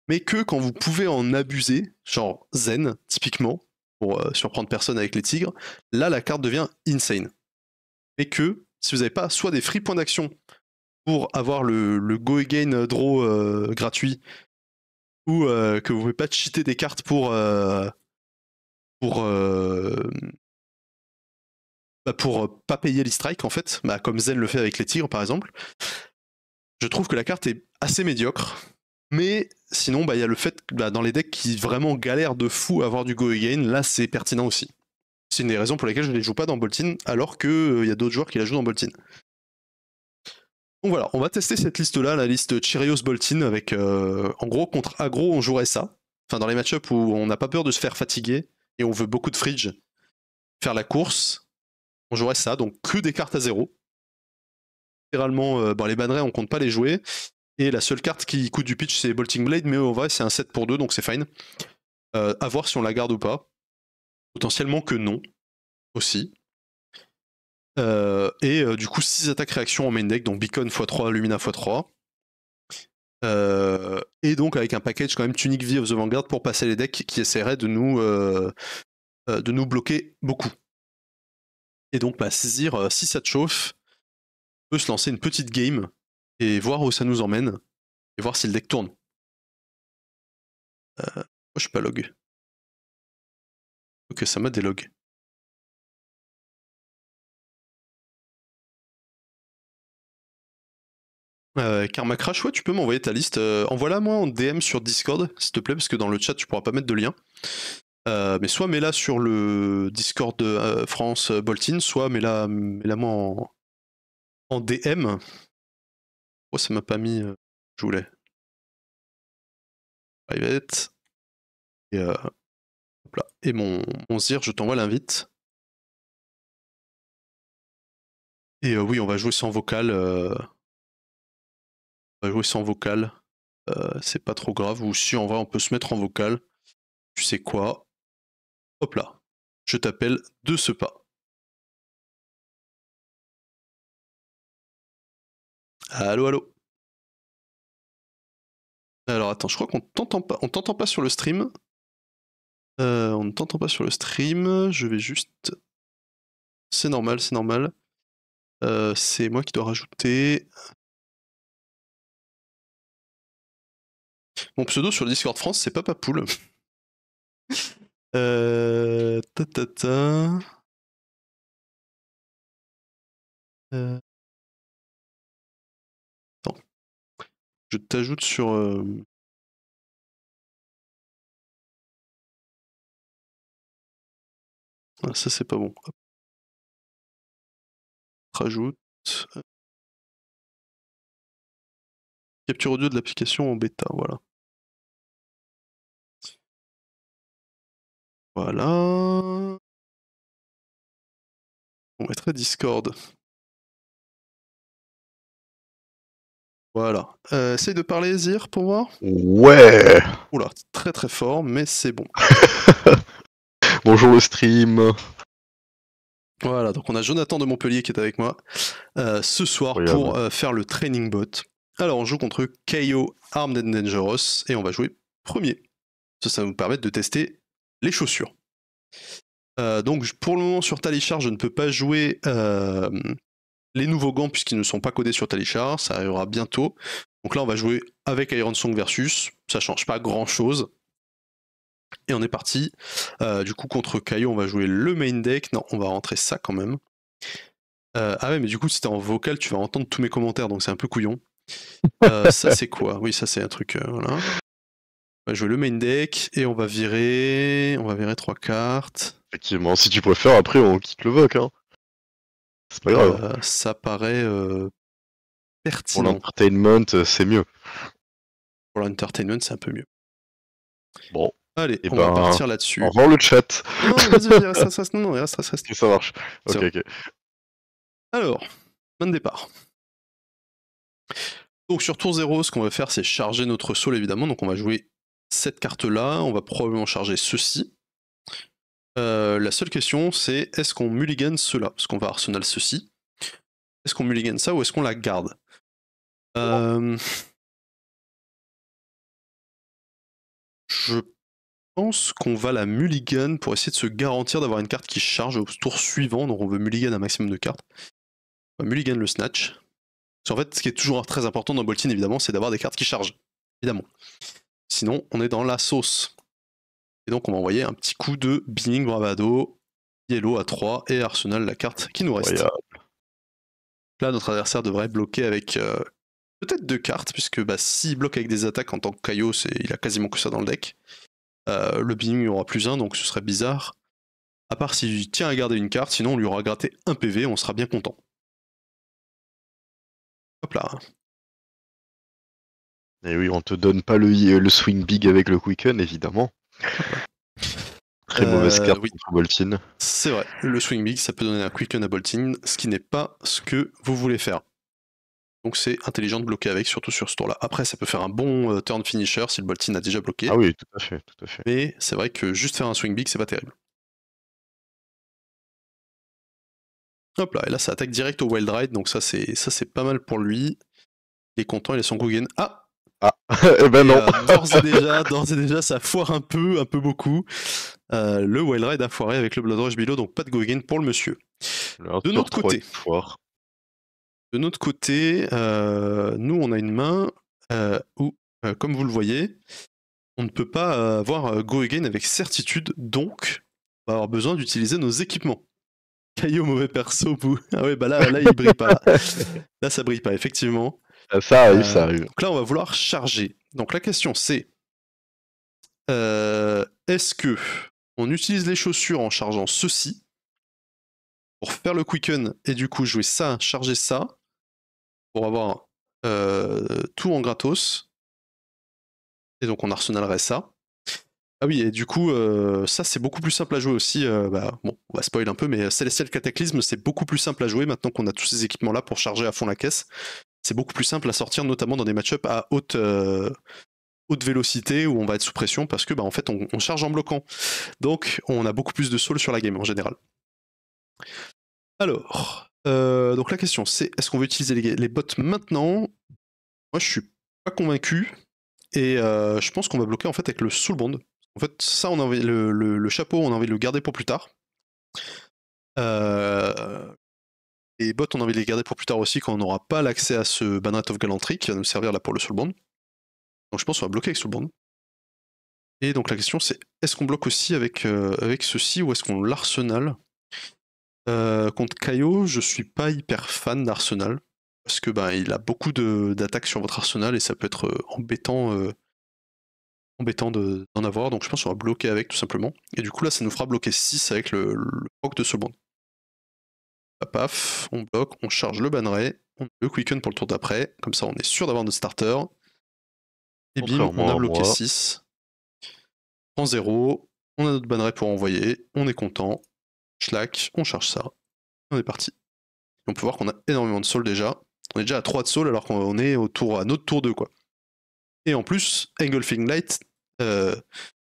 Mais que quand vous pouvez en abuser, genre Zen typiquement, pour euh, surprendre personne avec les tigres, là la carte devient insane. Et que si vous n'avez pas soit des free points d'action pour avoir le, go again euh, draw euh, gratuit, ou que vous ne pouvez pas cheater des cartes pour pour euh, bah, pour euh, pas payer les strikes en fait, bah, comme Zen le fait avec les tigres par exemple. Je trouve que la carte est assez médiocre, mais sinon bah, il y a le fait dans les decks qui vraiment galèrent de fou à avoir du go again, là c'est pertinent aussi. C'est une des raisons pour lesquelles je ne les joue pas dans Boltin, alors qu'il euh, y a d'autres joueurs qui la jouent dans Boltin. Donc voilà, on va tester cette liste-là, la liste Cheerios Boltin, avec en gros contre aggro on jouerait ça. Enfin dans les match matchups où on n'a pas peur de se faire fatiguer, et on veut beaucoup de fridge, faire la course, on jouerait ça, donc que des cartes à zéro. Littéralement, euh, bah, les bannerets, on compte pas les jouer. Et la seule carte qui coûte du pitch, c'est Bolting Blade, mais en vrai, c'est un 7 pour 2, donc c'est fine. Euh, à voir si on la garde ou pas. Potentiellement que non, aussi. Euh, et du coup, 6 attaques réaction en main deck, donc Beacon x3, Lumina x3. Euh, et donc avec un package quand même Tunic V of the Vanguard pour passer les decks qui essaieraient de nous, euh, euh, de nous bloquer beaucoup. Et donc bah, saisir, si ça te chauffe, on peut se lancer une petite game et voir où ça nous emmène et voir si le deck tourne. je suis pas log. Ok, ça m'a délog Euh, Karma Crash, ouais, tu peux m'envoyer ta liste. Euh, envoie-la moi en DM sur Discord, s'il te plaît, parce que dans le chat, tu pourras pas mettre de lien. Euh, mais soit mets-la sur le Discord de euh, France Boltin, soit mets-la mets moi en, en DM. Oh, ça m'a pas mis. je voulais. Private. Et, mon, mon Zir, je t'envoie l'invite. Et oui, on va jouer sans vocal. On bah, va jouer sans vocal. Euh, c'est pas trop grave. Ou si en vrai, on peut se mettre en vocal. Tu sais quoi Hop là. Je t'appelle de ce pas. Allô, allô. Alors attends, je crois qu'on t'entend pas. t'entend pas sur le stream. Euh, on ne t'entend pas sur le stream. Je vais juste. C'est normal, c'est normal. Euh, c'est moi qui dois rajouter Mon pseudo sur le Discord France, c'est Papa Poule. *laughs* Euh, ta ta ta. Euh. Attends. Je t'ajoute sur. Euh, ah, ça, c'est pas bon. Rajoute. Capture audio de l'application en bêta, voilà. Voilà. On mettrait Discord. Voilà. Euh, essaye de parler, Zir, pour voir. Ouais Oula, très très fort, mais c'est bon. *laughs* Bonjour le stream. Voilà, donc on a Jonathan de Montpellier qui est avec moi euh, ce soir pour euh, faire le training bot. Alors on joue contre KO Armed and Dangerous et on va jouer premier. Ça, ça va nous permettre de tester les chaussures. Euh, donc pour le moment sur Talichar, je ne peux pas jouer euh, les nouveaux gants puisqu'ils ne sont pas codés sur Talichar, ça arrivera bientôt. Donc là on va jouer avec Iron Song versus, ça change pas grand chose. Et on est parti. Euh, du coup contre Caillou on va jouer le main deck. Non, on va rentrer ça quand même. ah ouais mais du coup si t'es en vocal tu vas entendre tous mes commentaires donc c'est un peu couillon. ça c'est quoi Oui ça c'est un truc va jouer le main deck et on va virer. On va virer trois cartes. Effectivement, si tu préfères, après on quitte le voc. Hein. C'est pas grave. Euh, ça paraît euh, pertinent. Pour l'entertainment, euh, c'est mieux. Pour l'entertainment, c'est un peu mieux. Bon. Allez, et eh on ben, va partir là-dessus. on le chat. Non, vas ah, ça, non, reste ah, ça, ça. *laughs* marche. Ok, ok. Alors, main de départ. Donc sur tour 0, ce qu'on va faire, c'est charger notre sol évidemment. Donc on va jouer cette carte-là, on va probablement charger ceci. Euh, la seule question, c'est est-ce qu'on mulligan cela Parce qu'on va arsenal ceci. Est-ce qu'on mulligan ça ou est-ce qu'on la garde euh, Je pense qu'on va la mulligan pour essayer de se garantir d'avoir une carte qui charge au tour suivant. Donc on veut mulligan un maximum de cartes. On va mulligan le snatch. Parce en fait, ce qui est toujours très important dans Boltin, évidemment, c'est d'avoir des cartes qui chargent. Évidemment. Sinon, on est dans la sauce. Et donc, on va envoyer un petit coup de Binning Bravado, Yellow à 3 et Arsenal, la carte qui nous reste. Là, notre adversaire devrait bloquer avec euh, peut-être deux cartes, puisque bah, s'il bloque avec des attaques en tant que Caillou, il a quasiment que ça dans le deck. Euh, le Binning aura plus un, donc ce serait bizarre. À part s'il tient à garder une carte, sinon on lui aura gratté un PV, on sera bien content. Hop là. Et eh oui, on te donne pas le, swing big avec le quicken, évidemment. Très euh, mauvaise carte C'est vrai, le swing big, ça peut donner un quicken à Boltin, ce qui n'est pas ce que vous voulez faire. Donc c'est intelligent de bloquer avec, surtout sur ce tour-là. Après, ça peut faire un bon euh, turn finisher si le Boltin a déjà bloqué. Ah oui, tout à fait, tout à fait. Mais c'est vrai que juste faire un swing big, c'est pas terrible. Hop là, et là ça attaque direct au Wild Ride, donc ça c'est ça c'est pas mal pour lui. Il est content, il est son Guggen. Ah ah, *laughs* eh ben non. Euh, d'ores et déjà, déjà, ça foire un peu, un peu beaucoup. Euh, le Wild Ride a foiré avec le Blood Rush Below, donc pas de go again pour le monsieur. de, notre côté, de notre côté, nous on a une main euh, où, comme vous le voyez, on ne peut pas avoir go again avec certitude, donc on va avoir besoin d'utiliser nos équipements. Caillot mauvais perso, bout. *laughs* Ah ouais, bah là, là il brille pas. *laughs* Là ça brille pas, effectivement. Ça arrive, ça euh, arrive. Donc là, on va vouloir charger. Donc la question, c'est euh, est-ce que on utilise les chaussures en chargeant ceci pour faire le quicken et du coup jouer ça, charger ça pour avoir euh, tout en gratos. Et donc on arsenalerait ça. Ah oui, et du coup, ça c'est beaucoup plus simple à jouer aussi. Bah, bon, on va spoiler un peu, mais Celestial Cataclysme, c'est beaucoup plus simple à jouer maintenant qu'on a tous ces équipements là pour charger à fond la caisse c'est beaucoup plus simple à sortir, notamment dans des match-ups à haute, euh, haute vélocité où on va être sous pression parce que bah, en fait on, charge en bloquant. Donc on a beaucoup plus de soul sur la game en général. Alors, euh, donc la question c'est est-ce qu'on veut utiliser les, bots maintenant Moi je suis pas convaincu et euh, je pense qu'on va bloquer en fait avec le soul bond. En fait, ça on a le, chapeau on a envie de le garder pour plus tard. Euh, et les bots, on a envie de les garder pour plus tard aussi quand on n'aura pas l'accès à ce Banat of Galantry qui va nous servir là pour le Soulband. Donc je pense qu'on va bloquer avec Soulbound. Et donc la question c'est est-ce qu'on bloque aussi avec, euh, avec ceci ou est-ce qu'on l'arsenal euh, Contre Kaio, je suis pas hyper fan d'arsenal parce que bah, il a beaucoup d'attaques sur votre arsenal et ça peut être euh, embêtant, embêtant d'en avoir. Donc je pense qu'on va bloquer avec tout simplement. Et du coup là ça nous fera bloquer 6 avec le, proc de Soulband. Ah, paf, on bloque, on charge le banneret, on le quicken pour le tour d'après, comme ça on est sûr d'avoir notre starter. Et bim, on a bloqué 6. En 0, on a notre banneret pour envoyer, on est content. Schlack, on charge ça. On est parti. on peut voir qu'on a énormément de sol déjà. On est déjà à 3 de soul alors qu'on est tour à notre tour 2 quoi. Et en plus, Engulfing Light euh,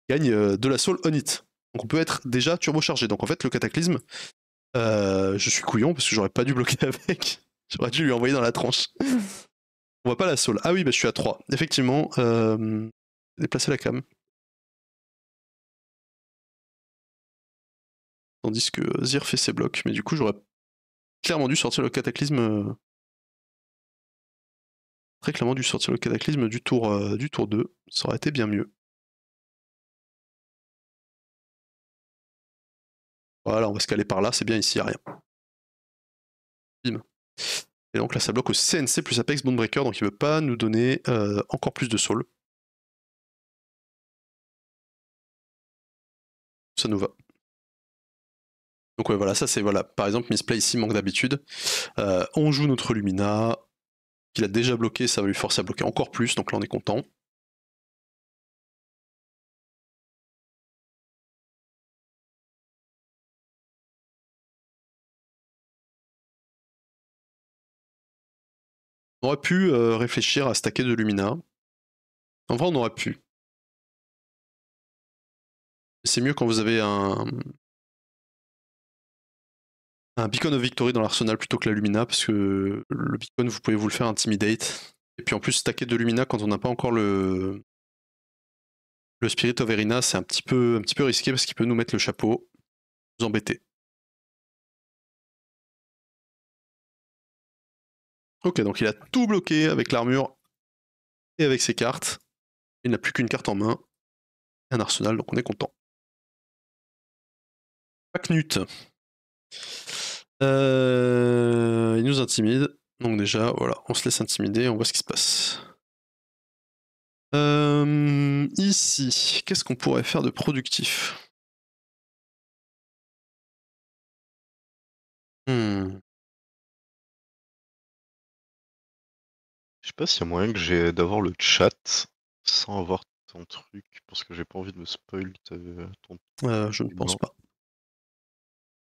gagne euh, de la soul on it. Donc on peut être déjà turbochargé. Donc en fait, le cataclysme, euh, je suis couillon parce que j'aurais pas dû bloquer *laughs* avec. J'aurais dû lui envoyer dans la tranche. On voit pas la saule. Ah oui, bah, je suis à 3. Effectivement, euh, déplacer la cam. Tandis que Zir fait ses blocs. Mais du coup, j'aurais clairement dû sortir le cataclysme. Euh, très clairement dû sortir le cataclysme du tour, du tour 2. Ça aurait été bien mieux. Voilà, on va se caler par là, c'est bien ici, il a rien. Et donc là, ça bloque au CNC plus Apex Bonebreaker, donc il ne veut pas nous donner euh, encore plus de soul. Ça nous va. Donc voilà, ça c'est, voilà, par exemple, misplay ici, manque d'habitude. Euh, on joue notre Lumina, qu'il a déjà bloqué, ça va lui forcer à bloquer encore plus, donc là on est content. On aurait pu euh, réfléchir à stacker de Lumina. En vrai, on aurait pu. C'est mieux quand vous avez un, un beacon of victory dans l'arsenal plutôt que la Lumina, parce que le beacon, vous pouvez vous le faire intimidate. Et puis en plus, stacker de Lumina quand on n'a pas encore le, le Spirit of Erina, c'est un petit peu, un petit peu risqué parce qu'il peut nous mettre le chapeau, nous embêter. Ok, donc il a tout bloqué avec l'armure et avec ses cartes. Il n'a plus qu'une carte en main. Un arsenal, donc on est content. Pacnut. Euh, il nous intimide. Donc déjà, voilà, on se laisse intimider, on voit ce qui se passe. Euh, ici, qu'est-ce qu'on pourrait faire de productif Je sais pas s'il y a moyen que j'ai euh, d'avoir le chat sans avoir ton truc, parce que j'ai pas envie de me spoil ton. Euh, je ne pense pas.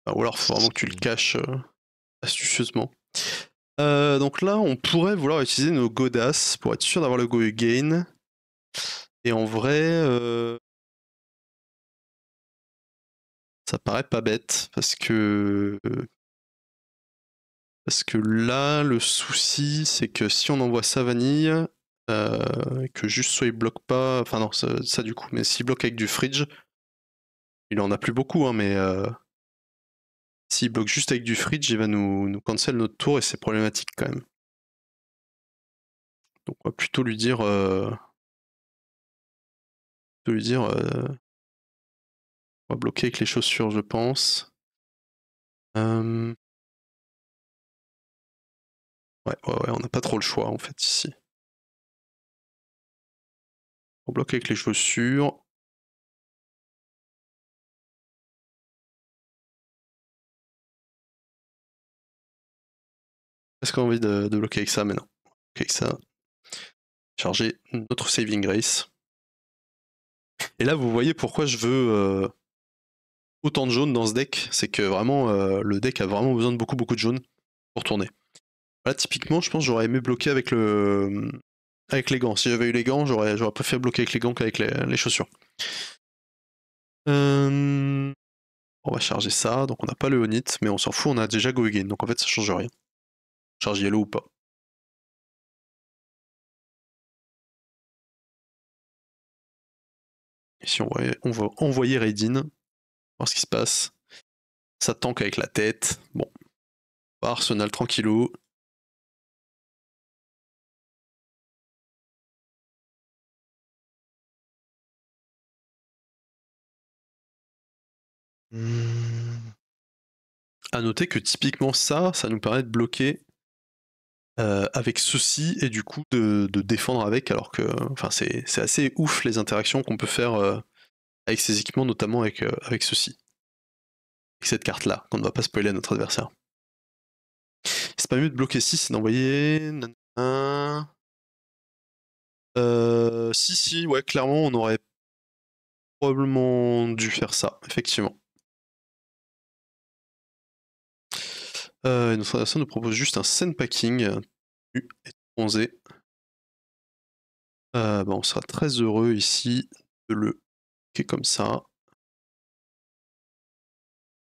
Bah, ou alors, faut vraiment que tu le caches euh, astucieusement. donc là, on pourrait vouloir utiliser nos godasses pour être sûr d'avoir le go again. Et en vrai, ça paraît pas bête parce que parce que là, le souci, c'est que si on envoie sa vanille, euh, que juste soit il bloque pas, enfin non, ça, du coup, mais s'il bloque avec du fridge, il en a plus beaucoup, hein, mais euh, s'il bloque juste avec du fridge, il va nous, nous cancel notre tour et c'est problématique quand même. Donc on va plutôt lui dire, euh, plutôt lui dire, euh, on va bloquer avec les chaussures, je pense. Ouais, ouais, on n'a pas trop le choix en fait ici. On bloque avec les chaussures. Est-ce qu'on a envie de, bloquer avec ça maintenant non. Avec ça, charger notre saving grace. Et là, vous voyez pourquoi je veux euh, autant de jaunes dans ce deck. C'est que vraiment, euh, le deck a vraiment besoin de beaucoup, beaucoup de jaunes pour tourner. Là, ah, typiquement, je pense que j'aurais aimé bloquer avec le avec les gants. Si j'avais eu les gants, j'aurais, j'aurais préféré bloquer avec les gants qu'avec les, chaussures. Euh, on va charger ça. Donc on n'a pas le Honit, mais on s'en fout, on a déjà Go Donc en fait, ça change rien. charge Yellow ou pas. Ici, on, va, on va envoyer Raidin, voir ce qui se passe. Ça tank avec la tête. Bon. Arsenal tranquillou. Mmh. À noter que typiquement ça, ça nous permet de bloquer euh, avec ceci et du coup de, défendre avec, alors que enfin, c'est, assez ouf les interactions qu'on peut faire euh, avec ces équipements, notamment avec, euh, avec ceci. Avec cette carte-là, qu'on ne va pas spoiler à notre adversaire. C'est pas mieux de bloquer 6 et d'envoyer. si, si, ouais, clairement, on aurait probablement dû faire ça, effectivement. Euh, notre adversaire nous propose juste un packing packing. Euh, bah, on sera très heureux ici de le qui comme ça.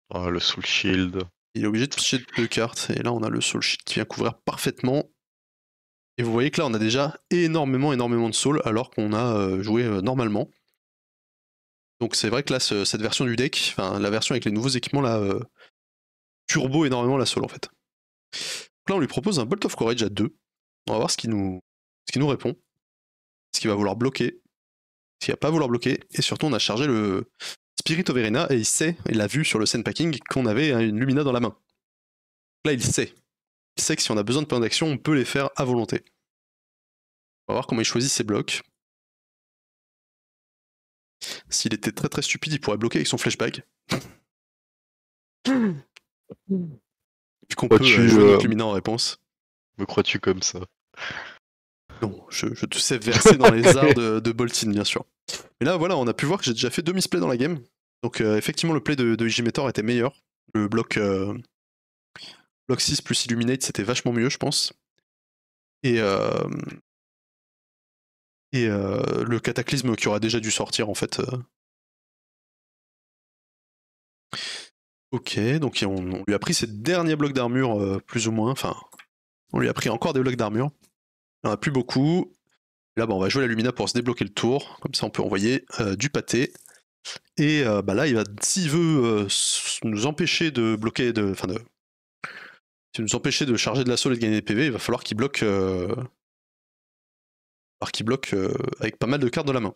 Oh, le Soul Shield. Il est obligé de toucher deux cartes, et là on a le Soul Shield qui vient couvrir parfaitement. Et vous voyez que là on a déjà énormément, énormément de Soul, alors qu'on a euh, joué normalement. Donc c'est vrai que là, cette version du deck, enfin la version avec les nouveaux équipements là, turbo énormément la seule en fait. là, on lui propose un Bolt of Courage à 2. On va voir ce qu'il nous, ce nous répond. Ce qu'il va vouloir bloquer. Ce qu'il va pas vouloir bloquer. Et surtout, on a chargé le Spirit of Verena et il sait, il l'a vu sur le packing, qu'on avait une Lumina dans la main. Là, il sait. Il sait que si on a besoin de points d'action, on peut les faire à volonté. On va voir comment il choisit ses blocs. S'il était très très stupide, il pourrait bloquer avec son flashback. *clears throat* Vu qu'on tu, euh, euh, en réponse. Me crois-tu comme ça Non, je, te sais verser dans les arts de, de bien sûr. Mais là, voilà, on a pu voir que j'ai déjà fait deux misplays dans la game. Donc, euh, effectivement, le play de, de était meilleur. Le bloc, 6 plus Illuminate, c'était vachement mieux, je pense. Et, et le cataclysme qui aurait déjà dû sortir, en fait, Ok, donc on, lui a pris ses derniers blocs d'armure, euh, plus ou moins. Enfin, on lui a pris encore des blocs d'armure. Il a plus beaucoup. Là, bah, on va jouer la Lumina pour se débloquer le tour. Comme ça, on peut envoyer euh, du pâté. Et euh, bah, là, il va, s'il veut nous empêcher de bloquer, de, enfin de, si nous empêcher de charger de l'assaut et de gagner des PV, il va falloir qu'il bloque, qu'il bloque avec pas mal de cartes de la main.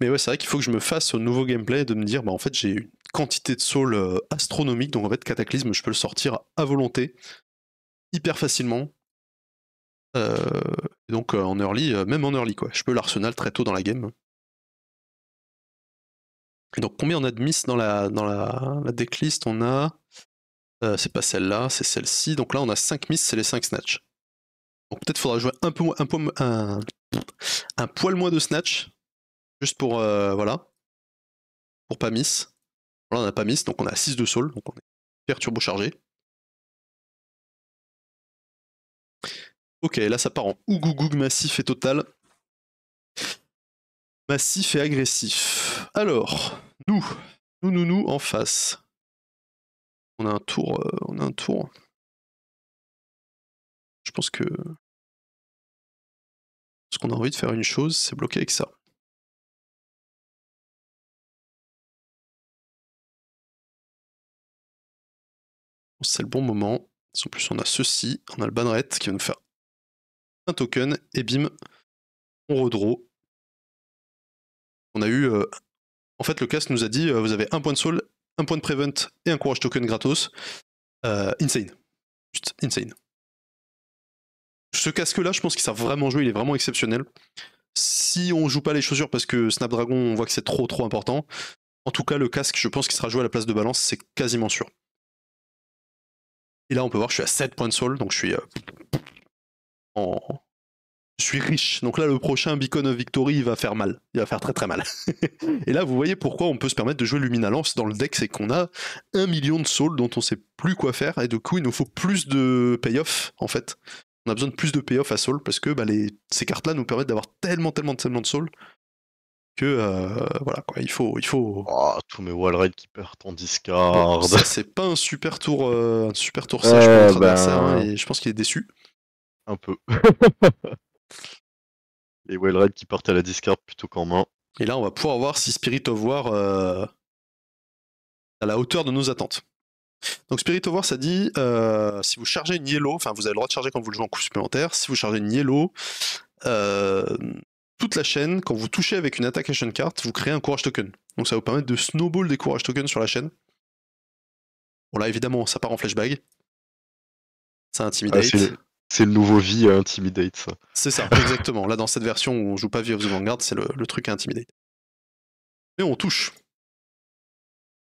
Mais ouais, c'est vrai qu'il faut que je me fasse au nouveau gameplay de me dire, bah en fait, j'ai une quantité de soul euh, astronomique, donc en fait, Cataclysme, je peux le sortir à volonté, hyper facilement. Euh, donc euh, en early, même en early, quoi. Je peux l'arsenal très tôt dans la game. Et donc combien on a de miss dans la, dans la, decklist On a. c'est pas celle-là, c'est celle-ci. Donc là, on a 5 miss, c'est les 5 snatch. Donc peut-être faudra jouer un, peu, un poil moins de snatch Juste pour, euh, voilà, pour pas miss. là on a pas miss, donc on a 6 de sol, donc on est super turbochargé. Ok, là ça part en ougougoug massif et total. Massif et agressif. Alors, nous, nous, nous, nous, en face. On a un tour, euh, on a un tour. Je pense que... Ce qu'on a envie de faire une chose, c'est bloquer avec ça. c'est le bon moment. En plus, on a ceci, on a le banneret qui va nous faire un token, et bim, on redraw. On a eu... Euh, en fait, le casque nous a dit, euh, vous avez un point de soul, un point de prevent et un courage token gratos. Euh, insane. Juste insane. Ce casque-là, je pense qu'il sert vraiment jouer, il est vraiment exceptionnel. Si on joue pas les chaussures parce que Snapdragon, on voit que c'est trop trop important, en tout cas, le casque, je pense qu'il sera joué à la place de balance, c'est quasiment sûr. Et là, on peut voir, que je suis à 7 points de soul, donc je suis, euh, je suis riche. Donc là, le prochain Beacon of Victory, il va faire mal. Il va faire très très mal. *laughs* et là, vous voyez pourquoi on peut se permettre de jouer Lance dans le deck, c'est qu'on a 1 million de soul dont on ne sait plus quoi faire, et du coup, il nous faut plus de payoff, en fait. On a besoin de plus de payoff à soul, parce que bah, ces cartes-là nous permettent d'avoir tellement, tellement, tellement de soul que euh, voilà quoi, il faut il faut. Oh, tous mes Wallred qui partent en discard. *laughs* c'est pas un super tour, euh, un super tour ça pour ben, adversaire hein, je pense qu'il est déçu. Un peu. *laughs* Les Walred qui partent à la discard plutôt qu'en main. Et là, on va pouvoir voir si Spirit of War euh, à la hauteur de nos attentes. Donc Spirit of War, ça dit si vous chargez une yellow, enfin vous avez le droit de charger quand vous le jouez en coup supplémentaire. Si vous chargez une yellow, toute la chaîne, quand vous touchez avec une attaque action card, vous créez un courage token. Donc ça vous permet de snowball des courage tokens sur la chaîne. Bon là évidemment ça part en flashbag. Ça intimidate. Ah, c'est le nouveau vie euh, à intimidate ça. C'est ça, *laughs* exactement. là dans cette version où on joue pas Vie of the Vanguard, c'est le, truc à intimidate. Et on touche.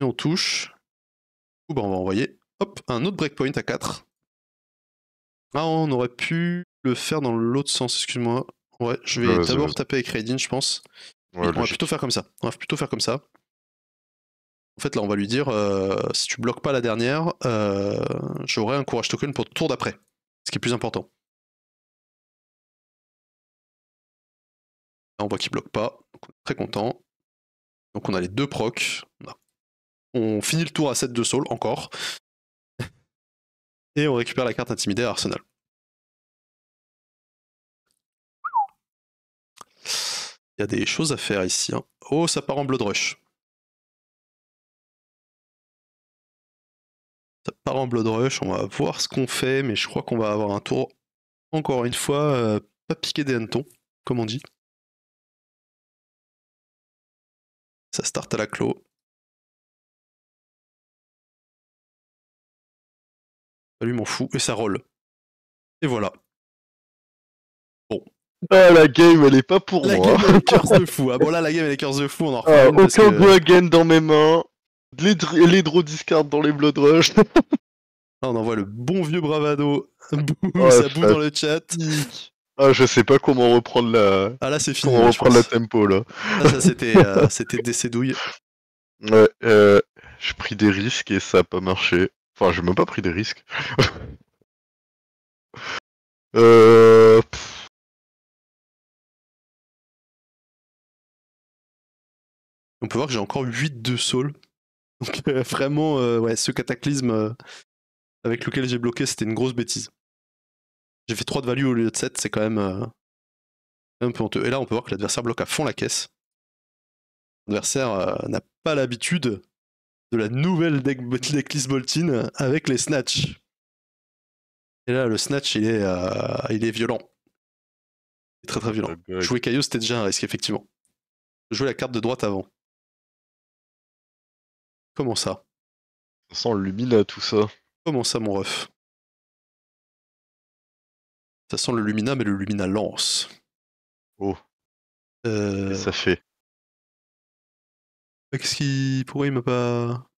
Et on touche. Ou ben on va envoyer hop, un autre breakpoint à 4. Ah on aurait pu le faire dans l'autre sens, excuse-moi. Ouais, je vais d'abord taper avec Raiden, je pense. on va plutôt faire comme ça. On va plutôt faire comme ça. En fait, là, on va lui dire euh, si tu bloques pas la dernière, euh, j'aurai un courage token pour le tour d'après. Ce qui est plus important. Là, on voit qu'il bloque pas. très content. Donc, on a les deux procs. On, finit le tour à 7 de Saul, encore. *laughs* Et on récupère la carte intimidée à Arsenal. y a des choses à faire ici. Hein. Oh, ça part en Blood Rush. Ça part en Blood Rush, on va voir ce qu'on fait, mais je crois qu'on va avoir un tour, encore une fois, euh, pas piquer des hannetons, comme on dit. Ça start à la clo. Salut, m'en fout. et ça roll. Et voilà. Bon, ah, la game, elle est pas pour moi. La game, elle est de fou. Ah bon, là, la *laughs* game, elle est curse de fou. On en ah, aucun go dans mes mains. Les, les draw discard dans les blood rush. Ah *laughs* on envoie le bon vieux bravado. Ah, ça boue dans le chat. Ah, je sais pas comment reprendre la. Ah là, c'est fini. Comment reprendre la tempo là. Ah, ça, c'était, euh, *laughs* c'était des cédouilles Ouais, euh, j'ai pris des risques et ça a pas marché. Enfin, j'ai même pas pris des risques. euh. On peut voir que j'ai encore 8 de Soul. Donc euh, vraiment, euh, ouais, ce cataclysme euh, avec lequel j'ai bloqué, c'était une grosse bêtise. J'ai fait 3 de value au lieu de 7, c'est quand même un peu honteux. Et là, on peut voir que l'adversaire bloque à fond la caisse. L'adversaire n'a pas l'habitude de la nouvelle deck decklist *laughs* avec les snatch. Et là, le snatch, il est, il est violent. Il est très très violent. Ah, Jouer Caillou, c'était déjà un risque, effectivement. Jouer la carte de droite avant. Comment ça Ça sent le Lumina tout ça. Comment ça, mon ref Ça sent le Lumina, mais le Lumina lance. Oh. Euh... Ça fait. Bah, qu'est-ce qui. Pourquoi il m'a pas.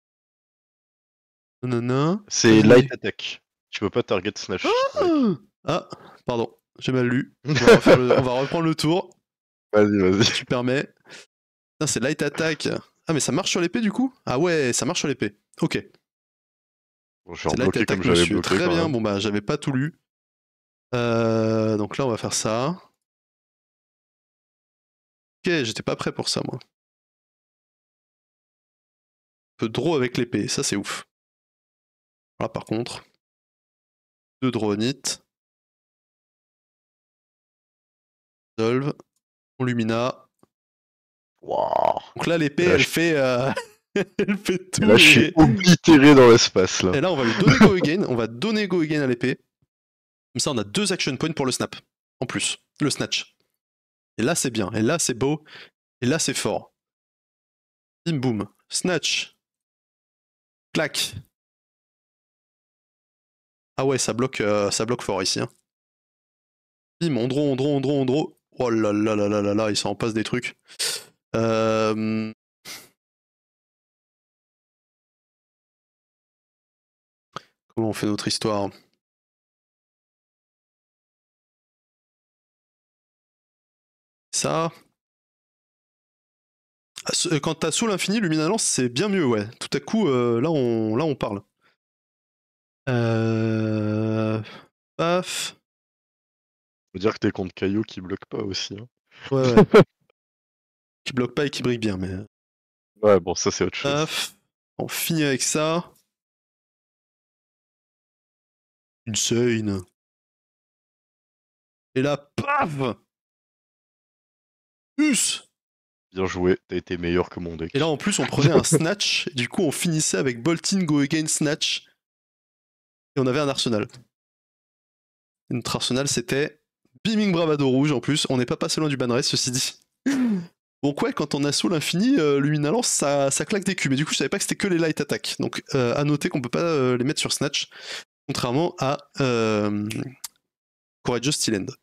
non C'est Light Attack. Tu peux pas target Snatch. Ah, ah pardon. J'ai mal lu. On va, On va reprendre le tour. *laughs* Vas-y, vas-y. Si tu permets. C'est Light Attack. Ah, mais ça marche sur l'épée du coup Ah ouais, ça marche sur l'épée. Ok. C'est là comme Très bien, bon bah j'avais pas tout lu. Euh, donc là, on va faire ça. Ok, j'étais pas prêt pour ça, moi. Un peu draw avec l'épée, ça c'est ouf. Là ah, par contre, deux dronite. Solve, on Lumina, donc là, l'épée, elle, fait, euh, *laughs* elle fait tout. là, je suis oblitéré dans l'espace. Là. Et là, on va lui donner go again. On va donner go again à l'épée. Comme ça, on a deux action points pour le snap. En plus, le snatch. Et là, c'est bien. Et là, c'est beau. Et là, c'est fort. Bim boum. Snatch. Clac. Ah ouais, ça bloque, euh, ça bloque fort ici. Hein. Bim, on draw, on draw, on draw, Oh là là là là là là, il s'en passe des trucs. Euh, Comment on fait notre histoire Ça. Ah, quand t'as sous l'infini, Luminalance, c'est bien mieux, ouais. Tout à coup, euh, là, on, là, on parle. Euh... Paf. Faut dire que t'es contre Caillou qui bloque pas aussi. Hein. Ouais, ouais. *laughs* qui bloque pas et qui brille bien, mais. Ouais, bon, ça c'est autre chose. On finit avec ça. Une Et là, paf Plus Bien joué, t'as été meilleur que mon deck. Et là, en plus, on prenait un snatch, et du coup, on finissait avec Bolting Go Again Snatch. Et on avait un arsenal. notre arsenal, c'était Beaming Bravado Rouge en plus. On n'est pas passé loin du ban ceci dit. Donc ouais, quand on assaut l'infini, euh, Luminalance, ça, ça, claque des culs. Mais du coup, je savais pas que c'était que les light attacks. Donc euh, à noter qu'on peut pas euh, les mettre sur Snatch, contrairement à euh, Courageous Steel End.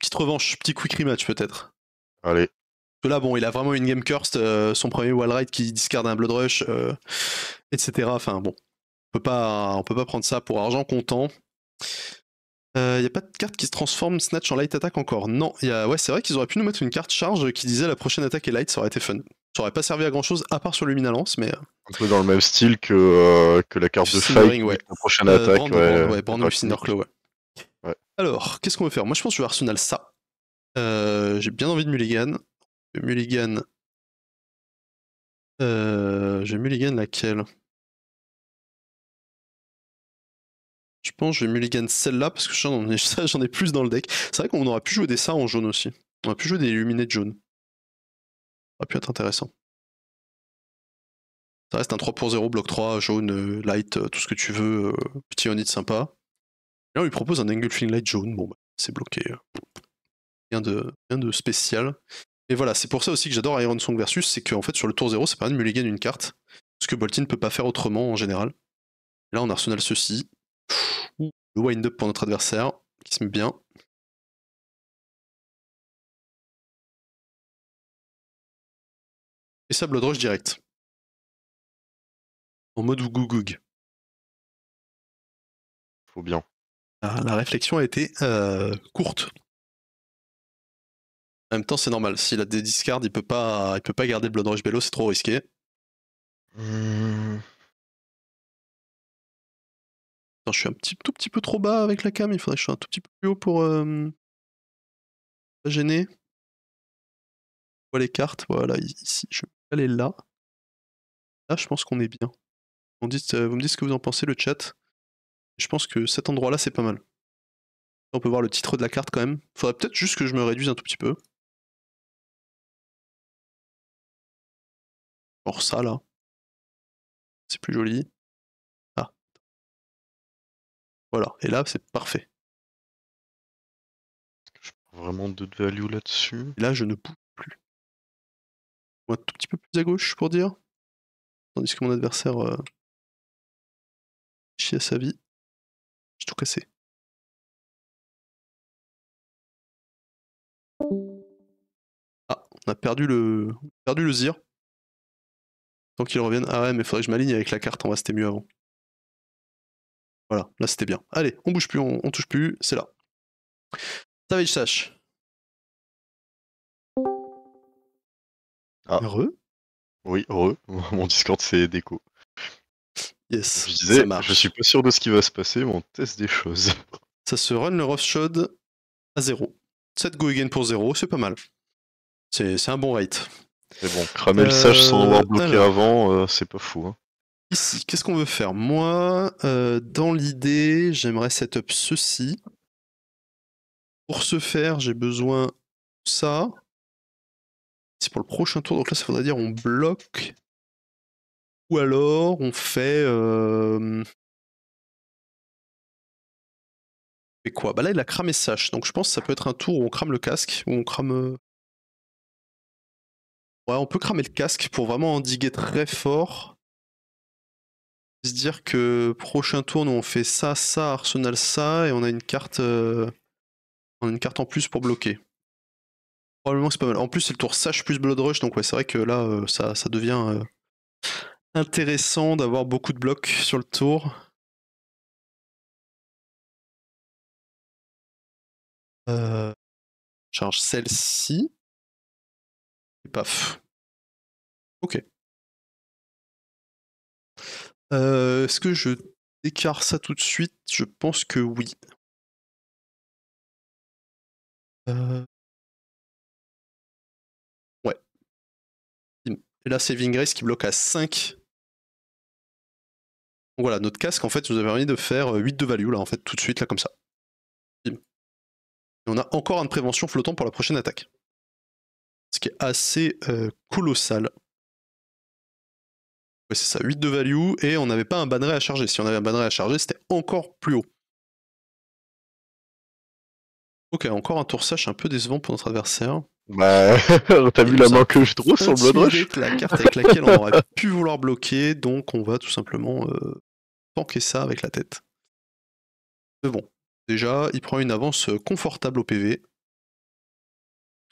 Petite revanche, petit quick rematch peut-être. Allez. Parce que là, bon, il a vraiment une game cursed, son premier wall ride qui discarde un blood rush, etc. Enfin bon, on peut pas, on peut pas prendre ça pour argent comptant. Il euh, a pas de carte qui se transforme Snatch en light attack encore. Non, y a... ouais, c'est vrai qu'ils auraient pu nous mettre une carte charge qui disait la prochaine attaque est light, ça aurait été fun. Ça aurait pas servi à grand chose à part sur Luminalance, mais. Euh. Un peu dans le même style que, euh, que la carte de Fight, ouais. la prochaine attaque. ouais, ouais, Claw, Alors, qu'est-ce qu'on veut faire Moi je pense que je vais Arsenal ça. J'ai bien envie de Mulligan. Mulligan. J'ai Mulligan laquelle Je pense que je vais mulligan celle-là parce que j'en ai, *laughs* j'en ai plus dans le deck. C'est vrai qu'on aurait pu jouer des ça en jaune aussi. On aurait pu jouer des illuminés de jaune. Ça aurait pu être intéressant. Ça reste un 3 pour 0, bloc 3, jaune, euh, light, euh, tout ce que tu veux, euh, petit onit sympa. là, on lui propose un Engulfing Light jaune. Bon, bah, c'est bloqué. Rien de, spécial. Et voilà, c'est pour ça aussi que j'adore Iron Song versus, c'est qu'en fait, sur le tour 0, ça permet de mulligan une carte. Ce que Boltin ne peut pas faire autrement en général. Là, on arsenal ceci. Le wind-up pour notre adversaire qui se met bien. Et ça Blood Rush direct. En mode Ougougug. Faut bien. Ah, la réflexion a été euh, courte. En même temps, c'est normal. S'il a des discards, il peut pas, il peut pas garder Blood Rush Bello, c'est trop risqué. Mmh je suis un petit, tout petit peu trop bas avec la cam, il faudrait que je sois un tout petit peu plus haut pour euh, gêner. les cartes, voilà, ici, je vais aller là. Là, je pense qu'on est bien. Vous me, dites, euh, vous me dites ce que vous en pensez, le chat. Je pense que cet endroit-là, c'est pas mal. On peut voir le titre de la carte quand même. Faudrait peut-être juste que je me réduise un tout petit peu. Or ça, là. C'est plus joli. Voilà, et là c'est parfait. Je prends vraiment de value là-dessus. là je ne bouge plus. Un tout petit peu plus à gauche pour dire. Tandis que mon adversaire euh, chie à sa vie. J'ai tout cassé. Ah, on a perdu le, perdu le Zir. Tant qu'il revienne. Ah ouais, mais faudrait que je m'aligne avec la carte On va, c'était mieux avant. Voilà, là c'était bien. Allez, on bouge plus, on, touche plus, c'est là. Savage Sash. Ah. Heureux Oui, heureux. *laughs* Mon Discord c'est déco. Yes, je ça marche. je suis pas sûr de ce qui va se passer, mais on teste des choses. *laughs* Ça se run le Roughshod à 0. 7 go again pour 0, c'est pas mal. C'est un bon rate. C'est bon, cramer le sage sans avoir euh, bloqué avant, euh, c'est pas fou. Hein qu'est-ce qu'on veut faire Moi, euh, dans l'idée, j'aimerais setup ceci. Pour ce faire, j'ai besoin de ça. C'est pour le prochain tour, donc là, ça faudrait dire on bloque. Ou alors, on fait... Euh... Et quoi Bah là, il a cramé Sash, donc je pense que ça peut être un tour où on crame le casque, on crame... Euh, ouais, on peut cramer le casque pour vraiment endiguer très fort se dire que prochain tour, nous on fait ça, ça, Arsenal, ça, et on a une carte, euh, on a une carte en plus pour bloquer. Probablement c'est pas mal. En plus, c'est le tour Sage plus Blood Rush, donc ouais, c'est vrai que là, euh, ça, ça, devient euh, intéressant d'avoir beaucoup de blocs sur le tour. charge celle-ci. Et paf. Ok. Euh, est-ce que je déclare ça tout de suite Je pense que oui. Euh. Ouais. Et là, c'est Vingrace qui bloque à 5. voilà, notre casque, en fait, nous a permis de faire 8 euh, de value, là, en fait, tout de suite, là, comme ça. Et on a encore une prévention flottant pour la prochaine attaque. Ce qui est assez colossal. Oui c'est ça, 8 de value, et on n'avait pas un banneret à charger. Si on avait un banneret à charger, c'était encore plus haut. Ok, encore un tour sèche un peu décevant pour notre adversaire. Bah, *laughs* t'as vu la main que je trouve sur Blood Rush La carte avec laquelle on aurait pu vouloir bloquer, donc on va tout simplement euh, tanker ça avec la tête. Mais bon, déjà, il prend une avance euh, confortable au PV.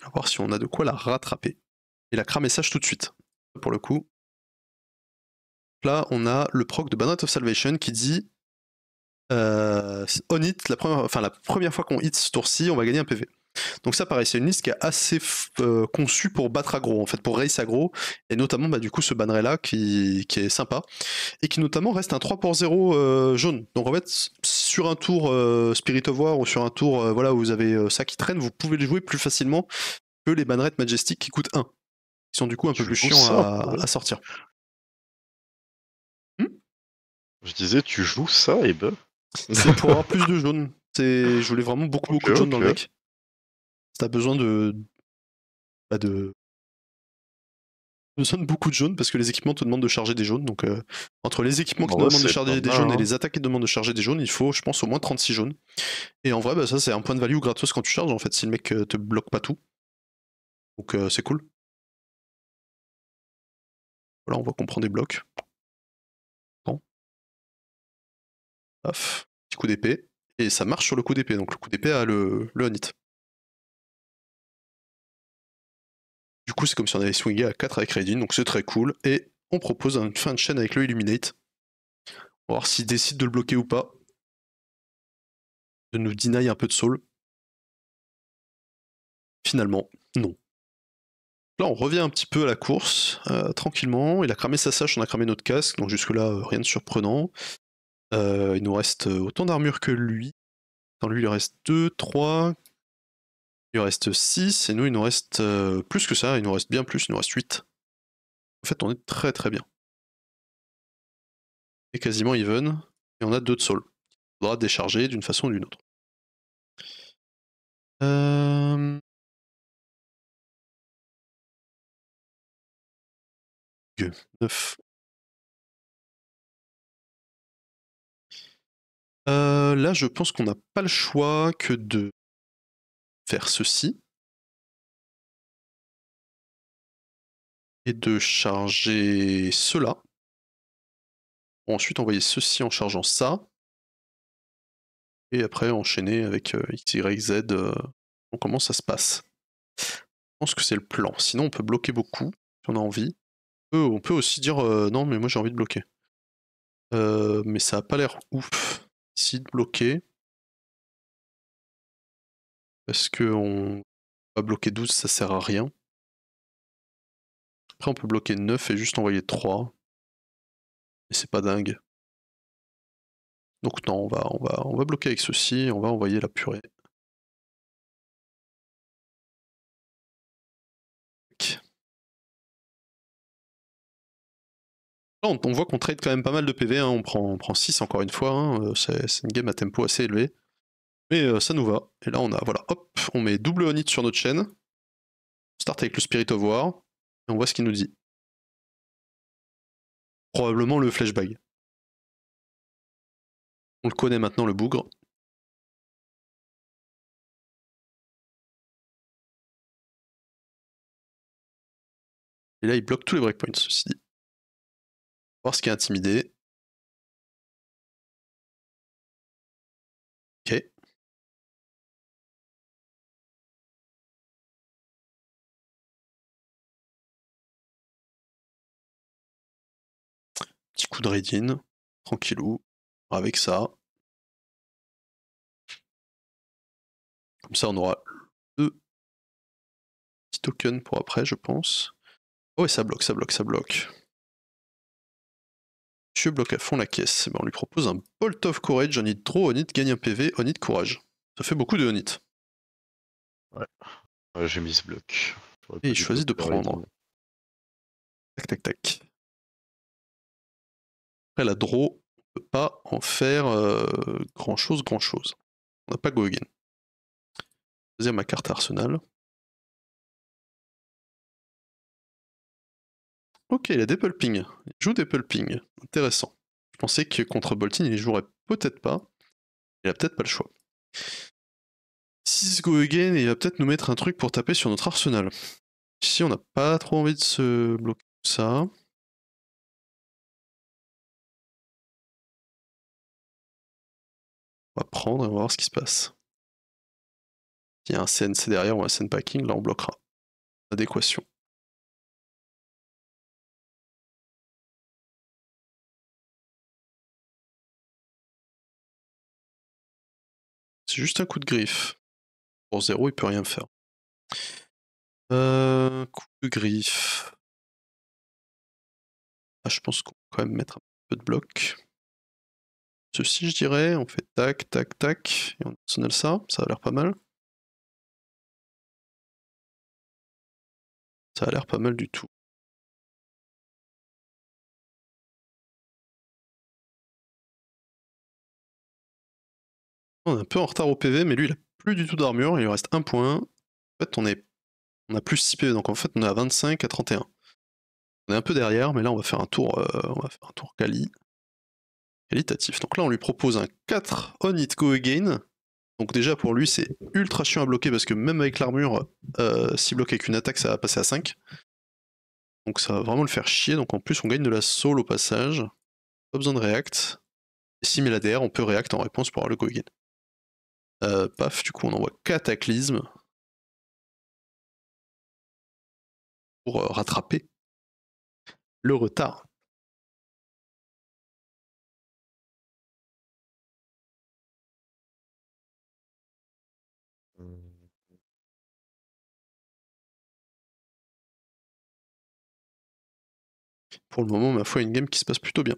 On va voir si on a de quoi la rattraper. Et la cramessage tout de suite, pour le coup. Là, on a le proc de Banneret of Salvation qui dit euh, on hit, la première, enfin, la première fois qu'on hit ce tour-ci, on va gagner un PV. Donc ça, pareil, c'est une liste qui est assez euh, conçue pour battre aggro, en fait, pour race aggro, et notamment, bah, du coup, ce banneret là qui, est sympa, et qui notamment reste un 3 pour 0 euh, jaune. Donc en fait, sur un tour Spirit of War ou sur un tour voilà, où vous avez ça qui traîne, vous pouvez le jouer plus facilement que les bannerettes Majestic qui coûtent 1. Qui sont du coup un peu plus chiants à, sortir. Je disais, tu joues ça, et ben. C'est pour avoir plus de jaune. Je voulais vraiment beaucoup, beaucoup de jaunes dans le deck. T'as besoin de. Bah de. besoin de beaucoup de jaunes parce que les équipements te demandent de charger des jaunes. Donc, euh, entre les équipements qui te bah, demandent de charger des jaunes et hein. les attaques qui te demandent de charger des jaunes, il faut, je pense, au moins 36 jaunes. Et en vrai, bah, ça, c'est un point de value gratos quand tu charges, en fait, si le mec euh, te bloque pas tout. Donc, euh, c'est cool. Voilà, on voit qu'on prend des blocs. Paf. petit coup d'épée. Et ça marche sur le coup d'épée, donc le coup d'épée a le, le Du coup, c'est comme si on avait swingé à 4 avec Raidin, donc c'est très cool. Et on propose une fin de chaîne avec le Illuminate. On va voir s'il décide de le bloquer ou pas. De nous deny un peu de soul. Finalement, non. Là, on revient un petit peu à la course, euh, tranquillement. Il a cramé sa sache, on a cramé notre casque, donc jusque-là, euh, rien de surprenant. Euh, il nous reste euh, autant d'armure que lui. Dans lui, il reste 2, 3, il reste 6, et nous, il nous reste euh, plus que ça, il nous reste bien plus, il nous reste 8. En fait, on est très très bien. Et quasiment even, et on a 2 de sol. Il faudra décharger d'une façon ou d'une autre. Euh... 9. Euh, là, je pense qu'on n'a pas le choix que de faire ceci. Et de charger cela. Pour ensuite envoyer ceci en chargeant ça. Et après enchaîner avec euh, X, Y, Z. Euh, comment ça se passe Je pense que c'est le plan. Sinon, on peut bloquer beaucoup si on a envie. on peut aussi dire non, mais moi j'ai envie de bloquer. mais ça n'a pas l'air ouf de bloquer, Parce que on va bloquer 12, ça sert à rien. Après, on peut bloquer 9 et juste envoyer 3. Et c'est pas dingue. Donc non, on va, on va, on va bloquer avec ceci, on va envoyer la purée. on, voit qu'on trade quand même pas mal de PV, hein. on, prend, 6 encore une fois, hein. euh, c'est une game à tempo assez élevé. Mais euh, ça nous va. Et là on a, voilà, hop, on met double onit sur notre chaîne. On start avec le Spirit of War, et on voit ce qu'il nous dit. Probablement le flashbag. On le connaît maintenant le bougre. Et là, il bloque tous les breakpoints, ceci dit. Voir ce qui est intimidé. Ok. Petit coup de raidin, tranquillou, avec ça. Comme ça, on aura deux petits tokens pour après, je pense. Oh, et ça bloque, ça bloque, ça bloque. Monsieur bloque à fond la caisse. Eh ben, on lui propose un Bolt of Courage, on hit draw, on gagne un PV, on hit courage. Ça fait beaucoup de on Ouais. J'ai mis ce bloc. Et il choisit de prendre. Tac tac tac. Après la draw, on peut pas en faire euh, grand chose, grand chose. On n'a pas go again. Deuxième ma carte arsenal. Ok, il a des pulping. Il joue des pulping. Intéressant. Je pensais que contre Bolton il les jouerait peut-être pas. Il a peut-être pas le choix. si go again il va peut-être nous mettre un truc pour taper sur notre arsenal. Ici, on n'a pas trop envie de se bloquer tout ça. On va prendre et on va voir ce qui se passe. S'il y a un CNC derrière ou un CNPacking, packing, là on bloquera. Adéquation. juste un coup de griffe. Pour zéro, il peut rien faire. Un euh, coup de griffe. Ah, je pense qu'on va quand même mettre un peu de bloc. Ceci, je dirais, on fait tac, tac, tac, et on sonnelle ça, ça a l'air pas mal. Ça a l'air pas mal du tout. On est un peu en retard au PV, mais lui, il a plus du tout d'armure, il lui reste un point. En fait, on est on a plus 6 PV, donc en fait, on est à 25 à 31. On est un peu derrière, mais là, on va faire un tour, euh, on va faire un tour quali. qualitatif. Donc là, on lui propose un 4 on it go again. Donc déjà, pour lui, c'est ultra chiant à bloquer, parce que même avec l'armure, si euh, s'il bloque avec une attaque, ça va passer à 5. Donc ça va vraiment le faire chier. Donc en plus, on gagne de la soul au passage. Pas besoin de react. Et il met on peut react en réponse pour avoir le go again. Euh, paf, du coup, on envoie Cataclysme. Pour euh, rattraper le retard. Pour le moment, ma foi, une game qui se passe plutôt bien.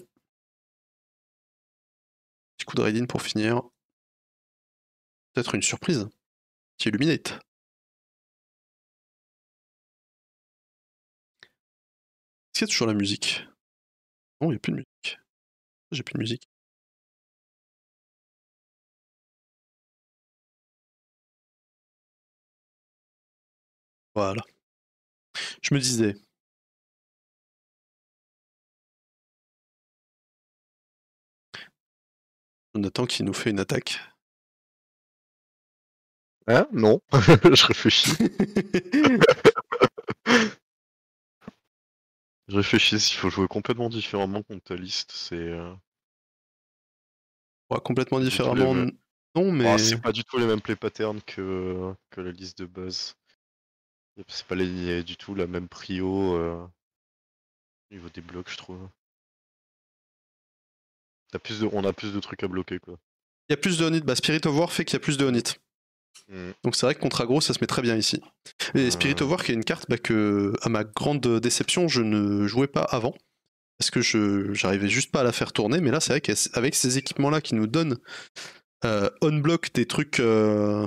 Petit coup de pour finir peut-être une surprise. qui Illuminate. Est-ce qu'il y a toujours la musique Non, il n'y a plus de musique. J'ai plus de musique. Voilà. Je me disais. On attend qu'il nous fait une attaque. Hein non, *laughs* je réfléchis. *laughs* je réfléchis, il faut jouer complètement différemment contre ta liste, c'est... Euh, complètement différemment, non, oh, mais... c'est pas du tout les mêmes play patterns que, que la liste de base. C'est pas du tout la même prio au euh, niveau des blocs, je trouve. On a plus de trucs à bloquer, Il y a plus de Honit, bah, Spirit of War fait qu'il y a plus de Honit. Mm. Donc c'est vrai que contre agro ça se met très bien ici. Et euh. Spirit of War, qui est une carte bah, que, à ma grande déception, je ne jouais pas avant. Parce que je j'arrivais juste pas à la faire tourner. Mais là, c'est vrai qu'avec ces équipements-là qui nous donnent un euh, on-block des trucs. Euh,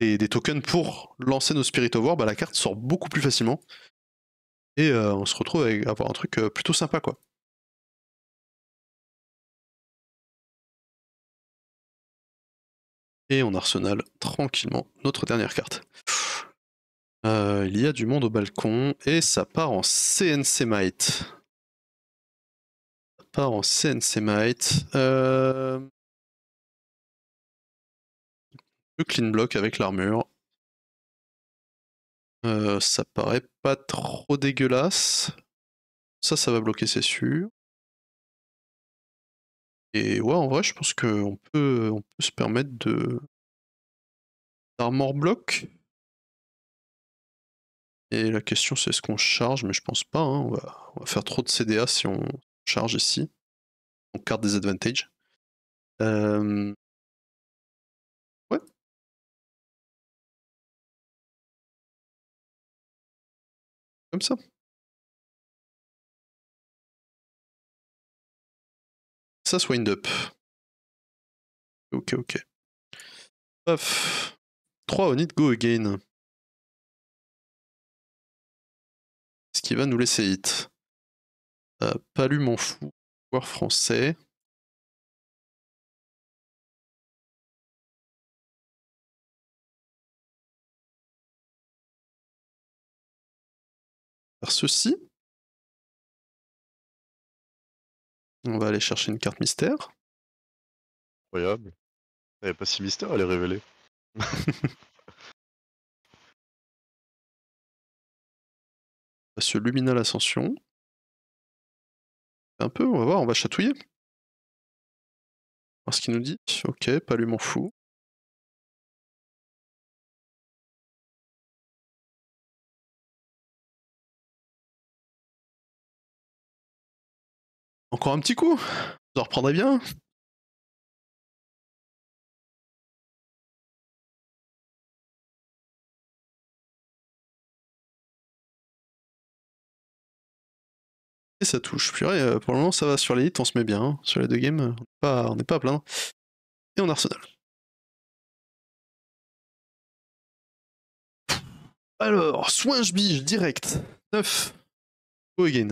et des, tokens pour lancer nos Spirit of War, bah, la carte sort beaucoup plus facilement. Et on se retrouve à avoir un truc plutôt sympa, quoi. Et on arsenal tranquillement notre dernière carte. Euh, il y a du monde au balcon et ça part en CNC Might. Ça part en CNC Might. Euh, le clean block avec l'armure. Euh, ça paraît pas trop dégueulasse. Ça, ça va bloquer, c'est sûr. Et ouais, en vrai, je pense qu'on peut, on peut se permettre de. d'armor block. Et la question, c'est est-ce qu'on charge Mais je pense pas. Hein. On, va, faire trop de CDA si on charge ici. On carte des advantages. Ouais. Comme ça. Ça se wind up. Ok, ok. Paf. 3, on need go again. Ce qui va nous laisser hit. Euh, Palu m'en fou. Voir français. Par ceci. On va aller chercher une carte mystère. Incroyable. Elle a pas si mystère, elle est révélée. Monsieur *laughs* Luminal l'ascension. Un peu, on va voir, on va chatouiller. Voir ce qu'il nous dit. Ok, pas lui m'en fout. Encore un petit coup Vous en bien Et ça touche. Purée, euh, pour le moment, ça va sur les on se met bien. Hein. Sur les deux games, on n'est pas, à plaindre. Et on Arsenal. Alors, Swing je direct. 9. Go again.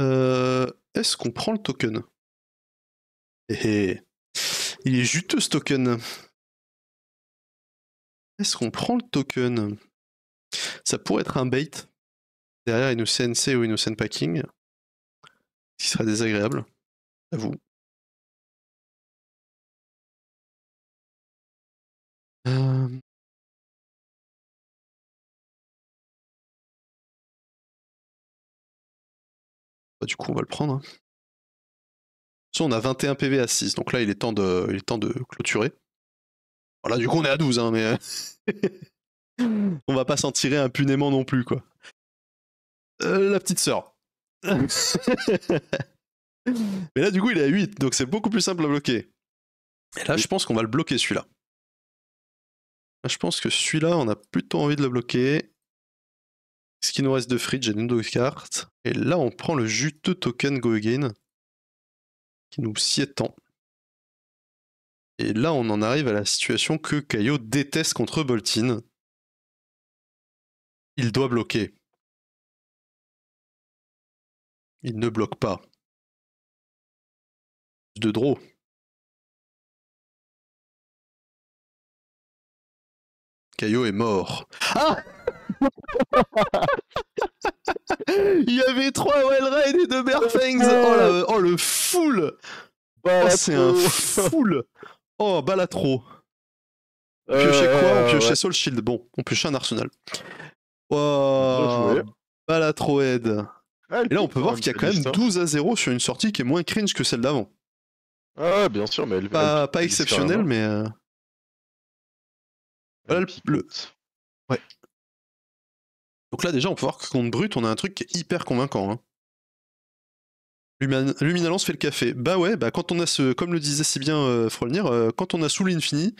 Euh, est-ce qu'on prend le token eh, eh. Il est juteux ce token. Est-ce qu'on prend le token Ça pourrait être un bait derrière une CNC ou une packing, ce qui serait désagréable, à Euh... Bah, du coup, on va le prendre. soit hein. on a 21 PV à 6, donc là, il est temps de, il est temps de clôturer. Voilà, là, du coup, on est à 12, mais. Hein, *laughs* on va pas s'en tirer impunément non plus, quoi. Euh, la petite sœur. *laughs* mais là, du coup, il est à 8, donc c'est beaucoup plus simple à bloquer. Et là, je pense qu'on va le bloquer, celui-là. Je pense que celui-là, on a plutôt envie de le bloquer. Ce qui nous reste de Fridge, j'ai deux cartes. Et là, on prend le juteux token Go Again, qui nous s'y étend. Et là, on en arrive à la situation que Caillot déteste contre Boltin. Il doit bloquer. Il ne bloque pas. De draw. Caillot est mort. Ah il y avait trois Wellrain et deux Bearfangs. Oh, oh, le full. oh, C'est un full. Oh, Balatro. On euh, piochait quoi On piochait Soul Shield. Bon, on piochait un Arsenal. Wow. Balatrohead. Ah, et là, on peut voir ah, qu'il y a quand même 12 hein. à 0 sur une sortie qui est moins cringe que celle d'avant. Ah, bien sûr, mais elle. Pas, exceptionnel, exceptionnelle, hein. mais. Euh, voilà le, bleu. Ouais. Donc là, déjà, on peut voir que contre Brut, on a un truc hyper convaincant. Hein. Luminalance fait le café. Bah ouais, bah quand on a ce, comme le disait si bien euh, Frolnir, euh, quand on a sous l'infini,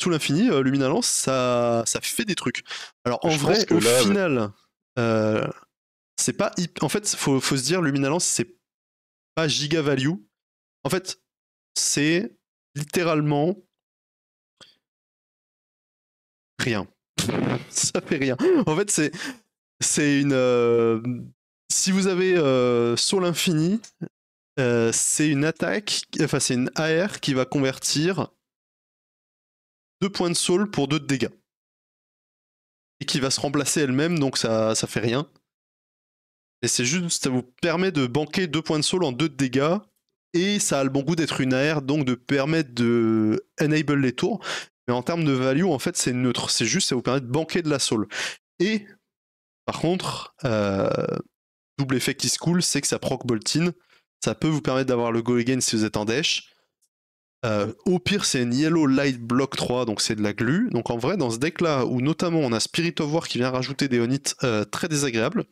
sous l'infini, euh, Luminalance, ça, ça fait des trucs. Alors en vrai, au final, euh, c'est pas, en fait, faut, faut se dire, Luminalance, c'est pas giga value. En fait, c'est littéralement rien. *laughs* ça fait rien. En fait, c'est c'est une. Euh, si vous avez euh, Soul Infini, euh, c'est une attaque, enfin c'est une AR qui va convertir deux points de soul pour deux de dégâts. Et qui va se remplacer elle-même, donc ça, ça fait rien. Et c'est juste, ça vous permet de banquer deux points de soul en deux de dégâts. Et ça a le bon goût d'être une AR, donc de permettre de enable les tours. Mais en termes de value, en fait, c'est neutre. C'est juste, ça vous permet de banquer de la soul. Et, par contre, euh, double effet qui se coule, c'est que ça proc Boltin. Ça peut vous permettre d'avoir le go again si vous êtes en dash. Euh, au pire, c'est une Yellow Light Block 3, donc c'est de la glu. Donc en vrai, dans ce deck-là, où notamment on a Spirit of War qui vient rajouter des Onites euh, très désagréables,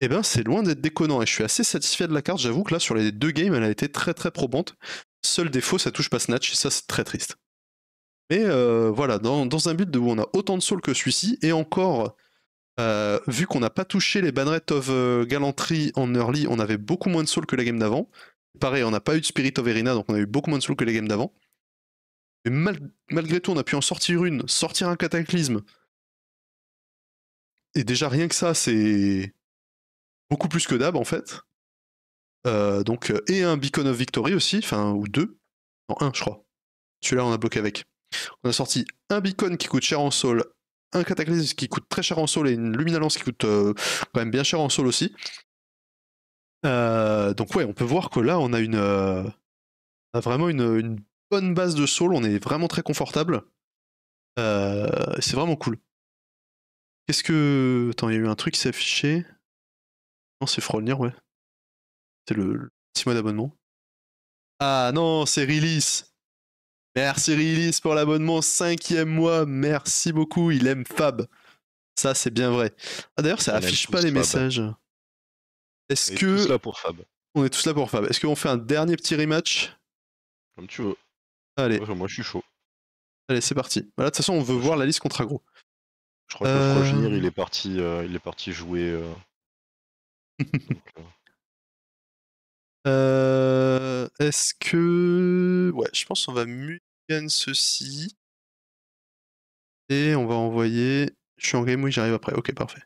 eh ben c'est loin d'être déconnant. Et je suis assez satisfait de la carte. J'avoue que là, sur les deux games, elle a été très très probante. Seul défaut, ça touche pas Snatch, et ça c'est très triste. Mais euh, voilà, dans, un build où on a autant de soul que celui-ci, et encore, euh, vu qu'on n'a pas touché les Banneret of euh, gallantry en early, on avait beaucoup moins de soul que la game d'avant. Pareil, on n'a pas eu de Spirit of Erina, donc on a eu beaucoup moins de soul que la game d'avant. Mais malgré tout, on a pu en sortir une, sortir un Cataclysme. Et déjà, rien que ça, c'est beaucoup plus que d'hab, en fait. donc, et un Beacon of Victory aussi, enfin, ou deux. Non, un, je crois. Celui-là, on a bloqué avec. On a sorti un beacon qui coûte cher en sol, un cataclysme qui coûte très cher en sol et une luminalance qui coûte euh, quand même bien cher en sol aussi. Euh, donc ouais, on peut voir que là, on a une euh, vraiment une, bonne base de sol. On est vraiment très confortable. c'est vraiment cool. Qu'est-ce que... Attends, il y a eu un truc qui s'est affiché. Non, c'est Frolnir, ouais. C'est le, petit mois d'abonnement. Ah non, c'est Release Merci Rilis pour l'abonnement, cinquième mois, merci beaucoup, il aime Fab. Ça, c'est bien vrai. Ah, d'ailleurs, ça affiche pas les messages. Est-ce que. On est tous là pour Fab. On est tous là pour Fab. Est-ce qu'on fait un dernier petit rematch Comme tu veux. Allez. moi, je suis chaud. Allez, c'est parti. Voilà, bah, de toute façon, on veut voir la liste contre agro. Je crois que le euh. il est parti, euh, il est parti jouer. Euh. *laughs* Est-ce que. Ouais, je pense qu'on va muter ceci. Et on va envoyer. Je suis en game, oui, j'arrive après. Ok, parfait.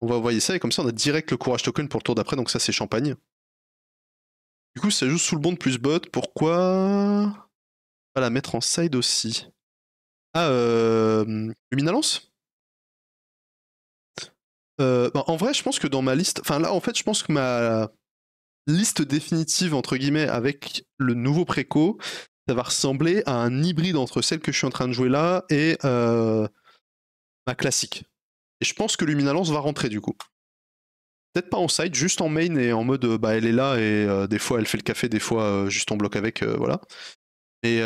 On va envoyer ça et comme ça on a direct le courage token pour le tour d'après, donc ça c'est champagne. Du coup, ça joue sous le bond de plus bot. Pourquoi pas va la mettre en side aussi. Ah, euh. euh bah, en vrai, je pense que dans ma liste. Enfin, là, en fait, je pense que ma liste définitive, entre guillemets, avec le nouveau préco, ça va ressembler à un hybride entre celle que je suis en train de jouer là et euh, ma classique. Et je pense que Luminalance va rentrer du coup. Peut-être pas en side, juste en main et en mode euh, bah elle est là et euh, des fois elle fait le café, des fois juste en bloc avec, voilà. Et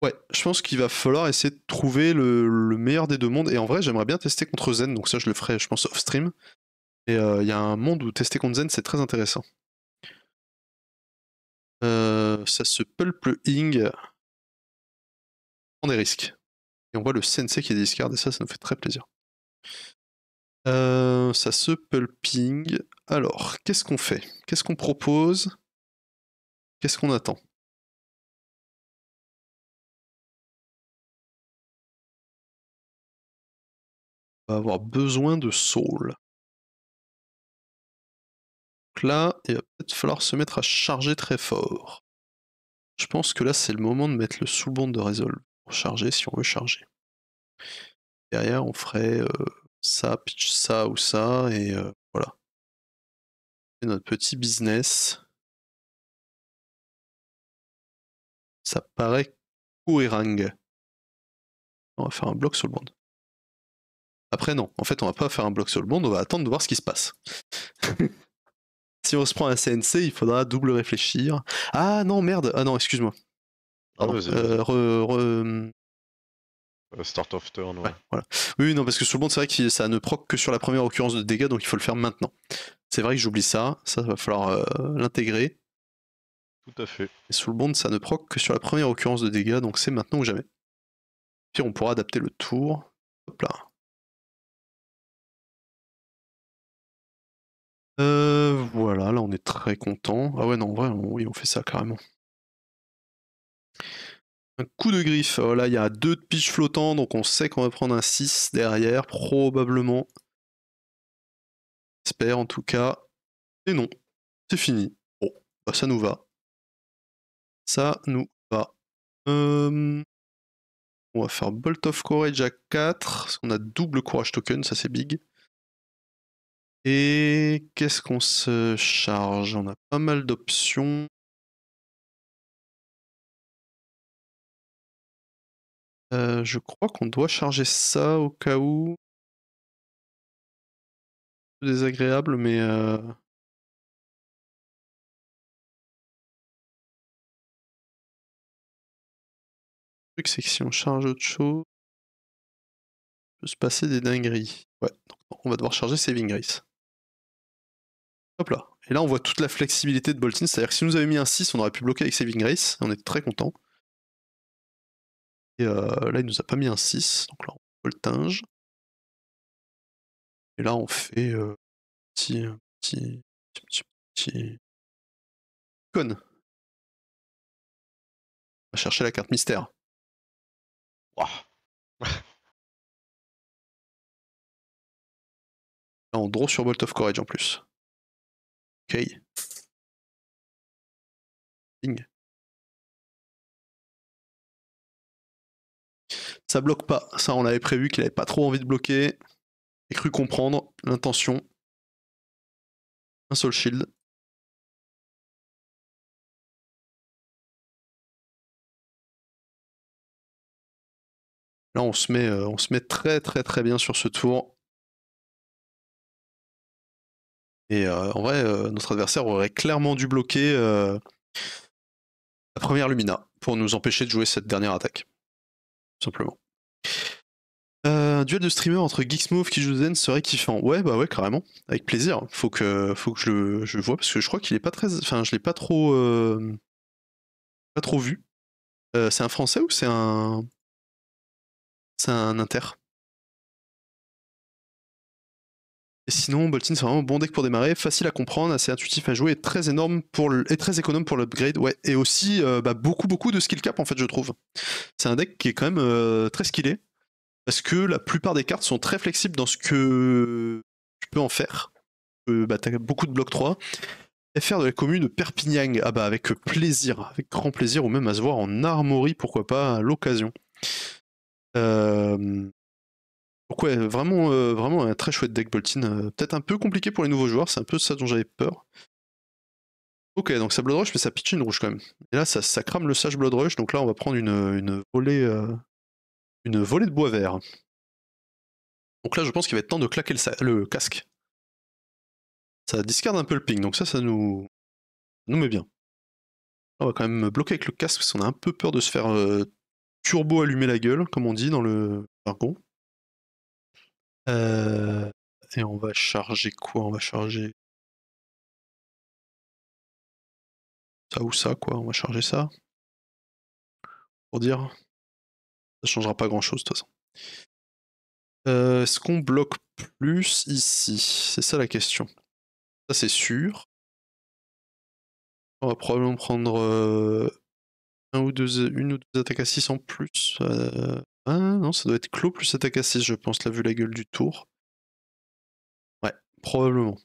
ouais, je pense qu'il va falloir essayer de trouver le, le, meilleur des deux mondes. Et en vrai, j'aimerais bien tester contre Zen, donc ça je le ferai, je pense, off stream. Et il y a un monde où tester contre Zen c'est très intéressant. Euh, ça se pulping prend des risques. Et on voit le CNC qui est discardé, ça, ça nous fait très plaisir. Euh, ça se pulping. Alors, qu'est-ce qu'on fait Qu'est-ce qu'on propose Qu'est-ce qu'on attend On va avoir besoin de soul là, il va peut-être falloir se mettre à charger très fort. Je pense que là, c'est le moment de mettre le sous-bond de Resolve pour charger si on veut charger. Derrière, on ferait euh, ça, pitch ça ou ça, et euh, voilà. Et notre petit business. Ça paraît courirang. On va faire un bloc sur le sous-bond. Après, non. En fait, on va pas faire un bloc le sous-bond, on va attendre de voir ce qui se passe. *laughs* si on se prend un CNC, il faudra double réfléchir. Ah non, merde. Ah non, excuse-moi. Ah, euh, euh, euh, start of turn, ouais. Oui, non, parce que sur le monde, c'est vrai que ça ne proc que sur la première occurrence de dégâts, donc il faut le faire maintenant. C'est vrai que j'oublie ça, ça va falloir l'intégrer. Tout à fait. Et sous le bond, ça ne proc que sur la première occurrence de dégâts, donc c'est maintenant ou jamais. Puis on pourra adapter le tour. Hop là. Euh, voilà, là on est très content. Ah ouais, non, en vrai, on, oui, on fait ça carrément. Un coup de griffe. Oh là, il y a deux de pitch flottants, donc on sait qu'on va prendre un 6 derrière, probablement. J'espère en tout cas. Et non, c'est fini. Bon, bah, ça nous va. Ça nous va. Hum, on va faire Bolt of Courage à 4, parce a double Courage Token, ça c'est big. Et qu'est-ce qu'on se charge On a pas mal d'options. Euh, je crois qu'on doit charger ça au cas où. Désagréable, mais. Euh Le truc, c'est que si on charge autre chose, il peut se passer des dingueries. Ouais, on va devoir charger Saving Grace. Hop là. Et là, on voit toute la flexibilité de Bolton. C'est-à-dire que si nous avait mis un 6, on aurait pu bloquer avec Saving Grace. On est très content. Et euh, là, il nous a pas mis un 6. Donc là, on Boltinge. Et là, on fait euh, petit, petit, petit, con. On va chercher la carte mystère. *laughs* là, on draw sur Bolt of Courage en plus. Ok. Ça bloque pas. Ça, on l'avait prévu qu'il avait pas trop envie de bloquer. J'ai cru comprendre l'intention. Un seul shield. Là, on se met, euh, on se met très très très bien sur ce tour. Et euh, en vrai, euh, notre adversaire aurait clairement dû bloquer euh, la première Lumina pour nous empêcher de jouer cette dernière attaque. simplement. Un duel de streamer entre Geeksmove qui joue Zen serait kiffant. Ouais, bah ouais, carrément. Avec plaisir. Faut que, faut que je le je vois parce que je crois qu'il est pas très. Enfin, je l'ai pas trop. pas trop vu. c'est un français ou c'est un. C'est un inter Et sinon, Boltin, c'est vraiment un bon deck pour démarrer, facile à comprendre, assez intuitif à jouer, et très énorme pour et très économe pour l'upgrade. Ouais, et aussi euh, bah, beaucoup beaucoup de skill cap en fait, je trouve. C'est un deck qui est quand même euh, très skillé parce que la plupart des cartes sont très flexibles dans ce que tu peux en faire. Euh, bah, T'as beaucoup de blocs 3. FR de la commune de Perpignan, ah bah avec plaisir, avec grand plaisir, ou même à se voir en armory, pourquoi pas, à l'occasion. Euh, donc ouais, vraiment, euh, vraiment un très chouette deck Boltin. Euh, peut-être un peu compliqué pour les nouveaux joueurs, c'est un peu ça dont j'avais peur. Ok, donc ça Blood Rush, mais ça pitch une rouge quand même. Et là, ça, crame le sage Blood Rush, donc là, on va prendre une, une volée, euh, une volée de bois vert. Donc là, je pense qu'il va être temps de claquer le, casque. Ça discarde un peu le ping, donc ça, ça nous, nous met bien. on va quand même bloquer avec le casque, parce qu'on a un peu peur de se faire turbo allumer la gueule, comme on dit dans le jargon. Euh, et on va charger quoi On va charger ça ou ça, quoi. On va charger ça. Pour dire, ça changera pas grand chose de toute façon. Euh, est-ce qu'on bloque plus ici C'est ça la question. Ça c'est sûr. On va probablement prendre euh, ou deux, une ou deux attaques à 6 en plus. Ah non, ça doit être clos plus attaque à 6, je pense, là, vu la gueule du tour. Ouais, probablement.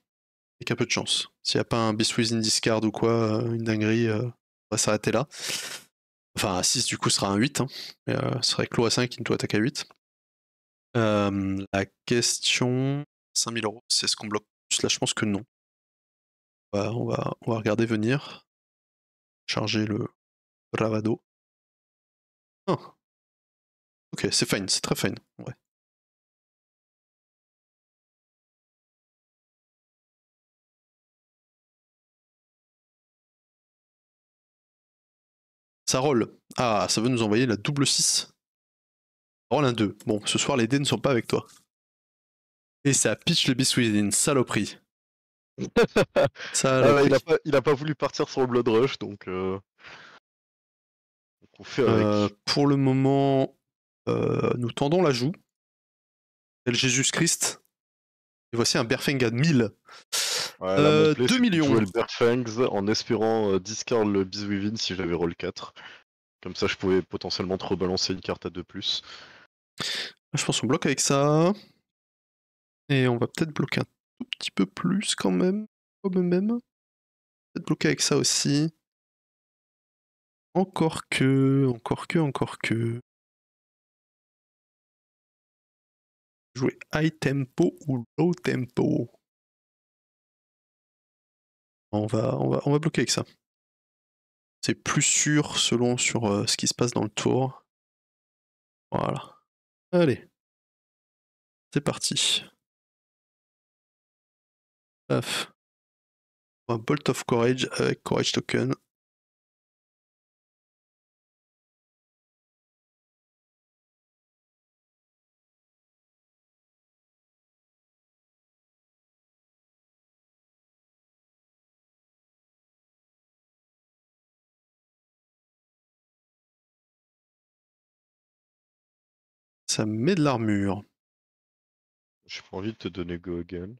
Avec un peu de chance. S'il n'y a pas un Biswiz in discard ou quoi, euh, une dinguerie, euh, on va s'arrêter là. Enfin, à 6, du coup, sera un 8. Hein, euh, ce serait clos à 5, to attaque à 8. la question 5000 euros, c'est ce qu'on bloque plus là Je pense que non. On va, regarder venir. Charger le Ravado. Oh. Ok, c'est fine, c'est très fine. Ouais. Ça roll. Ah, ça veut nous envoyer la double 6. Roll un 2. Bon, ce soir, les dés ne sont pas avec toi. Et ça pitch le biscuit, une saloperie. *laughs* Ah il, a pas, voulu partir sur le Blood Rush, donc. Euh, euh, pour le moment, euh, nous tendons la joue. Tel Jésus-Christ. Et voici un Berfeng à 1000. 2 euh, millions. le en espérant euh, discard le Biswivin si j'avais roll 4. Comme ça, je pouvais potentiellement te rebalancer une carte à 2 plus. Ah, je pense qu'on bloque avec ça. Et on va peut-être bloquer un tout petit peu plus quand même. comme même. Peut-être bloquer avec ça aussi. Encore que, encore que, encore que. jouer high tempo ou low tempo. On va, on va, on va bloquer avec ça. C'est plus sûr selon sur euh, ce qui se passe dans le tour. Voilà. Allez. C'est parti. Un bolt of courage avec euh, courage token. ça met de l'armure. J'ai pas envie de te donner Gogol.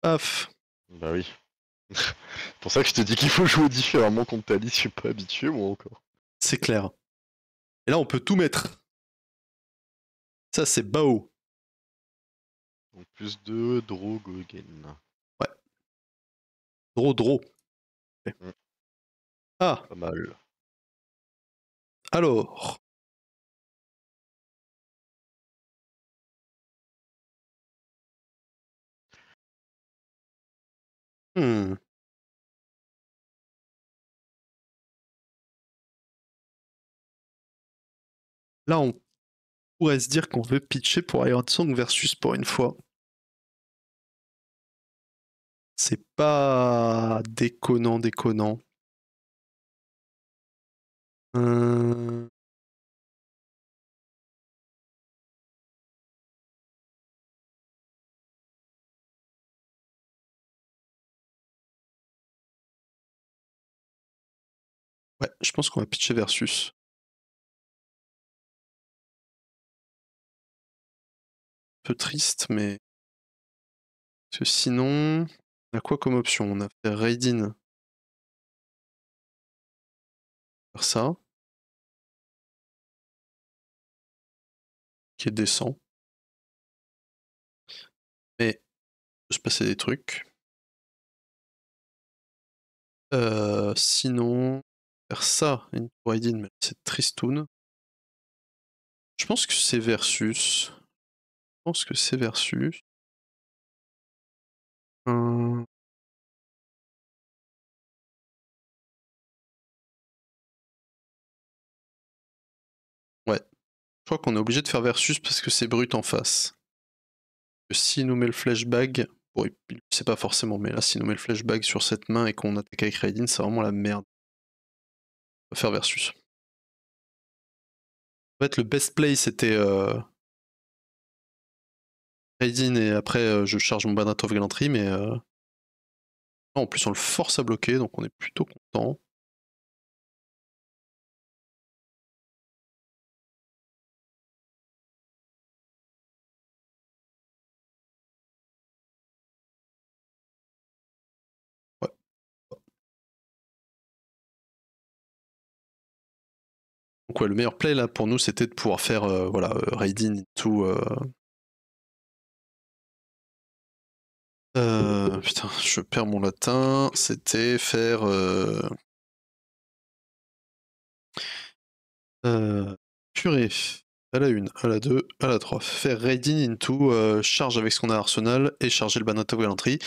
Paf Bah oui. c'est *laughs* pour ça que je te dis qu'il faut jouer différemment contre ta je suis pas habitué moi encore. C'est clair. Et là on peut tout mettre. Ça c'est Bao. Donc plus de Draw Gogen. Ouais. Draw Draw. Mm. Ah. Pas mal. Alors, Hmm. Là, on pourrait se dire qu'on veut pitcher pour Iron Song versus pour une fois. C'est pas déconnant, déconnant. Euh, Ouais, je pense qu'on va pitcher versus. Un peu triste, mais. Parce que sinon, on a quoi comme option On a fait Raidin. Faire ça. Qui est décent. Mais Je peut se passer des trucs. Euh, sinon, faire ça, une mais c'est Tristoun. Je pense que c'est Versus. Je pense que c'est Versus. Hum. Ouais. Je crois qu'on est obligé de faire Versus parce que c'est brut en face. S'il nous met le flashbag bon, il ne pas forcément, mais là, s'il nous met le flashbag sur cette main et qu'on attaque avec Raidin c'est vraiment la merde faire versus. En fait, le best play, c'était euh, et après euh, je charge mon of Galanterie, mais euh, en plus on le force à bloquer, donc on est plutôt content. Donc le meilleur play là pour nous, c'était de pouvoir faire euh, voilà euh, raiding into euh. putain, je perds mon latin. C'était faire. purée. À la 1, à la 2, à la 3. Faire raiding into, charge avec ce qu'on a à Arsenal et charger le Banato Gallantry.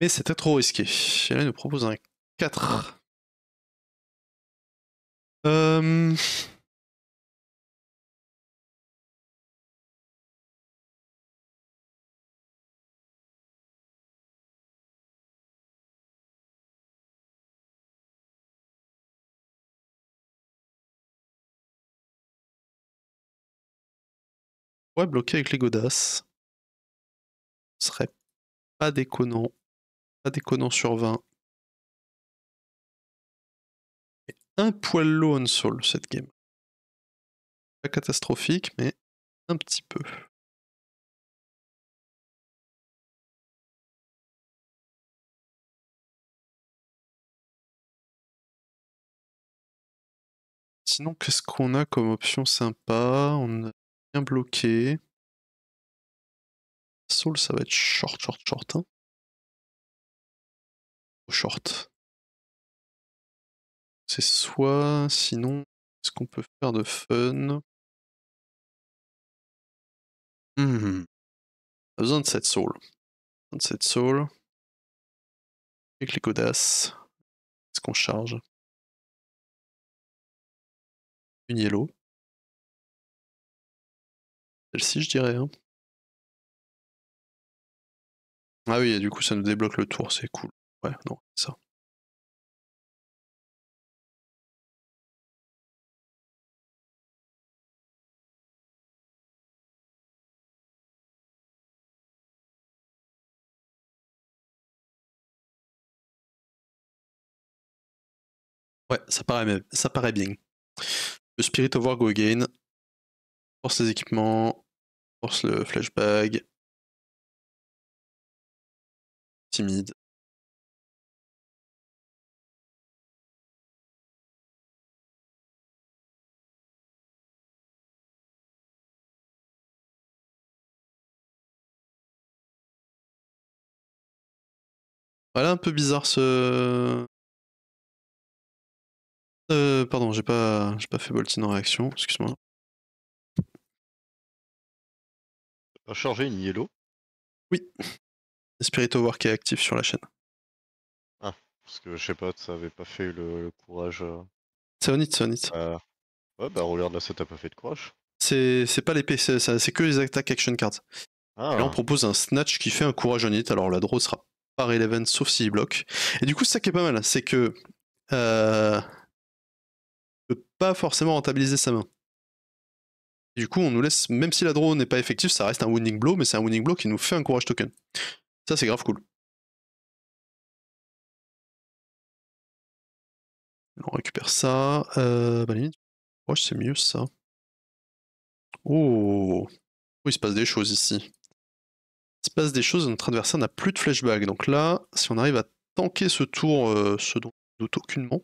Mais c'était trop risqué. Et là, il nous propose un 4. Euh... Ouais, bloqué avec les godasses. Ce serait pas déconnant. Pas déconnant sur 20. un poil low on soul cette game. Pas catastrophique, mais un petit peu. Sinon, qu'est-ce qu'on a comme option sympa On a bien bloqué. Soul, ça va être short, short, short. Hein. short. C'est soit, sinon, ce qu'on peut faire de fun mmh besoin de cette soul. On besoin de cette soul. Avec les codas ce qu'on charge Une yellow. Celle-ci, je dirais. Hein. Ah oui, du coup, ça nous débloque le tour, c'est cool. Ouais, non, c'est ça. Ouais, ça paraît, ça paraît bien. Le Spirit of War Go Again. Force les équipements. Force le flashbag. Timide. Voilà un peu bizarre ce, euh, pardon, j'ai pas, j'ai pas fait Bolton en réaction, excuse-moi. T'as chargé une yellow Oui. of War qui est actif sur la chaîne. Ah, parce que je sais pas, ça avait pas fait le, courage. Euh, c'est onit. Euh, ouais, bah regarde là, ça t'a pas fait de courage. C'est, pas l'épée, c'est, c'est que les attaques action cards. là, ah. on propose un snatch qui fait un courage onit. Alors la draw sera par 11 sauf s'il bloque. Et du coup, c'est ça qui est pas mal, c'est que. Euh, pas forcément rentabiliser sa main. du coup, on nous laisse, même si la drone n'est pas effective, ça reste un winning blow, mais c'est un winning blow qui nous fait un courage token. Ça, c'est grave cool. On récupère ça. oh, c'est mieux ça. Oh. oh. il se passe des choses ici. Il se passe des choses, notre adversaire n'a plus de flashback. Donc là, si on arrive à tanker ce tour, euh, ce dont on doute aucunement,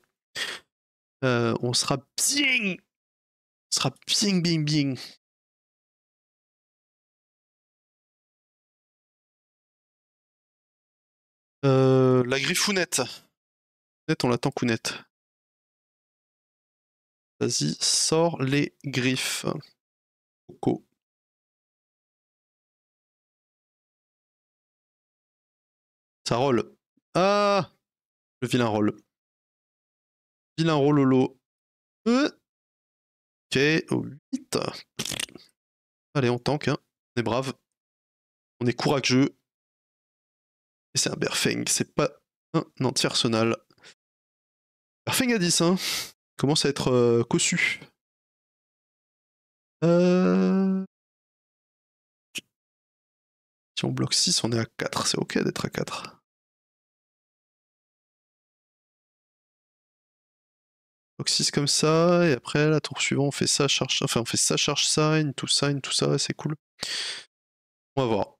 euh, on sera ping, On sera ping, bing bing. Euh, la griffounette. on l'attend counette. Vas-y, sors les griffes. Coco. Ça roll. Ah Le vilain roll. Vilain Rololo. Euh. Ok, 8. Allez, on tank, hein. On est brave. On est courageux. Et c'est un Berfeng, c'est pas un anti-arsenal. Berfeng à 10, hein. commence à être euh, cossu. Euh. Si on bloque 6, on est à 4. C'est ok d'être à 4. 6 comme ça, et après la tour suivante on fait ça, charge, enfin on fait ça, charge sign, tout ça sign, tout ça, c'est cool. On va voir.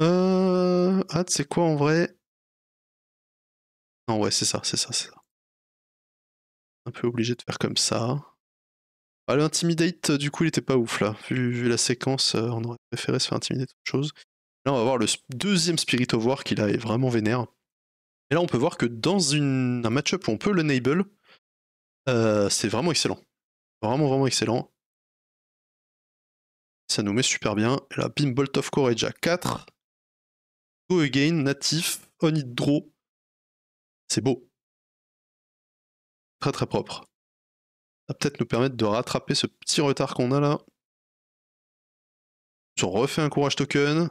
Euh, c'est quoi en vrai Non, ouais, c'est ça, c'est ça, c'est ça. Un peu obligé de faire comme ça. Ah, l'intimidate, euh, du coup, il était pas ouf là. Vu, la séquence, euh, on aurait préféré se faire intimider autre chose. Là, on va voir le deuxième Spirit of War qui là est vraiment vénère. Et là, on peut voir que dans un match-up où on peut l'enable, euh, c'est vraiment excellent. Vraiment, vraiment excellent. Ça nous met super bien. Et là, Bim Bolt of Courage 4. Go again, natif, on hit draw. C'est beau. Très, très propre. Ça va peut-être nous permettre de rattraper ce petit retard qu'on a là. On refait un courage token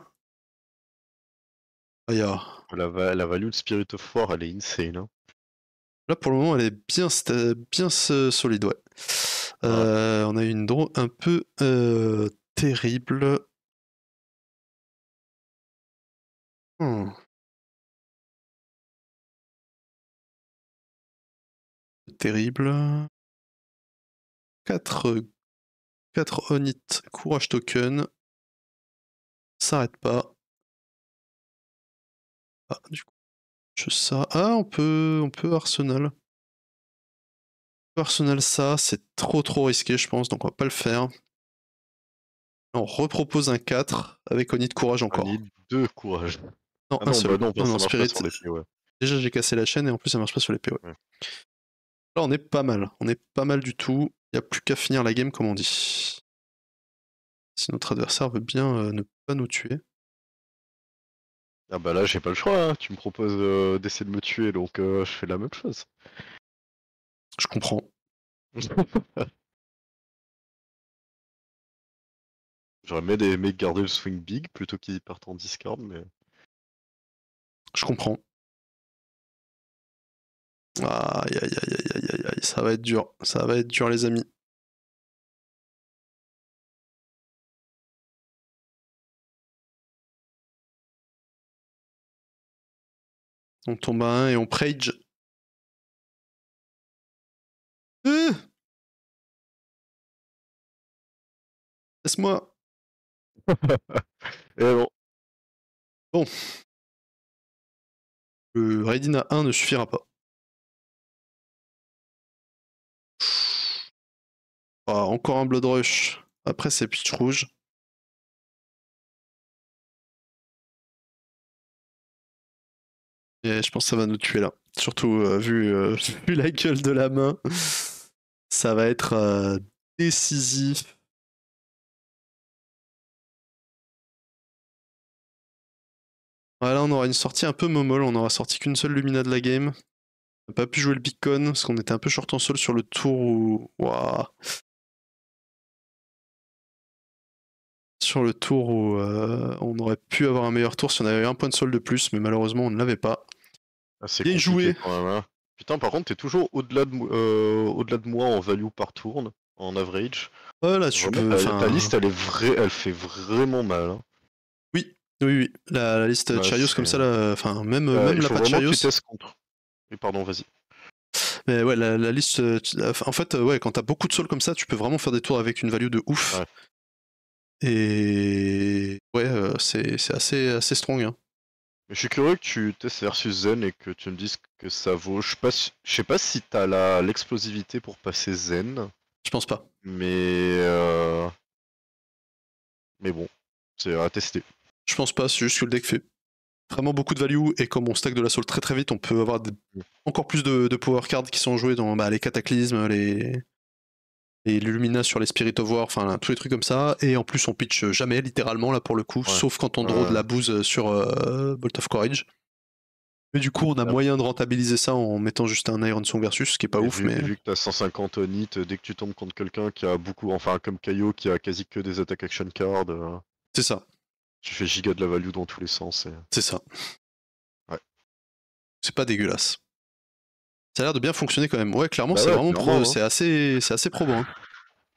la, la, value de Spirit of War, elle est insane. Hein. Là, pour le moment, elle est bien, bien solide, ouais. Ah. Euh, on a une draw un peu euh, terrible. Hmm. Terrible. 4, 4 Onit Courage Token. S'arrête pas. Ah, du coup, ça. Ah, on peut, on peut Arsenal. Arsenal, ça, c'est trop trop risqué, je pense, donc on va pas le faire. On repropose un 4 avec Oni de courage encore. Oni deux courage. Non, un seul. Déjà, j'ai cassé la chaîne et en plus, ça marche pas sur les PO Là, on est pas mal. On est pas mal du tout. Il n'y a plus qu'à finir la game, comme on dit. Si notre adversaire veut bien euh, ne pas nous tuer. Ah bah là, j'ai pas le choix. Hein. Tu me proposes euh, d'essayer de me tuer, donc euh, je fais la même chose. Je comprends. *laughs* J'aurais aimé garder le swing big plutôt qu'ils parte en Discord, mais Je comprends. aïe, aïe, aïe, aïe, aïe, aïe, ça va être dur. Ça va être dur, les amis. On tombe à 1 et on prage. Euh Laisse-moi. *laughs* et eh bon. Bon. Le à 1 ne suffira pas. Ah, encore un Blood Rush. Après, c'est Pitch Rouge. Et je pense que ça va nous tuer là. Surtout euh, euh, *laughs* vu, la gueule de la main. Ça va être euh, décisif. Voilà, on aura une sortie un peu momole. On aura sorti qu'une seule Lumina de la game. On n'a pas pu jouer le beacon parce qu'on était un peu short en sol sur le tour où. sur le tour où euh, on aurait pu avoir un meilleur tour si on avait un point de sol de plus, mais malheureusement on ne l'avait pas. Ah, il joué. Hein. Putain, par contre, es toujours au-delà de, euh, au-delà de moi en value par tourne en average. la liste, elle, est vraie, elle fait vraiment mal. Hein. Oui, oui, oui. La, liste bah, chariot comme ça, la enfin, même, bah, même la contre. Et pardon, vas-y. Mais ouais, la, liste. En fait, ouais, quand t'as beaucoup de sol comme ça, tu peux vraiment faire des tours avec une value de ouf. Et ouais, euh, c'est, assez, assez strong. Hein. Je suis curieux que tu testes versus Zen et que tu me dises que ça vaut. Je sais je sais pas si t'as la, l'explosivité pour passer Zen. Je pense pas. Mais euh, mais bon, c'est à tester. Je pense pas, c'est juste que le deck fait vraiment beaucoup de value et comme on stack de la soul très très vite, on peut avoir mm. encore plus de, power cards qui sont joués dans bah, les cataclysmes, les et l'Illumina sur les Spirit of War, enfin tous les trucs comme ça. Et en plus, on pitch jamais, littéralement, là pour le coup, sauf quand on draw de la bouse euh, sur euh, Bolt of Courage. Mais du coup, on a moyen de rentabiliser ça en mettant juste un Iron Song versus, ce qui est pas ouf. Vu, mais vu que 150 nits, dès que tu tombes contre quelqu'un qui a beaucoup, enfin comme Kayo qui a quasi que des attaques action card, euh, c'est ça. Tu fais giga de la value dans tous les sens. Et... C'est ça. Ouais. C'est pas dégueulasse. Ça a l'air de bien fonctionner quand même. Ouais, clairement, bah c'est vraiment pro. Hein. C'est assez, probant. Hein.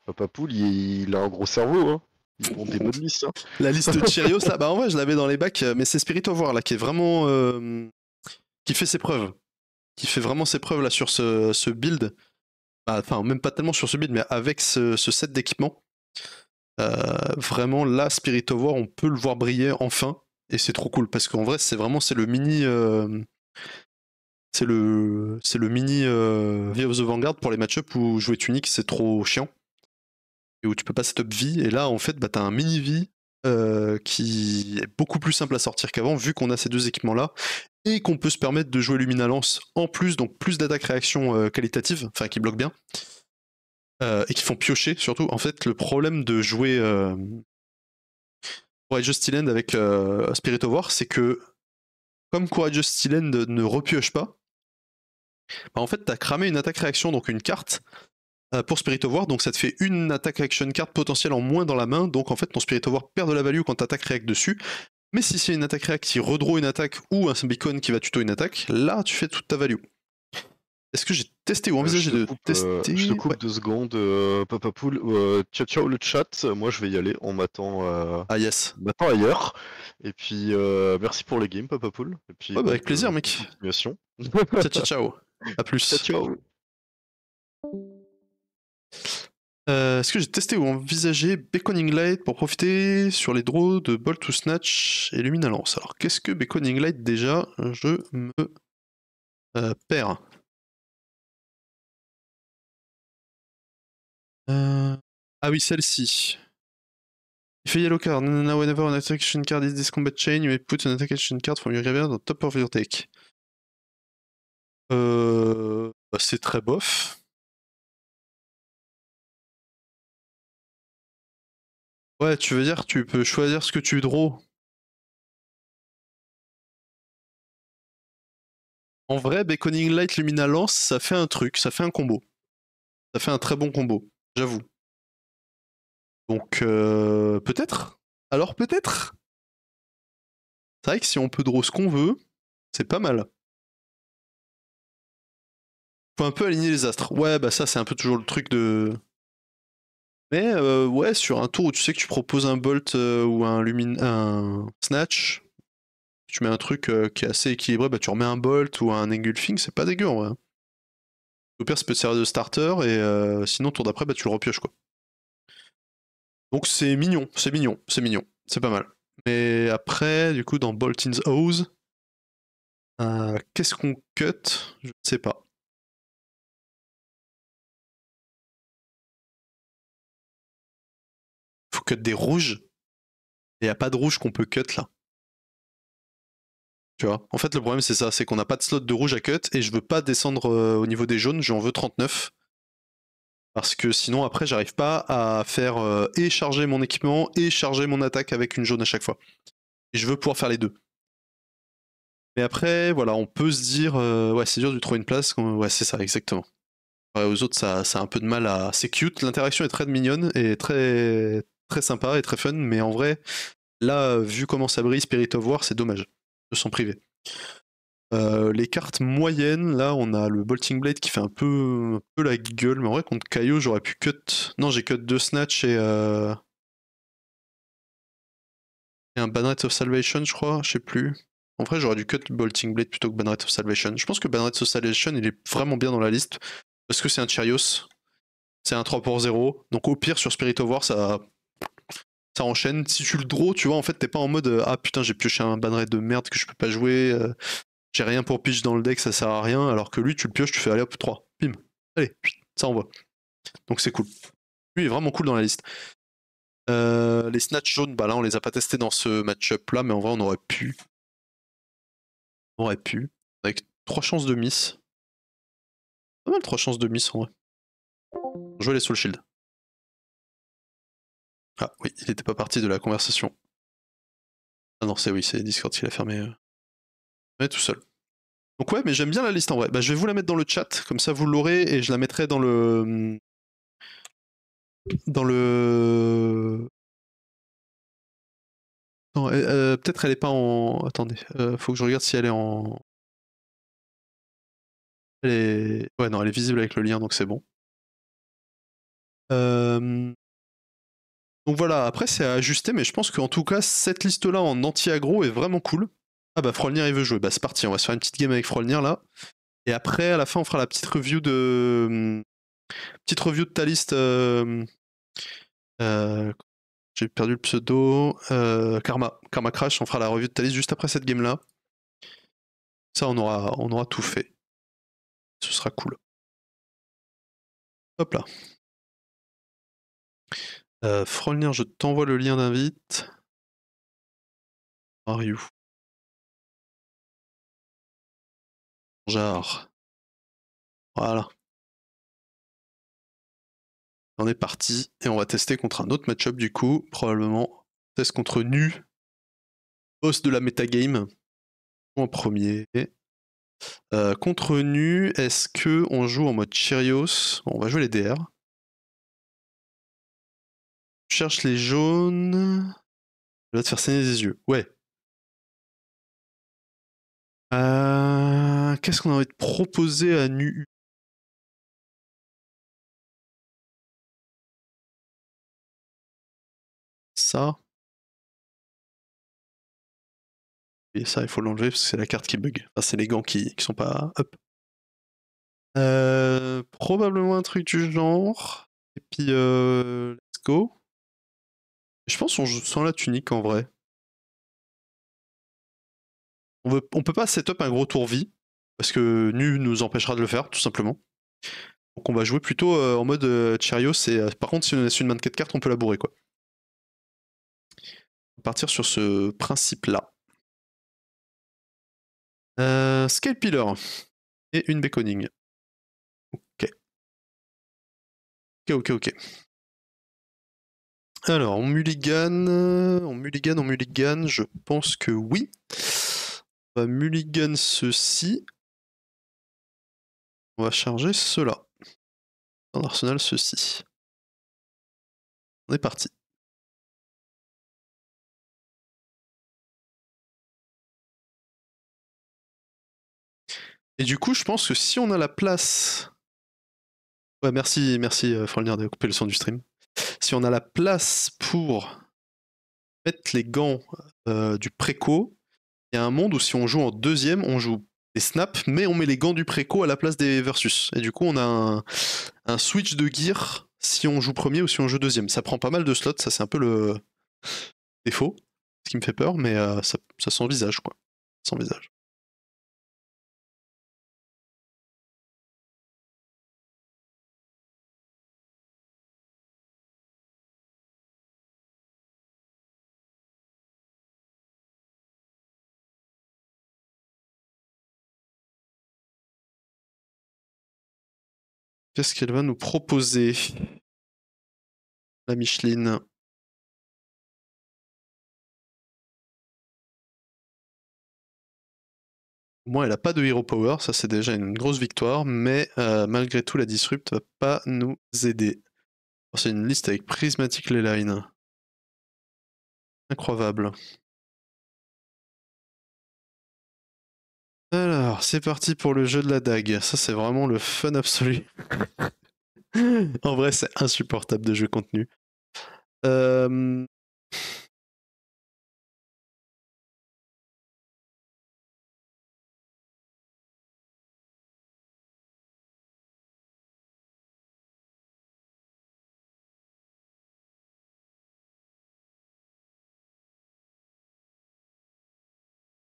Papa Poule, il, a un gros cerveau. Hein. Il prend des bonnes listes. *laughs* La liste de Cheerios, là, ah, bah en vrai, je l'avais dans les bacs, euh, mais c'est Spirit of War, là, qui est vraiment. Euh, qui fait ses preuves. Qui fait vraiment ses preuves, là, sur ce, ce build. Bah, enfin, même pas tellement sur ce build, mais avec ce, set d'équipement. Euh, vraiment, là, Spirit of War, on peut le voir briller enfin. Et c'est trop cool, parce qu'en vrai, c'est vraiment c'est le mini. C'est le, c'est le mini euh, of the Vanguard pour les matchups où jouer tunique c'est trop chiant et où tu peux pas setup vie. Et là, en fait, bah, tu as un mini vie euh, qui est beaucoup plus simple à sortir qu'avant, vu qu'on a ces deux équipements-là, et qu'on peut se permettre de jouer Lance en plus, donc plus d'attaque-réaction euh, qualitative, enfin qui bloque bien, euh, et qui font piocher surtout. En fait, le problème de jouer Courageous Steel avec Spirit of War, c'est que comme Courageous Steel ne repioche pas, bah, en fait, t'as cramé une attaque réaction, donc une carte, euh, pour Spirit of War, donc ça te fait une attaque action carte potentielle en moins dans la main, donc en fait ton Spirit of War perd de la value quand tu attaques réact dessus. Mais si c'est une attaque réact qui redraw une attaque ou un beacon qui va tuto une attaque, là tu fais toute ta value. Est-ce que j'ai testé ou euh, envisagé de euh, tester Je te coupe deux secondes, Papa Pool, ciao, ciao le chat. Moi, je vais y aller. en m'attend. Ah yes. ailleurs. Et puis, merci pour les games, Papa Pool. Et puis, bah, avec plaisir, mec. ciao, ciao. A plus. Ciao. Euh, Est-ce que j'ai testé ou envisagé Beconing Light pour profiter sur les draws de Bolt to Snatch et Lumina Lance Alors, qu'est-ce que Beconing Light déjà Je me euh, perds. Euh... Ah oui, celle-ci. Il fait yellow card. Now whenever an action card is this combat chain, you may put an attack action card from your graveyard on top of your deck. Euh, bah, c'est très bof. Ouais, tu veux dire tu peux choisir ce que tu draws. En vrai, Baconing Light Lumina Lance, ça fait un truc, ça fait un combo. Ça fait un très bon combo, j'avoue. Donc, euh, peut-être Alors peut-être C'est vrai que si on peut draw ce qu'on veut, c'est pas mal faut un peu aligner les astres. Ouais, bah ça, c'est un peu toujours le truc de. Mais euh, ouais, sur un tour où tu sais que tu proposes un bolt euh, ou un, lumin un snatch, tu mets un truc euh, qui est assez équilibré, bah tu remets un bolt ou un engulfing, c'est pas dégueu en vrai. Au pire, ça peut te servir de starter et sinon, tour d'après, bah tu le repioches quoi. Donc c'est mignon, c'est mignon, c'est mignon, c'est pas mal. Mais après, du coup, dans Bolt in the House qu'est-ce qu'on cut Je ne sais pas. Que cut des rouges. Et il n'y a pas de rouge qu'on peut cut là. Tu vois En fait, le problème, c'est ça c'est qu'on n'a pas de slot de rouge à cut et je veux pas descendre euh, au niveau des jaunes, j'en veux 39. Parce que sinon, après, j'arrive pas à faire euh, et charger mon équipement et charger mon attaque avec une jaune à chaque fois. Et je veux pouvoir faire les deux. Mais après, voilà, on peut se dire, euh, ouais, c'est dur de trouver une place. Ouais, c'est ça, exactement. aux autres, ça, ça, a un peu de mal à. C'est cute, l'interaction est très mignonne et très, sympa et très fun, mais en vrai, là, vu comment ça brille Spirit of War, c'est dommage de s'en priver. Euh, les cartes moyennes, là on a le Bolting Blade qui fait un peu, peu la gueule, mais en vrai contre Kaio j'aurais pu cut. Non j'ai cut deux Snatch euh, et, un Banneret of Salvation je crois, je sais plus. En vrai j'aurais dû cut Bolting Blade plutôt que Banneret of Salvation. Je pense que Banneret of Salvation il est vraiment bien dans la liste, parce que c'est un cherios c'est un 3 pour 0, donc au pire sur Spirit of War ça ça enchaîne. Si tu le draw, tu vois, en fait, t'es pas en mode euh, ah putain, j'ai pioché un banneret de merde que je peux pas jouer, euh, j'ai rien pour pitch dans le deck, ça sert à rien. Alors que lui, tu le pioches, tu fais allez hop, 3, Bim, allez, ça envoie. Donc c'est cool. Lui est vraiment cool dans la liste. Euh, les snatch jaunes, bah là on les a pas testés dans ce match-up là, mais en vrai on aurait pu. On aurait pu. Avec 3 chances de miss. Pas mal 3 chances de miss en vrai. Jouer les Soul Shield. Ah oui, il n'était pas parti de la conversation. Ah non, c'est oui, c'est Discord qui l'a fermé. Euh. Mais tout seul. Donc ouais, mais j'aime bien la liste en vrai. Bah, je vais vous la mettre dans le chat, comme ça vous l'aurez, et je la mettrai dans le... Hmm, dans le... Non, euh, peut-être elle n'est pas en... Attendez, euh, faut que je regarde si elle est en... Elle est... Ouais, non, elle est visible avec le lien, donc c'est bon. Hmm. Donc voilà, après c'est à ajuster, mais je pense qu'en tout cas, cette liste-là en anti-agro est vraiment cool. Ah bah Frolnir il veut jouer, bah c'est parti, on va se faire une petite game avec Frolnir là. Et après, à la fin, on fera la petite review de. Hmm, petite review de ta liste. Euh, hmm, euh, j'ai perdu le pseudo. Euh, Karma. Karma Crash, on fera la review de ta liste juste après cette game là. Ça, on aura, on aura tout fait. Ce sera cool. Hop là. Euh, je t'envoie le lien d'invite. Are you? Genre. Voilà. On est parti et on va tester contre un autre match-up du coup. Probablement test contre Nu, boss de la metagame. En premier. Euh, contre Nu, est-ce que on joue en mode Cheerios On va jouer les DR cherche les jaunes. Je vais te faire saigner des yeux. Ouais. Euh, qu'est-ce qu'on a envie de proposer à Nu Ça. Et ça, il faut l'enlever parce que c'est la carte qui bug. Enfin, c'est les gants qui, qui sont pas up. Euh, probablement un truc du genre. Et puis, euh, let's go. Je pense qu'on joue sans la tunique en vrai. On, ne peut pas setup un gros tour vie, parce que nu nous empêchera de le faire, tout simplement. Donc on va jouer plutôt euh, en mode euh, chariot. Euh, par contre si on a une main de cartes, on peut la bourrer quoi. On va partir sur ce principe là. scale Pillar et une Beckoning. Ok. Ok, ok, ok. Alors, on mulligan, euh, on mulligan, on mulligan, je pense que oui. On va mulligan ceci. On va charger cela. En arsenal, ceci. On est parti. Et du coup, je pense que si on a la place... Ouais, merci, merci euh, d'avoir de couper le son du stream si on a la place pour mettre les gants euh, du préco, il y a un monde où si on joue en deuxième, on joue des snaps, mais on met les gants du préco à la place des versus. Et du coup, on a un, switch de gear si on joue premier ou si on joue deuxième. Ça prend pas mal de slots, ça c'est un peu le défaut, ce qui me fait peur, mais euh, ça, s'envisage quoi. S'envisage. Qu'est-ce qu'elle va nous proposer La Micheline. Moi, elle n'a pas de Hero Power, ça c'est déjà une grosse victoire, mais euh, malgré tout, la Disrupt ne va pas nous aider. C'est une liste avec Prismatic les Incroyable. Alors, c'est parti pour le jeu de la dague. Ça, c'est vraiment le fun absolu. *laughs* en vrai, c'est insupportable de jeu contenu. Euh,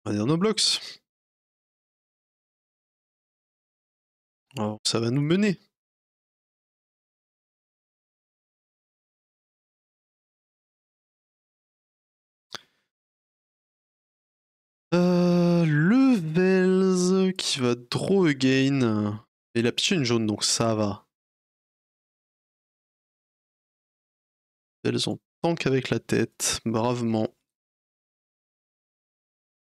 on nos Alors, ça va nous mener. Euh, Levels euh, qui va draw again. Et la petite jaune, donc ça va. Elles ont tank avec la tête, bravement.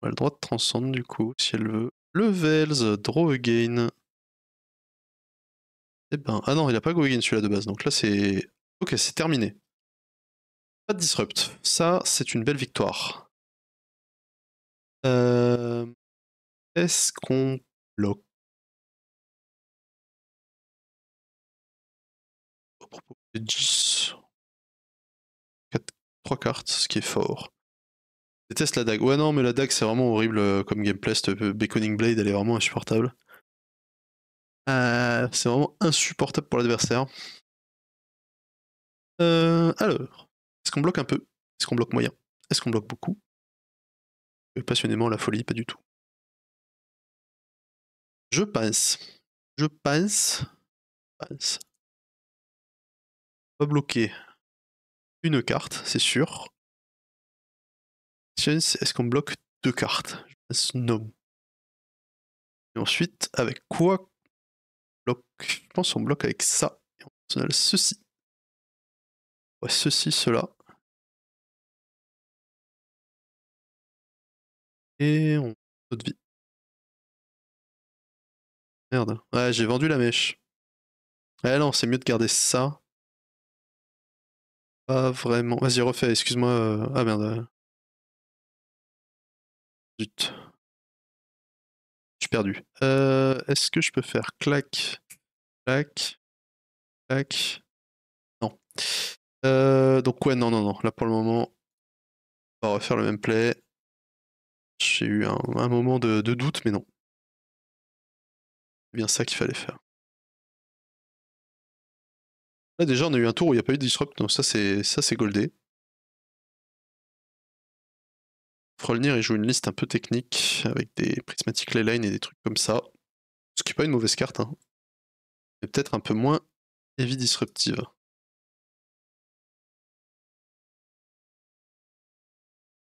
Elle a le droit de transcendre du coup, si elle veut. Levels, draw again. Eh ben, ah non, il a pas Go celui-là de base, donc là c'est... Ok, c'est terminé. Pas de Disrupt, ça c'est une belle victoire. Euh, est-ce qu'on bloque 3 cartes, ce qui est fort. déteste la dague. Ouais non, mais la dague c'est vraiment horrible euh, comme gameplay, cette euh, Beconing Blade elle est vraiment insupportable. Euh, c'est vraiment insupportable pour l'adversaire. Euh, alors, est-ce qu'on bloque un peu Est-ce qu'on bloque moyen Est-ce qu'on bloque beaucoup euh, Passionnément, la folie, pas du tout. Je pense. Je pense. Pense. On va bloquer une carte, c'est sûr. Est-ce qu'on bloque deux cartes Je pense non. Et ensuite, avec quoi je pense on bloque avec ça. Et on personnel ceci. Ouais, ceci, cela. Et on de vie. Merde. Ouais, j'ai vendu la mèche. Ouais, non, c'est mieux de garder ça. Pas vraiment. Vas-y, refais, excuse-moi. Euh, ah merde. Zut perdu. Euh, est-ce que je peux faire clac, clac, clac Non. Euh, donc ouais, non, non, non. Là pour le moment, on va refaire le même play. J'ai eu un, moment de, doute, mais non. C'est bien ça qu'il fallait faire. Ah, déjà, on a eu un tour où il n'y a pas eu de disrupt, donc ça c'est goldé. Frolnir, il joue une liste un peu technique avec des prismatiques leyline et des trucs comme ça. Ce qui est pas une mauvaise carte, hein. mais peut-être un peu moins heavy disruptive.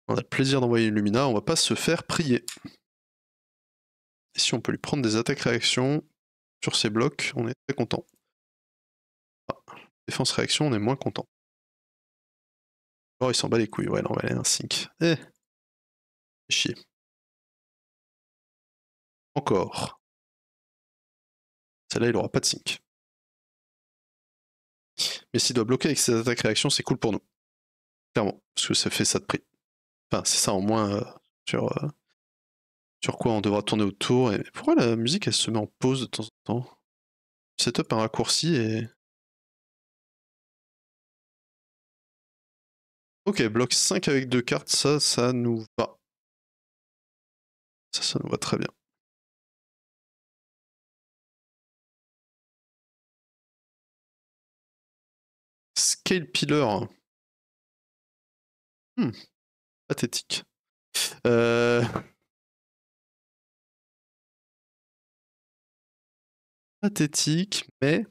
On a le plaisir d'envoyer une Lumina, on va pas se faire prier. Et si on peut lui prendre des attaques réaction sur ses blocs, on est très content. Ah, défense réaction, on est moins content. Oh, il s'en bat les couilles, ouais, là on va aller un sync. Encore. Celle-là, il aura pas de sync. Mais s'il doit bloquer avec ses attaques réactions, c'est cool pour nous. Clairement, parce que ça fait ça de prix. Enfin, c'est ça au moins euh, sur, euh, sur quoi on devra tourner autour. Et pourquoi la musique, elle se met en pause de temps en temps Setup un raccourci et... Ok, bloc 5 avec deux cartes, ça, ça nous va. Ça, ça nous va très bien. Scale Pillar. Hmm. Pathétique. Euh. Pathétique, mais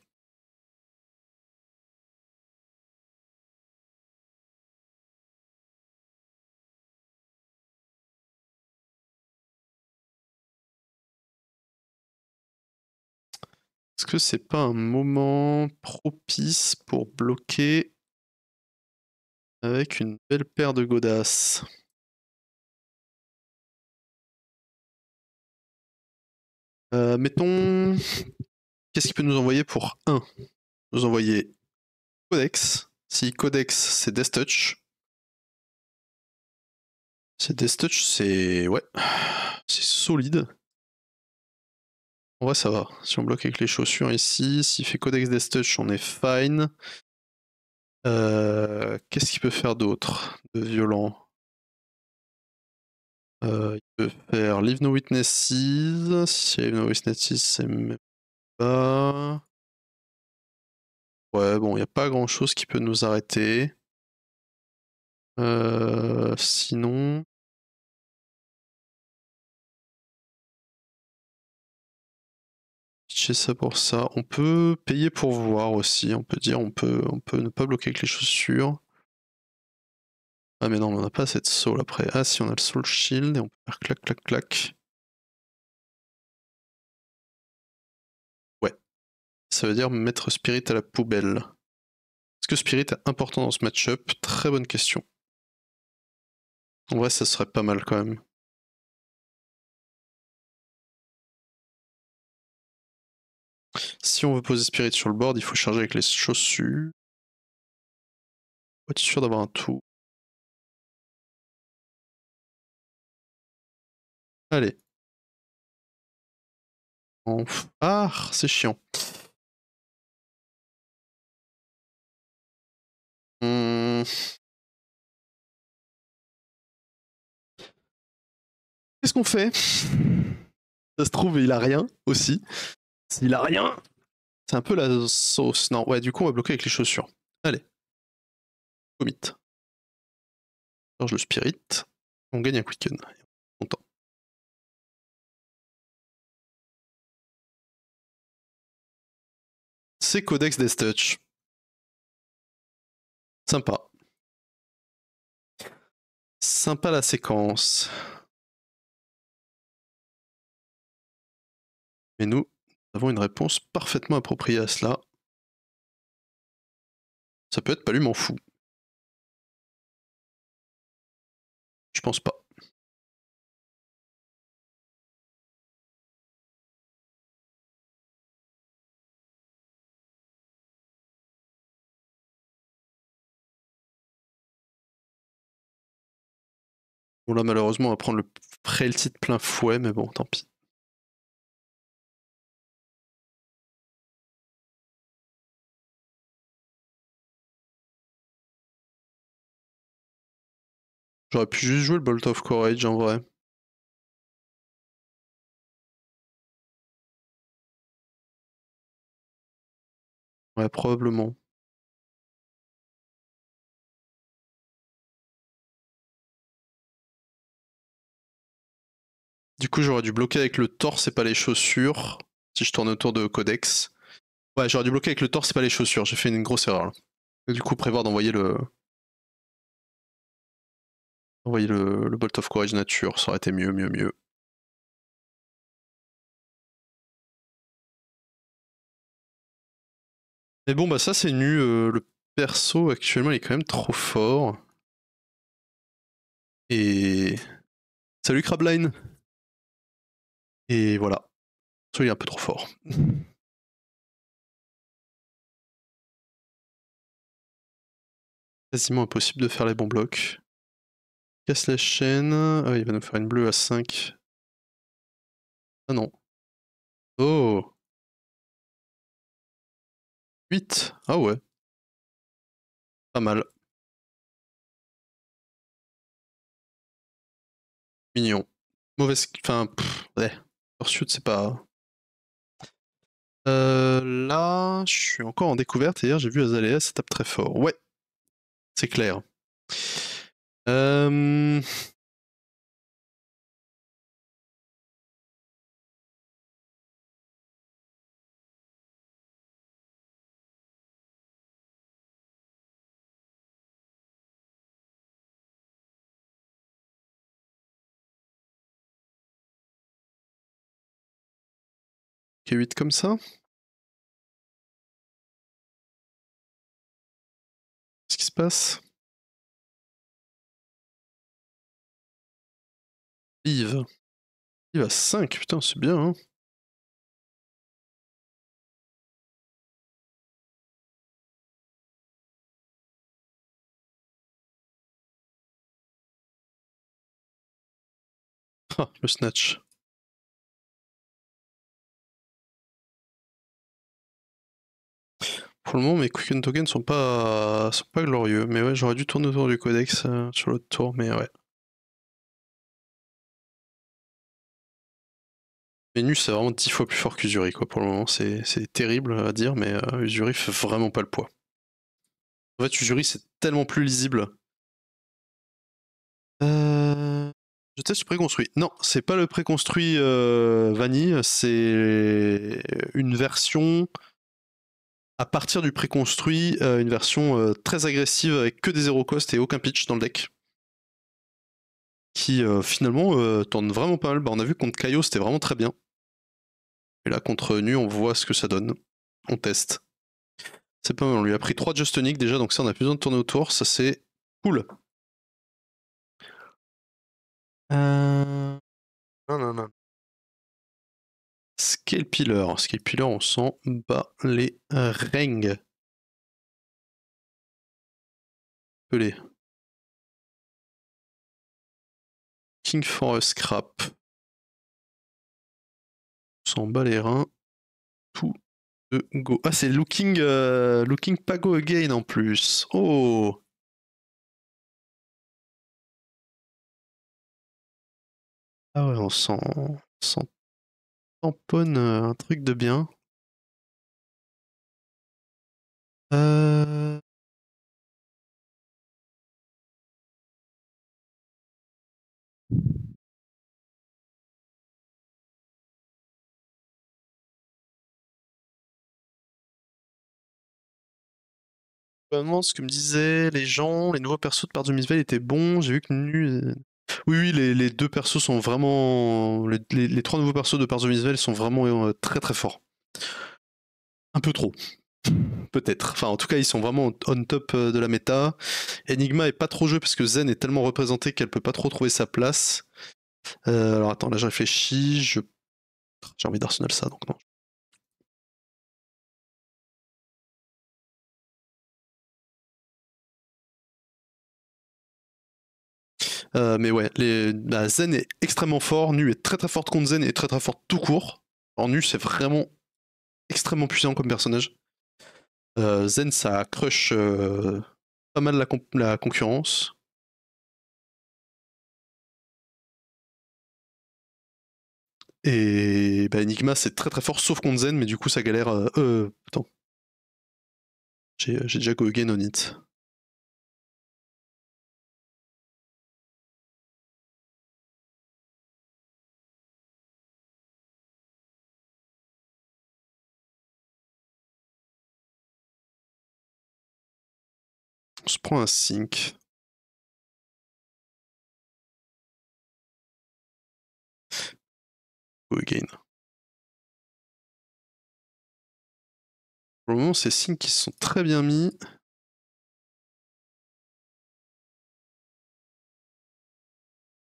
Est-ce que c'est pas un moment propice pour bloquer avec une belle paire de godasses euh, Mettons, qu'est-ce qu'il peut nous envoyer pour 1 Nous envoyer Codex. Si Codex c'est Death Touch. C'est Death c'est. Ouais. C'est solide. Ouais, ça va. Si on bloque avec les chaussures ici, s'il fait codex des touch, on est fine. Euh, qu'est-ce qu'il peut faire d'autre de violent euh, Il peut faire Leave No Witnesses. Si Leave No Witnesses, c'est même pas. Ouais, bon, il n'y a pas grand chose qui peut nous arrêter. Euh, sinon. pitcher ça pour ça. On peut payer pour voir aussi. On peut dire, on peut, on peut ne pas bloquer avec les chaussures. Ah mais non, on n'a pas cette de soul après. Ah si, on a le soul shield et on peut faire clac clac clac. Ouais. Ça veut dire mettre Spirit à la poubelle. Est-ce que Spirit est important dans ce match-up Très bonne question. En vrai, ça serait pas mal quand même. Si on veut poser Spirit sur le board, il faut charger avec les chaussures. Faut être sûr d'avoir un tout. Allez. On... Ah, c'est chiant. Hum. Qu'est-ce qu'on fait Ça se trouve, il a rien aussi. Il a rien, c'est un peu la sauce. Non, ouais, du coup, on va bloquer avec les chaussures. Allez. Commit. Charge le spirit. On gagne un quicken. Content. C'est Codex des Touch. Sympa. Sympa la séquence. Mais nous, avons une réponse parfaitement appropriée à cela. Ça peut être pas lui m'en fout. Je pense pas. Bon là malheureusement on va prendre le Frailty titre plein fouet mais bon tant pis. J'aurais pu juste jouer le Bolt of Courage en vrai. Ouais, probablement. Du coup, j'aurais dû bloquer avec le torse et pas les chaussures. Si je tourne autour de Codex. Ouais, j'aurais dû bloquer avec le torse et pas les chaussures. J'ai fait une grosse erreur. Là. du coup, prévoir d'envoyer le, Envoyez le, Bolt of Courage Nature, ça aurait été mieux, mieux, mieux. Mais bon, bah ça c'est nu. Euh, le perso actuellement il est quand même trop fort. Et. Salut Crabline Et voilà. celui est un peu trop fort. *laughs* Quasiment impossible de faire les bons blocs. Casse la chaîne. Ah, il va nous faire une bleue à 5. Ah non. Oh 8. Ah ouais. Pas mal. Mignon. Mauvaise... Enfin, ouais. Pursuit, c'est pas... Euh, là, je suis encore en découverte. Hier, j'ai vu Azalea, ça tape très fort. Ouais, c'est clair. Euh, K8 comme ça Qu'est-ce qui se passe Yves. Yves à 5, putain, c'est bien, hein *laughs* Ah, le snatch. Pour le moment, mes quicken tokens sont pas, sont pas glorieux. Mais ouais, j'aurais dû tourner autour du codex euh, sur l'autre tour, mais ouais. Vénus, c'est vraiment 10 fois plus fort qu'Usuri, quoi. Pour le moment, c'est terrible à dire, mais euh, Usuri fait vraiment pas le poids. En fait, Usuri, c'est tellement plus lisible. Euh, je teste préconstruit. Non, c'est pas le préconstruit euh, vanille, c'est une version à partir du préconstruit, euh, une version euh, très agressive avec que des zéro cost et aucun pitch dans le deck qui euh, finalement euh, tourne vraiment pas mal. Bah, on a vu contre Kayo c'était vraiment très bien. Et là, contre Nu, on voit ce que ça donne. On teste. C'est pas mal, on lui a pris 3 Justonic déjà, donc ça, on a plus besoin de tourner autour. Ça, c'est cool. Euh... Non, non, non. Scale on s'en bat les rings King for a scrap. S'en bat les reins. Tout de go. Ah, c'est looking, euh, looking Pago again en plus. Oh! Ah ouais, on s'en tamponne euh, un truc de bien. Euh... ce que me disaient les gens, les nouveaux persos de part étaient bons. J'ai vu que nu. Euh, oui, oui, les, deux persos sont vraiment. Les, trois nouveaux persos de part sont vraiment euh, très très forts. Un peu trop. *laughs* Peut-être. Enfin, en tout cas, ils sont vraiment on top euh, de la méta. Enigma est pas trop jeu parce que Zen est tellement représentée qu'elle peut pas trop trouver sa place. alors attends, là je réfléchis. Je... J'ai envie d'Arsenal ça, donc non, Euh, mais ouais, Zen est extrêmement fort, Nu est très très forte contre Zen et très très fort tout court. En Nu, c'est vraiment extrêmement puissant comme personnage. Euh, Zen, ça crush euh, pas mal la, concurrence. Et bah, Enigma, c'est très très fort sauf contre Zen, mais du coup, ça galère. Euh, attends. J'ai déjà go again on it. se prend un SYNC. Oh, Go again. Pour le moment, ces signes qui sont très bien mis.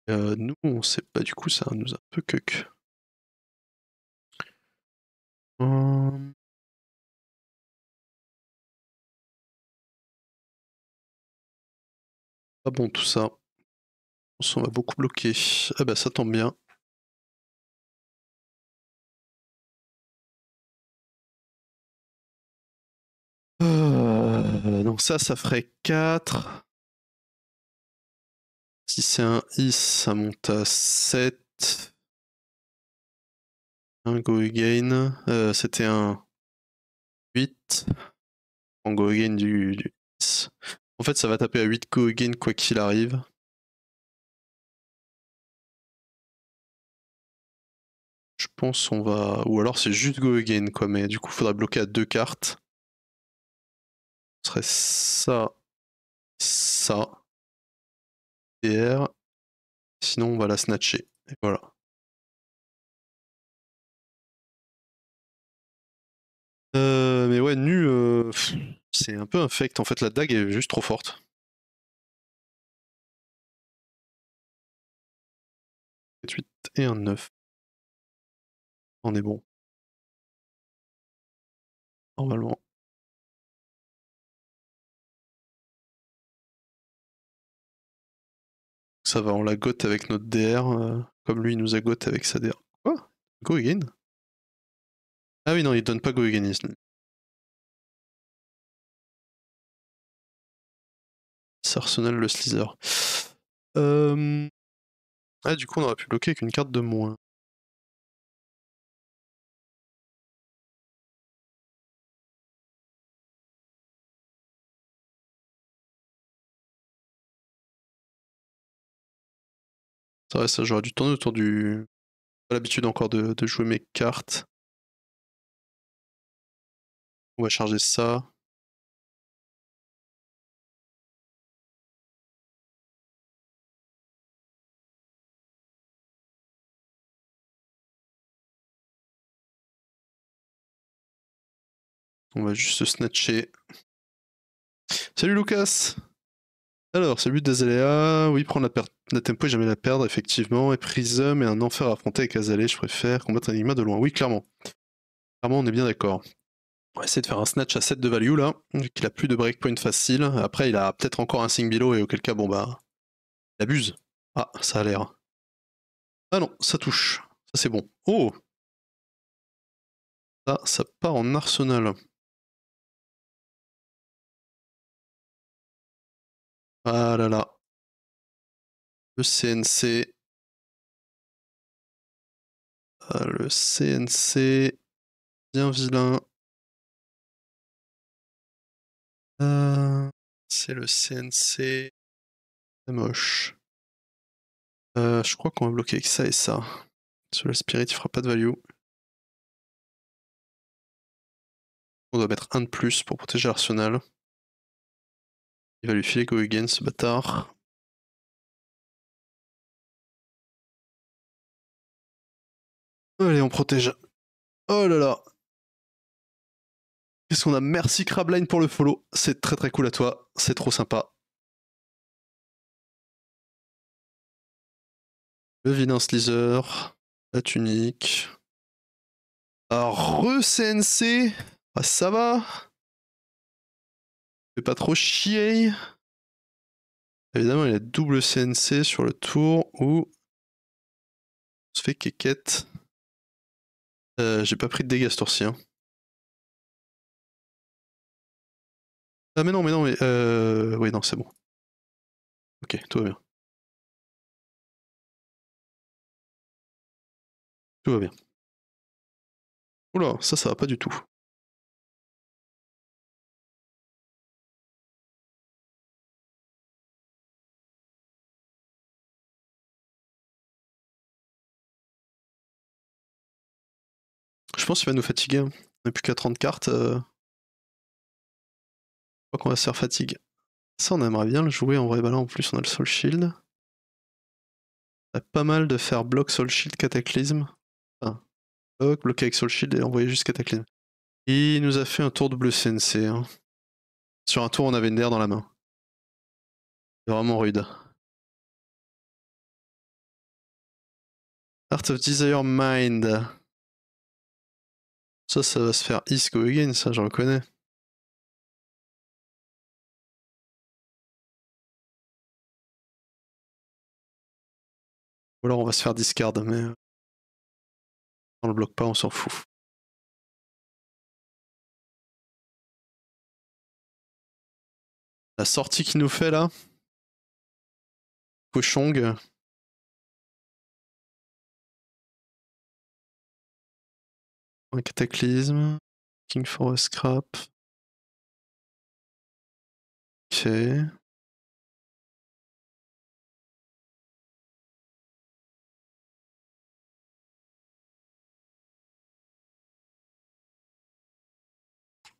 Euh, nous, on sait pas, du coup, ça nous a un peu cuck. Euh, Pas ah bon tout ça. On s'en va beaucoup bloquer. Ah bah ça tombe bien. Euh, donc ça, ça ferait 4. Si c'est un is, ça monte à 7. Un go again. Euh, c'était un 8. On go again du en fait, ça va taper à 8 go again quoi qu'il arrive. Je pense qu'on va... Ou alors c'est juste go again quoi, mais du coup il faudrait bloquer à deux cartes. Ce serait ça, ça, DR. Sinon on va la snatcher. Et voilà. Euh, mais ouais, nu... Euh, c'est un peu infect. En fait, la dague est juste trop forte. 8, et un 9. On est bon. Normalement. Ça va, on la gote avec notre DR, euh, comme lui il nous a avec sa DR. Quoi Go again Ah oui, non, il donne pas go again, Arsenal le Slizer. Ah, du coup, on aurait pu bloquer qu'une carte de moins. Ça, j'aurais du temps autour du. Pas l'habitude encore de, de jouer mes cartes. On va charger ça. On va juste snatcher. Salut Lucas Alors, salut d'Azalea, oui, prendre la, perte, la, tempo et jamais la perdre, effectivement. Et Prism et un enfer à affronter avec Azalea, je préfère combattre Enigma de loin. Oui, clairement. Clairement, on est bien d'accord. On va essayer de faire un snatch à 7 de value là, vu qu'il a plus de breakpoint facile. Après, il a peut-être encore un sing below et auquel cas, bon bah, il abuse. Ah, ça a l'air. Ah non, ça touche. Ça c'est bon. Oh Ça, ça part en arsenal. Ah là là. Le CNC. Ah, le CNC. Bien vilain. Ah, c'est le CNC. C'est moche. Euh, je crois qu'on va bloquer avec ça et ça. Sur le spirit, il fera pas de value. On doit mettre un de plus pour protéger l'arsenal. Il va lui filer Go Again, ce bâtard. Allez, on protège. Oh là là. Qu'est-ce qu'on a Merci Crabline pour le follow. C'est très très cool à toi. C'est trop sympa. Le vilain Slizer. La tunique. Ah, re-CNC. Ah, ça va. Fais pas trop chier. Évidemment, il a double CNC sur le tour où on se fait quéquette. Euh, j'ai pas pris de dégâts ce hein. Ah mais non, mais non, mais... Euh, oui, non, c'est bon. Ok, tout va bien. Tout va bien. Oula, ça, ça va pas du tout. pense qu'il va nous fatiguer. Hein. On n'a plus qu'à 30 cartes. Euh. Je crois qu'on va se faire fatigue. Ça, on aimerait bien le jouer en vrai. Bah là, en plus, on a le Soul Shield. pas mal de faire bloc Soul Shield cataclysme bloc, bloquer avec Soul Shield et envoyer juste Cataclysme. Il nous a fait un tour de bleu CNC. Hein. Sur un tour, on avait une DR dans la main. C'est vraiment rude. Art of Desire Mind. Ça, ça va se faire Isco again, ça, j'en reconnais. Ou alors on va se faire discard, mais on euh, le bloque pas, on s'en fout. La sortie qui nous fait là, Kochong, Un cataclysme. King for a scrap. Ok.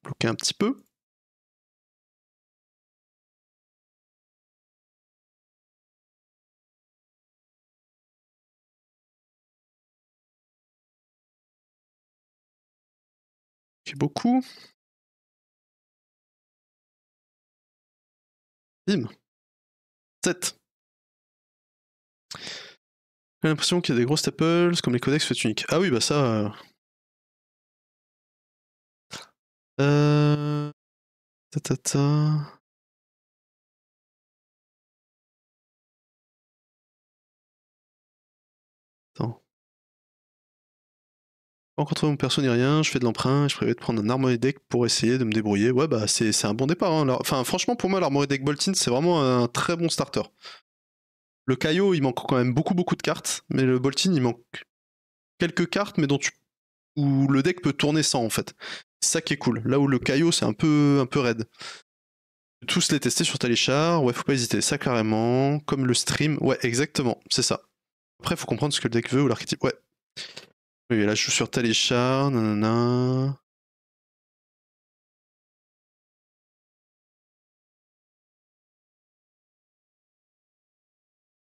Bloquer un petit peu. beaucoup. Bim. 7. J'ai l'impression qu'il y a des grosses staples comme les codex fait unique. Ah oui, bah ça. Euh... euh. Ta, ta, ta. Rencontrer mon perso ni rien, je fais de l'emprunt, je prévais de prendre un armory deck pour essayer de me débrouiller. Ouais, bah c'est un bon départ. Hein. Enfin, franchement, pour moi, l'armory deck Boltin, c'est vraiment un très bon starter. Le caillot il manque quand même beaucoup, beaucoup de cartes, mais le Boltin, il manque quelques cartes, mais dont où le deck peut tourner sans, en fait. C'est ça qui est cool. Là où le caillot c'est un peu, un peu raide. Tous les tester sur Talichar, ouais, faut pas hésiter, ça carrément. Comme le stream, ouais, exactement, c'est ça. Après, faut comprendre ce que le deck veut ou l'archétype, ouais. Oui, la chaussure Taléchar, nanana.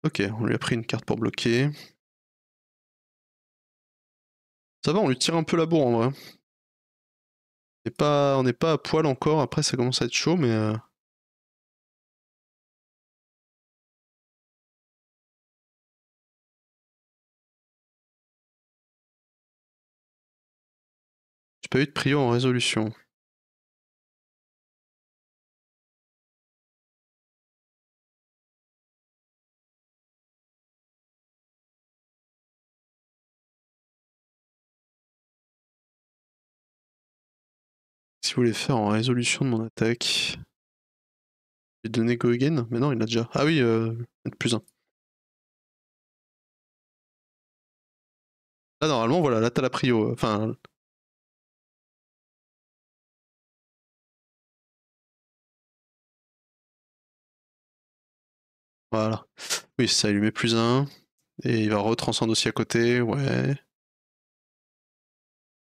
Ok, on lui a pris une carte pour bloquer. Ça va, on lui tire un peu la bourre en vrai. On n'est pas, à poil encore, après ça commence à être chaud, mais... Euh, eu de prio en résolution. Si vous voulez faire en résolution de mon attaque, j'ai donné go again Mais non, il a déjà. Ah oui, euh, plus un. Là, normalement, voilà, là t'as la prio. Euh, enfin, Voilà. Oui, ça, lui met plus un. Et il va retranscendre aussi à côté, ouais.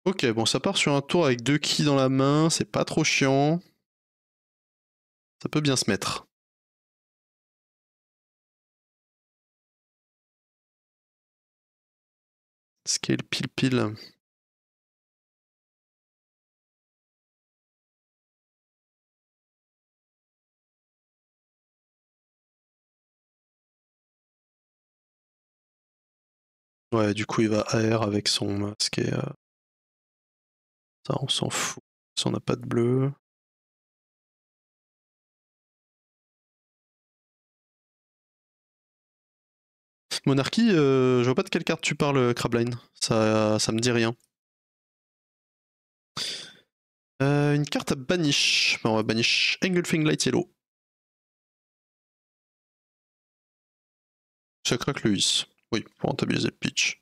Ok, bon, ça part sur un tour avec deux qui dans la main, c'est pas trop chiant. Ça peut bien se mettre. Scale pile pile. Ouais, du coup, il va AR avec son masque et. Euh, ça, on s'en fout. Ça, on n'a pas de bleu. Monarchie, euh, je vois pas de quelle carte tu parles, euh, Crabline. Ça, ça me dit rien. une carte à banish. on va banish Engulfing Light Yellow. Ça craque le oui, pour rentabiliser Pitch.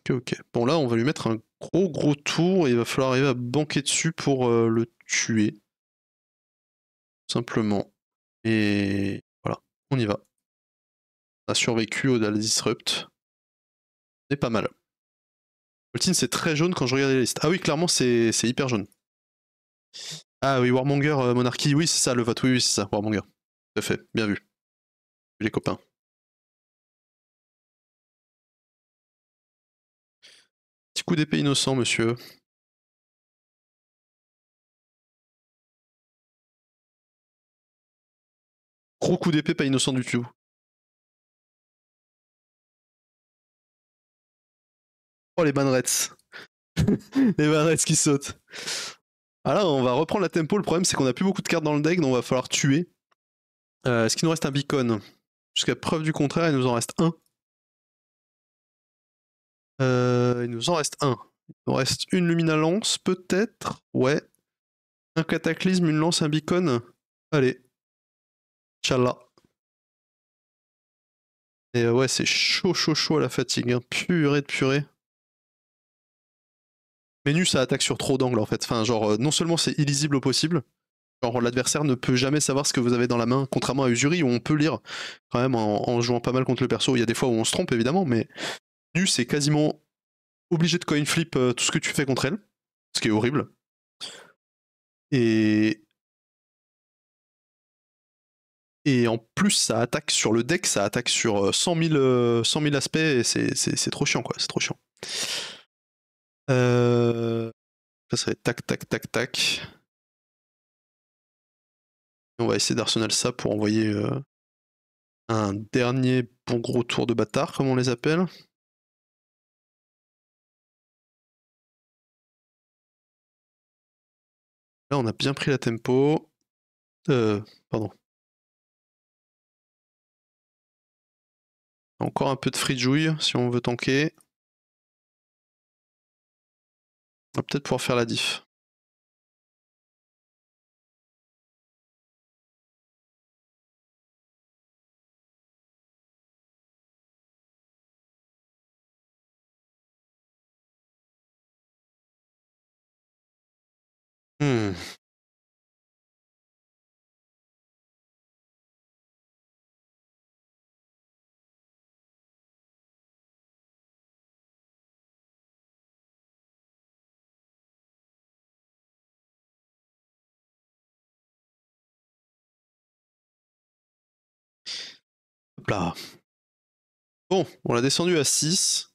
Ok, ok. Bon là, on va lui mettre un gros gros tour et il va falloir arriver à banquer dessus pour euh, le tuer. Simplement. Et voilà, on y va. a survécu au Dal Disrupt. C'est pas mal c'est très jaune quand je regarde les listes. Ah oui, clairement, c'est hyper jaune. Ah oui, Warmonger, euh, Monarchie oui, c'est ça, le vote, oui, oui c'est ça, Warmonger. Tout à fait, bien vu. Les copains. Petit coup d'épée innocent, monsieur. Gros coup d'épée pas innocent du tout. les Banrets. *laughs* les Banrets qui sautent. Alors, ah on va reprendre la tempo. Le problème, c'est qu'on a plus beaucoup de cartes dans le deck, donc on va falloir tuer. Est-ce euh, qu'il nous reste un beacon Jusqu'à preuve du contraire, il nous en reste un. Euh, il nous en reste un. Il nous reste une Lumina Lance, peut-être. Ouais. Un Cataclysme, une Lance, un beacon. Allez. Inch'Allah. Et euh, ouais, c'est chaud, chaud, chaud à la fatigue. Hein. Purée de purée. Nus ça attaque sur trop d'angles en fait. Enfin, genre, euh, non seulement c'est illisible au possible, genre l'adversaire ne peut jamais savoir ce que vous avez dans la main, contrairement à Usuri où on peut lire quand même en, jouant pas mal contre le perso. Il y a des fois où on se trompe évidemment, mais Nus c'est quasiment obligé de coin flip euh, tout ce que tu fais contre elle, ce qui est horrible. Et. Et en plus, ça attaque sur le deck, ça attaque sur 100 000, 100 000 aspects, et c'est trop chiant, quoi. C'est trop chiant. Euh... Ça serait tac, tac, tac, tac. On va essayer d'arsenal ça pour envoyer euh, un dernier bon gros tour de bâtard, comme on les appelle. Là, on a bien pris la tempo. Euh, pardon. Encore un peu de free si on veut tanker. On ah, va peut-être pouvoir faire la diff. Bon, on l'a descendu à 6.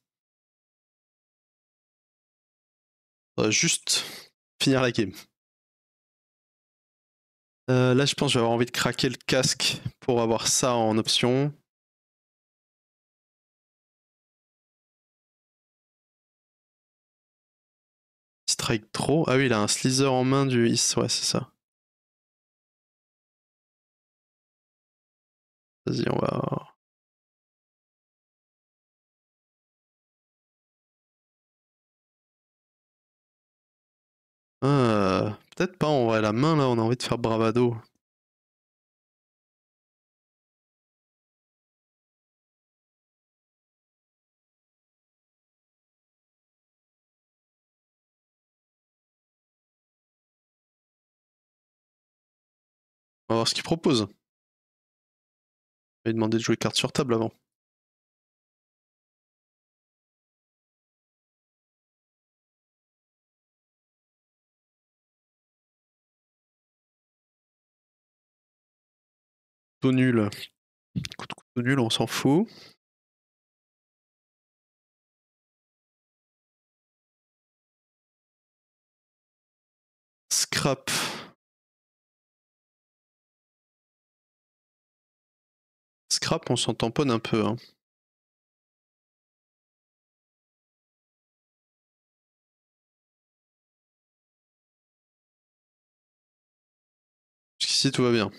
On va juste finir la game. Euh, là, je pense que je vais avoir envie de craquer le casque pour avoir ça en option. Strike trop. Ah oui, il a un Slizer en main du Is. Ouais, c'est ça. Vas-y, on va. Euh, peut-être pas on vrai, la main là, on a envie de faire bravado. On va voir ce qu'il propose m'avait demandé de jouer carte sur table avant. Couteau nul. Couteau nul, on s'en fout. Scrap. on s'en tamponne un peu. Hein. Jusqu'ici, tout va bien.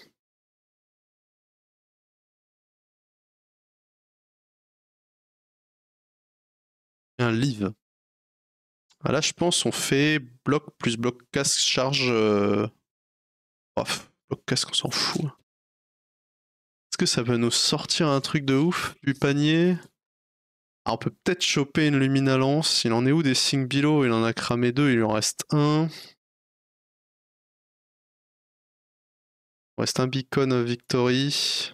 Un live. Ah, là, je pense, on fait bloc plus bloc casque charge. Euh... bloc casque, on s'en fout que ça va nous sortir un truc de ouf du panier On peut peut-être choper une Lumina Lance. Il en est où des Sing Below Il en a cramé deux, il en reste un. reste un Beacon Victory.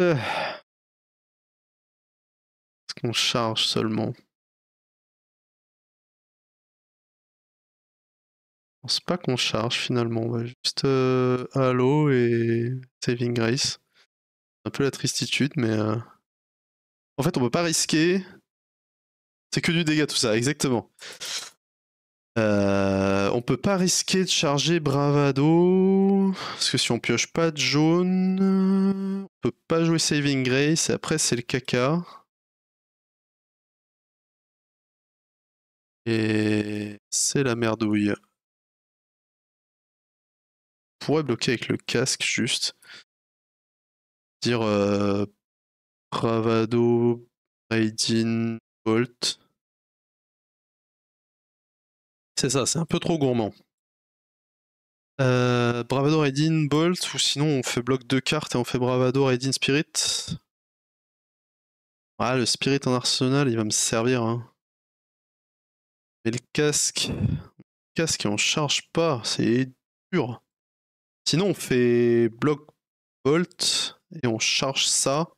Euh. Est-ce qu'on charge seulement pas qu'on charge finalement. On va juste allo euh, Halo et Saving Grace. Un peu la tristitude, mais. Euh, en fait, on peut pas risquer. C'est que du dégât tout ça, exactement. Euh, on peut pas risquer de charger Bravado, parce que si on pioche pas de jaune, on peut pas jouer Saving Grace, et après c'est le caca. Et c'est la merdouille pourrais bloquer avec le casque juste. Dire Bravado, euh, Raidin, Bolt. C'est ça, c'est un peu trop gourmand. Euh, Bravado, Raidin, Bolt, ou sinon on fait bloc deux cartes et on fait Bravado, Raidin, Spirit. Ah, le Spirit en arsenal, il va me servir. Hein. Mais le casque. Le casque, on charge pas, c'est dur. Sinon, on fait bloc bolt et on charge ça.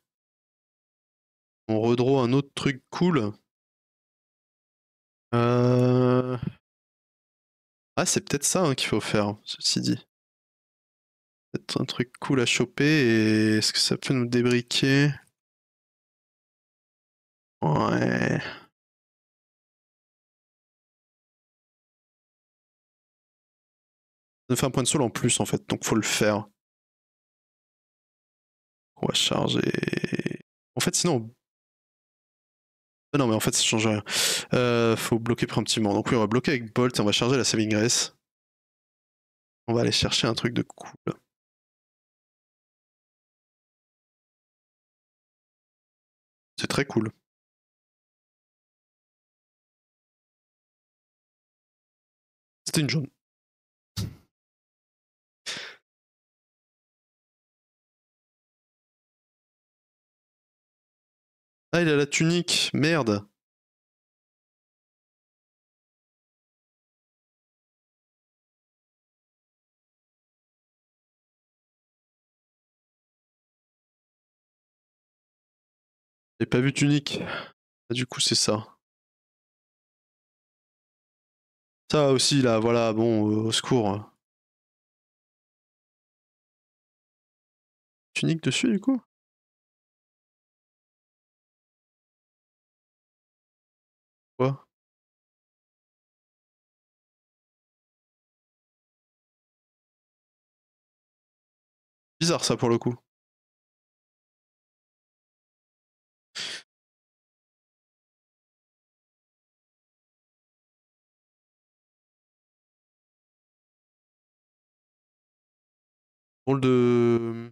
On redraw un autre truc cool. Euh, ah, c'est peut-être ça hein, qu'il faut faire, ceci dit. Peut-être un truc cool à choper et est-ce que ça peut nous débriquer Ouais. fait un point de sol en plus en fait, donc faut le faire. On va charger. En fait, sinon. Ah non, mais en fait, ça change rien. Euh, faut bloquer préemptivement. Donc, oui, on va bloquer avec Bolt et on va charger la Saving Grace. On va aller chercher un truc de cool. C'est très cool. C'était une jaune. Ah, il a la tunique, merde. J'ai pas vu tunique. Ah, du coup, c'est ça. Ça aussi, là, voilà, bon, euh, au secours. Tunique dessus, du coup Bizarre ça pour le coup. de...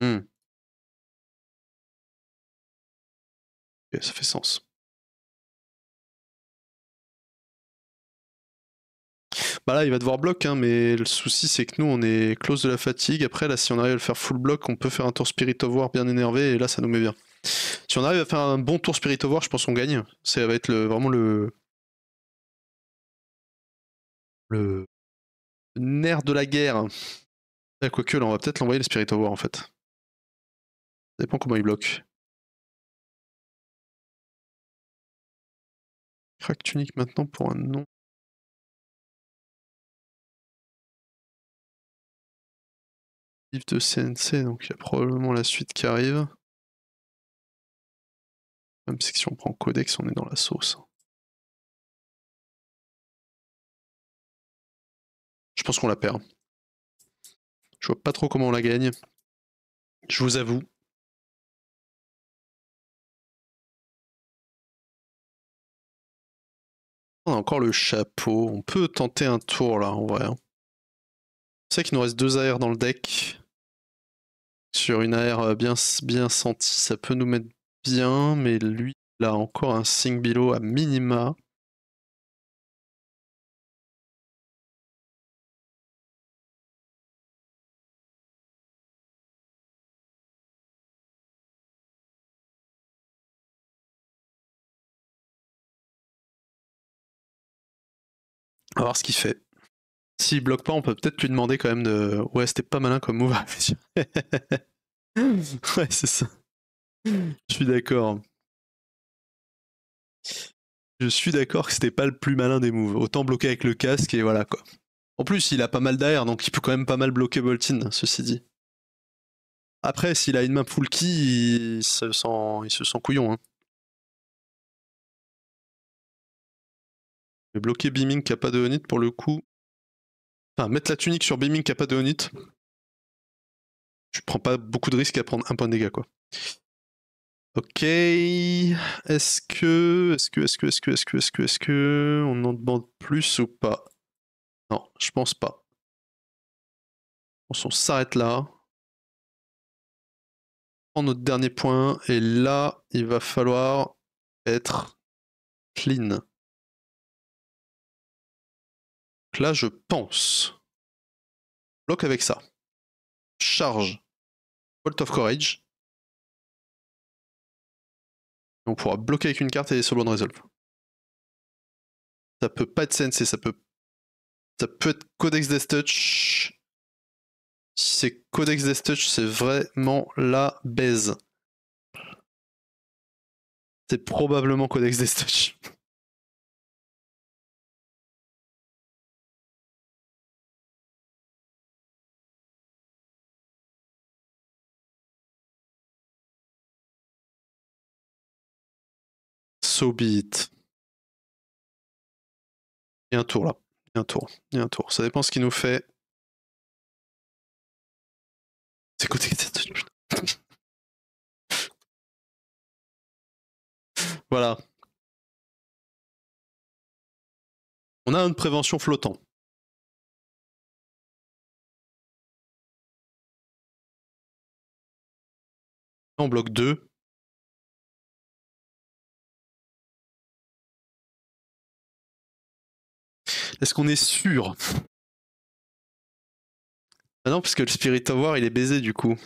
Hmm. ça fait sens. Bah là, il va devoir bloc, hein, mais le souci, c'est que nous, on est close de la fatigue. Après, là, si on arrive à le faire full bloc, on peut faire un tour Spirit of War bien énervé, et là, ça nous met bien. Si on arrive à faire un bon tour Spirit of War, je pense qu'on gagne. Ça va être le, vraiment le... le nerf de la guerre. Eh, quoique, là, on va peut-être l'envoyer le Spirit of War, en fait. Ça dépend comment il bloque. Fractunique unique maintenant pour un nom. de CNC, donc il y a probablement la suite qui arrive. Même si si on prend Codex, on est dans la sauce. Je pense qu'on la perd. Je vois pas trop comment on la gagne. Je vous avoue. On a encore le chapeau. On peut tenter un tour là en vrai. C'est hein. qu'il nous reste deux AR dans le deck. Sur une AR euh, bien, bien sentie, ça peut nous mettre bien, mais lui, il a encore un Sing Below à minima. On va voir ce qu'il fait. S'il bloque pas, on peut peut-être lui demander quand même de. Ouais, c'était pas malin comme move. *laughs* ouais, c'est ça. Je suis d'accord. Je suis d'accord que c'était pas le plus malin des moves. Autant bloquer avec le casque et voilà quoi. En plus, il a pas mal d'air, donc il peut quand même pas mal bloquer Boltin, ceci dit. Après, s'il a une main full key, il se sent, il se sent couillon. Hein. bloquer Beaming qui n'a pas de onit pour le coup. Enfin, mettre la tunique sur Beaming qui n'a pas de Honit. Tu prends pas beaucoup de risques à prendre un point de dégâts quoi. Ok. Est-ce que. Est-ce que, est-ce que, est-ce que, est-ce que, est-ce que, est-ce que. On en demande plus ou pas Non, je pense pas. On s'arrête là. On prend notre dernier point. Et là, il va falloir être clean là, je pense. bloc avec ça. Charge. Bolt of Courage. On pourra bloquer avec une carte et solo de resolve. Ça peut pas être sensé, ça peut. Ça peut être Codex Death Touch. c'est Codex Death Touch, c'est vraiment la baise. C'est probablement Codex des Touch. *laughs* So Il y a un tour là. Il y a un tour. Il y a un tour. Ça dépend ce qui nous fait. C'est voilà. On a une prévention flottant. On bloque 2. Est-ce qu'on est sûr Ah non, parce que le Spirit of il est baisé du coup.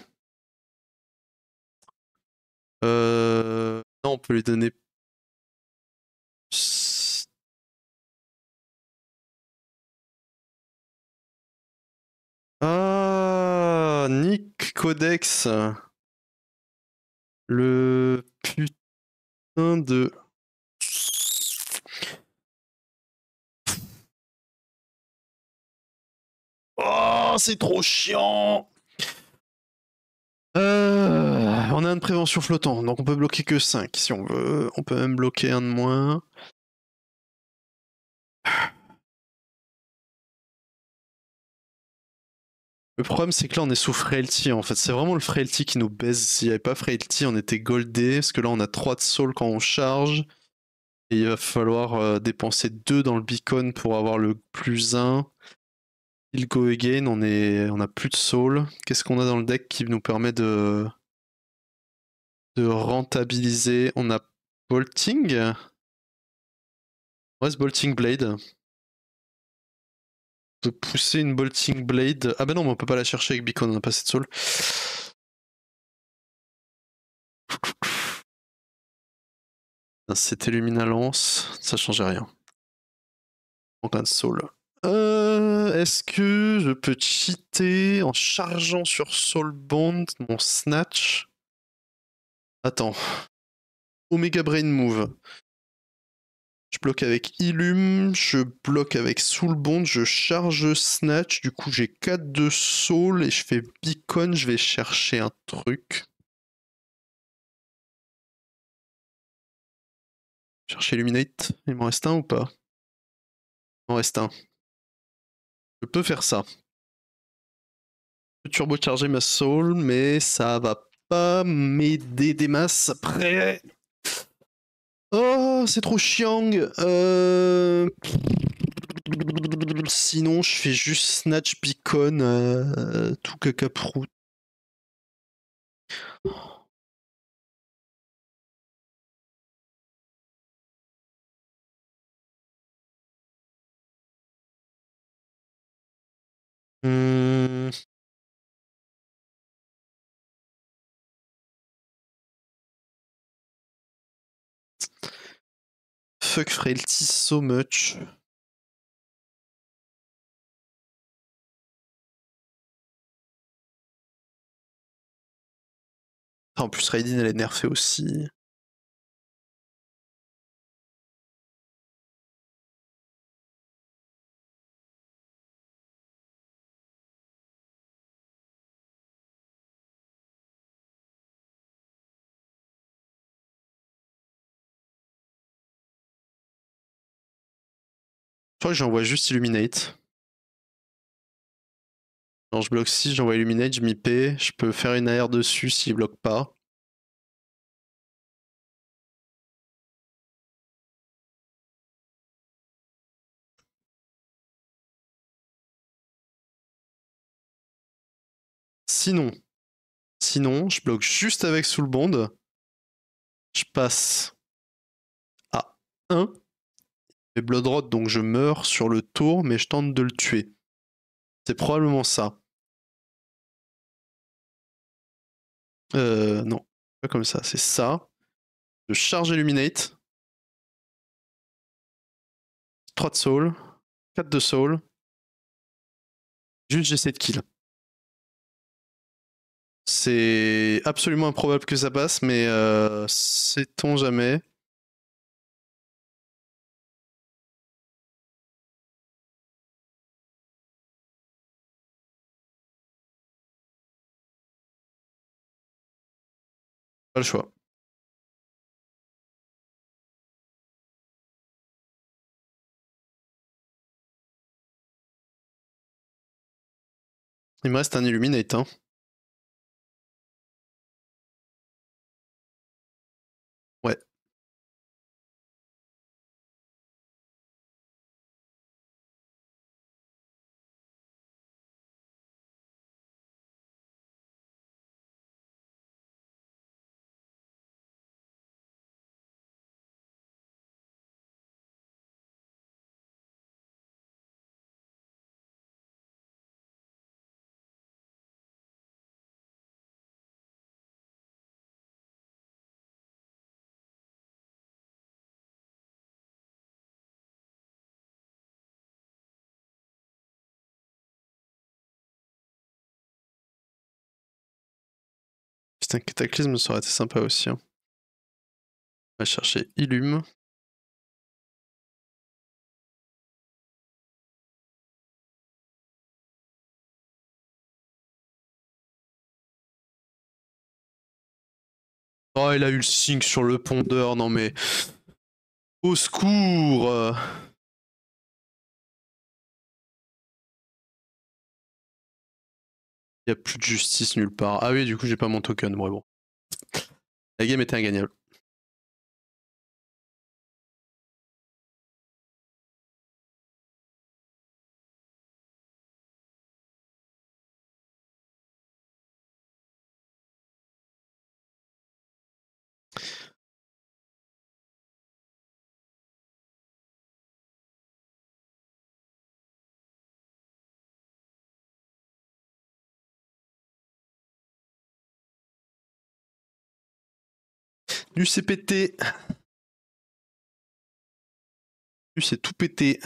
Euh... Non, on peut lui donner. Ah, Nick Codex. Le putain de. Oh, c'est trop chiant euh, On a un prévention flottant, donc on peut bloquer que 5 si on veut. On peut même bloquer un de moins. Le problème, c'est que là, on est sous Frailty, en fait. C'est vraiment le Frailty qui nous baisse. S'il n'y avait pas Frailty, on était goldé, parce que là, on a 3 de soul quand on charge. Et il va falloir euh, dépenser 2 dans le beacon pour avoir le plus 1. Il go again, on est, on a plus de soul. Qu'est-ce qu'on a dans le deck qui nous permet de, de rentabiliser On a bolting. Ouais, bolting blade. De pousser une bolting blade. Ah ben non, on peut pas la chercher avec beacon, on a pas assez de soul. C'était Lumina Lance, ça changeait rien. On a de soul. Euh, est-ce que je peux cheater en chargeant sur bond mon snatch Attends. Omega Brain Move. Je bloque avec Illum, je bloque avec bond je charge Snatch, du coup j'ai 4 de Soul et je fais Beacon, je vais chercher un truc. Chercher Illuminate, il m'en reste un ou pas Il m'en reste un. Je peux faire ça. Je peux turbocharger ma soul, mais ça va pas m'aider des masses après. Oh, c'est trop chiant. Euh, sinon, je fais juste snatch picon, euh, tout Oh. Mmh. Fuck frailty so much. En plus, Raiden, elle est nerfée aussi. crois que j'envoie juste Illuminate. Alors je bloque 6, j'envoie Illuminate, je m'y paie. Je peux faire une AR dessus s'il bloque pas. Sinon, sinon, je bloque juste avec Soulbond. bond. Je passe à 1 fais Rod, donc je meurs sur le tour, mais je tente de le tuer. C'est probablement ça. Euh, non, pas comme ça, c'est ça. Je charge Illuminate. 3 de soul, 4 de soul. Juste j'essaie de kill. C'est absolument improbable que ça passe, mais euh, sait-on jamais. Il me reste un Illuminate. un cataclysme, ça aurait été sympa aussi. Hein. On va chercher Illume. Oh, il a eu le sync sur le pondeur, non mais... Au secours euh. Il a plus de justice nulle part. Ah oui, du coup, j'ai pas mon token. Bon, bon. La game était ingagnable. Du c'est pété. Du c'est tout pété.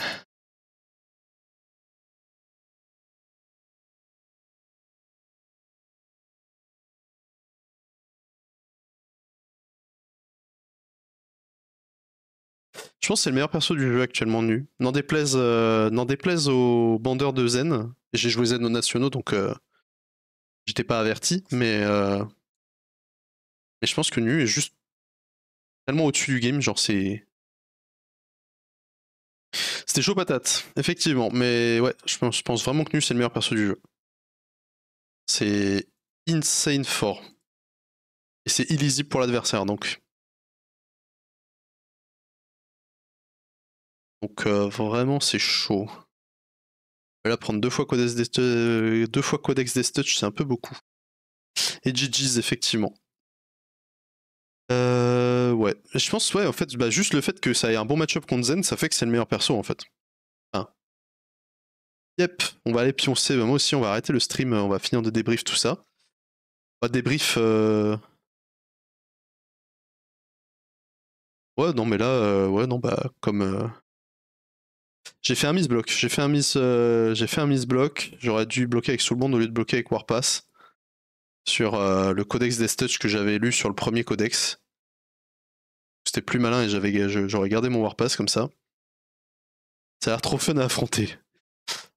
Je pense que c'est le meilleur perso du jeu actuellement nu. N'en déplaise, euh, déplaise, aux bandeurs de Zen. J'ai joué Zen aux nationaux, donc euh, j'étais pas averti, mais, euh, mais je pense que nu est juste tellement au-dessus du game, genre c'est. C'était chaud patate, effectivement. Mais ouais, je pense, vraiment que Nu c'est le meilleur perso du jeu. C'est insane fort. Et c'est illisible pour l'adversaire donc. Donc euh, vraiment c'est chaud. Là prendre deux fois Codex des, euh, deux fois Codex des Touch c'est un peu beaucoup. Et GG's effectivement ouais. Je pense, ouais, en fait, bah, juste le fait que ça ait un bon match-up contre Zen, ça fait que c'est le meilleur perso, en fait. Yep, on va aller pioncer. Bah, moi aussi, on va arrêter le stream, on va finir de débrief tout ça. On va débrief. Euh. Ouais, non, mais là, euh, ouais, non, bah, comme. Euh. J'ai fait un misblock. J'ai fait un miss, j'ai fait un miss-block J'aurais dû bloquer avec Soulbond au lieu de bloquer avec Warpass sur le codex des que j'avais lu sur le premier codex plus malin et j'avais, j'aurais gardé mon Warpass comme ça. Ça a l'air trop fun à affronter.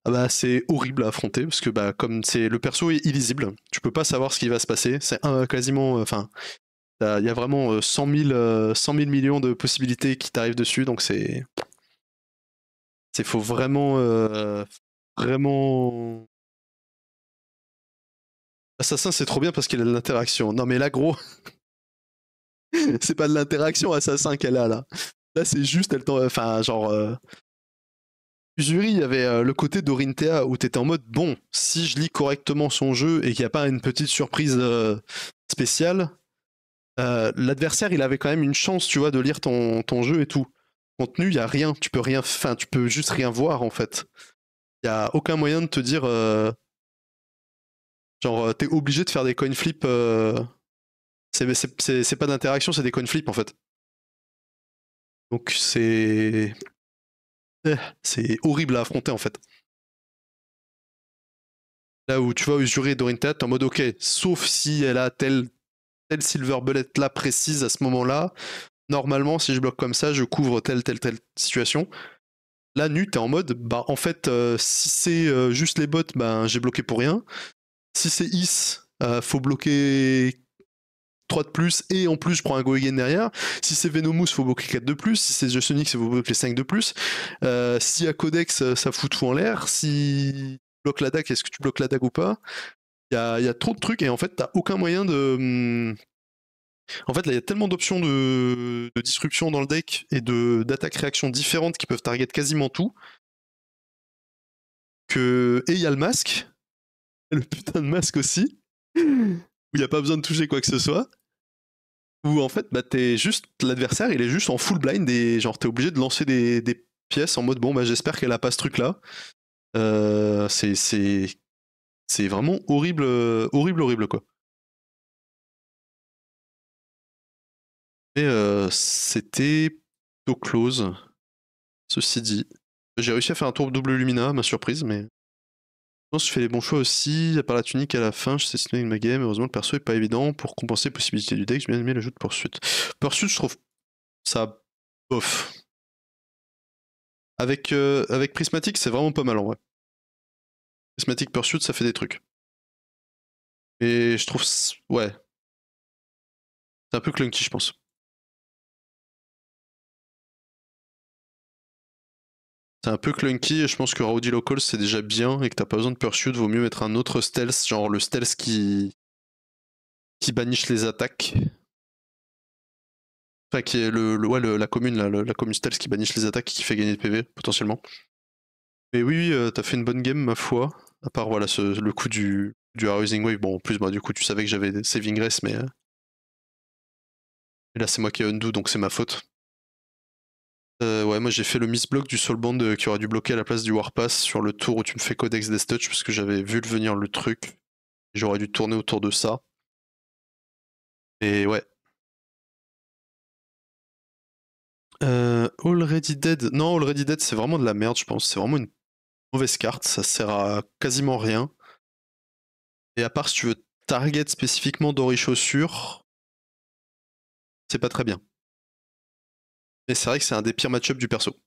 Ah bah, c'est horrible à affronter parce que bah, comme c'est le perso est illisible, tu peux pas savoir ce qui va se passer. C'est quasiment, euh, enfin, il y a vraiment 100 euh, 000, euh, millions de possibilités qui t'arrivent dessus, donc c'est, c'est faut vraiment, vraiment. Assassin, c'est trop bien parce qu'il a l'interaction. Non mais là, *laughs* *laughs* c'est pas de l'interaction assassin qu'elle a là. Là, c'est juste, elle Enfin, genre. Jury, euh, il y avait euh, le côté d'Orintea où t'étais en mode bon, si je lis correctement son jeu et qu'il n'y a pas une petite surprise euh, spéciale, l'adversaire il avait quand même une chance, tu vois, de lire ton, ton jeu et tout. Contenu, il n'y a rien, tu peux rien, enfin, tu peux juste rien voir en fait. Il n'y a aucun moyen de te dire, genre, t'es obligé de faire des coin flips c'est pas d'interaction, c'est des coin flips en fait. Donc c'est. Eh, c'est horrible à affronter en fait. Là où tu vas usurer t'es en mode ok, sauf si elle a telle, telle silver bullet là précise à ce moment-là, normalement si je bloque comme ça, je couvre telle, telle, telle situation. Là, nu, t'es en mode, bah en fait, euh, si c'est euh, juste les bots, ben, j'ai bloqué pour rien. Si c'est Is, euh, faut bloquer 3 de plus et en plus je prends un Goegen derrière. Si c'est Venomous, il faut bloquer 4 de plus. Si c'est Sonic, il faut bloquer 5 de plus. Euh, si à Codex, ça fout tout en l'air. Si tu bloques la est-ce que tu bloques la DAC ou pas Il y a, trop de trucs et en fait, t'as aucun moyen de. Hmm. En fait, là, il y a tellement d'options de, disruption dans le deck et d'attaque-réaction différentes qui peuvent target quasiment tout. Que... Et il y a le masque. *laughs* Le putain de masque aussi. Hmm. où il n'y a pas besoin de toucher quoi que ce soit où en fait, bah, t'es juste l'adversaire, il est juste en full blind et genre t'es obligé de lancer des, pièces en mode bon, bah j'espère qu'elle a pas ce truc là. Euh, c'est c'est vraiment horrible, horrible, horrible quoi. Et euh, c'était plutôt close. Ceci dit, j'ai réussi à faire un tour double Lumina, ma surprise, mais pense que je fais les bons choix aussi, à part la tunique à la fin, je sais une ma game, heureusement le perso est pas évident, pour compenser les possibilités du deck, j'ai bien aimé l'ajout de Pursuit. Pursuit je trouve ça bof. Avec, euh, avec Prismatic, c'est vraiment pas mal en vrai. Prismatic Pursuit, ça fait des trucs. Et je trouve. Ouais. C'est un peu clunky, je pense. C'est un peu clunky et je pense que Rowdy Local c'est déjà bien et que t'as pas besoin de Pursuit, vaut mieux mettre un autre stealth, genre le stealth qui, qui les attaques. Enfin, qui est le, ouais, la commune, la commune stealth qui banish les attaques qui fait gagner de PV potentiellement. Mais oui, euh, t'as fait une bonne game, ma foi. À part voilà, le coup du, du Wave. Bon, en plus, bah, du coup, tu savais que j'avais Saving Grace, mais. Euh, là, c'est moi qui ai undo, donc c'est ma faute. Euh, ouais, moi j'ai fait le block du soul band euh, qui aurait dû bloquer à la place du Warpass sur le tour où tu me fais Codex des Touch parce que j'avais vu le venir le truc. J'aurais dû tourner autour de ça. Et ouais. Euh, Already Dead. Non, Already Dead c'est vraiment de la merde, je pense. C'est vraiment une mauvaise carte. Ça sert à quasiment rien. Et à part si tu veux target spécifiquement Dory Chaussure, c'est pas très bien. Mais c'est vrai que c'est un des pires match-up du perso.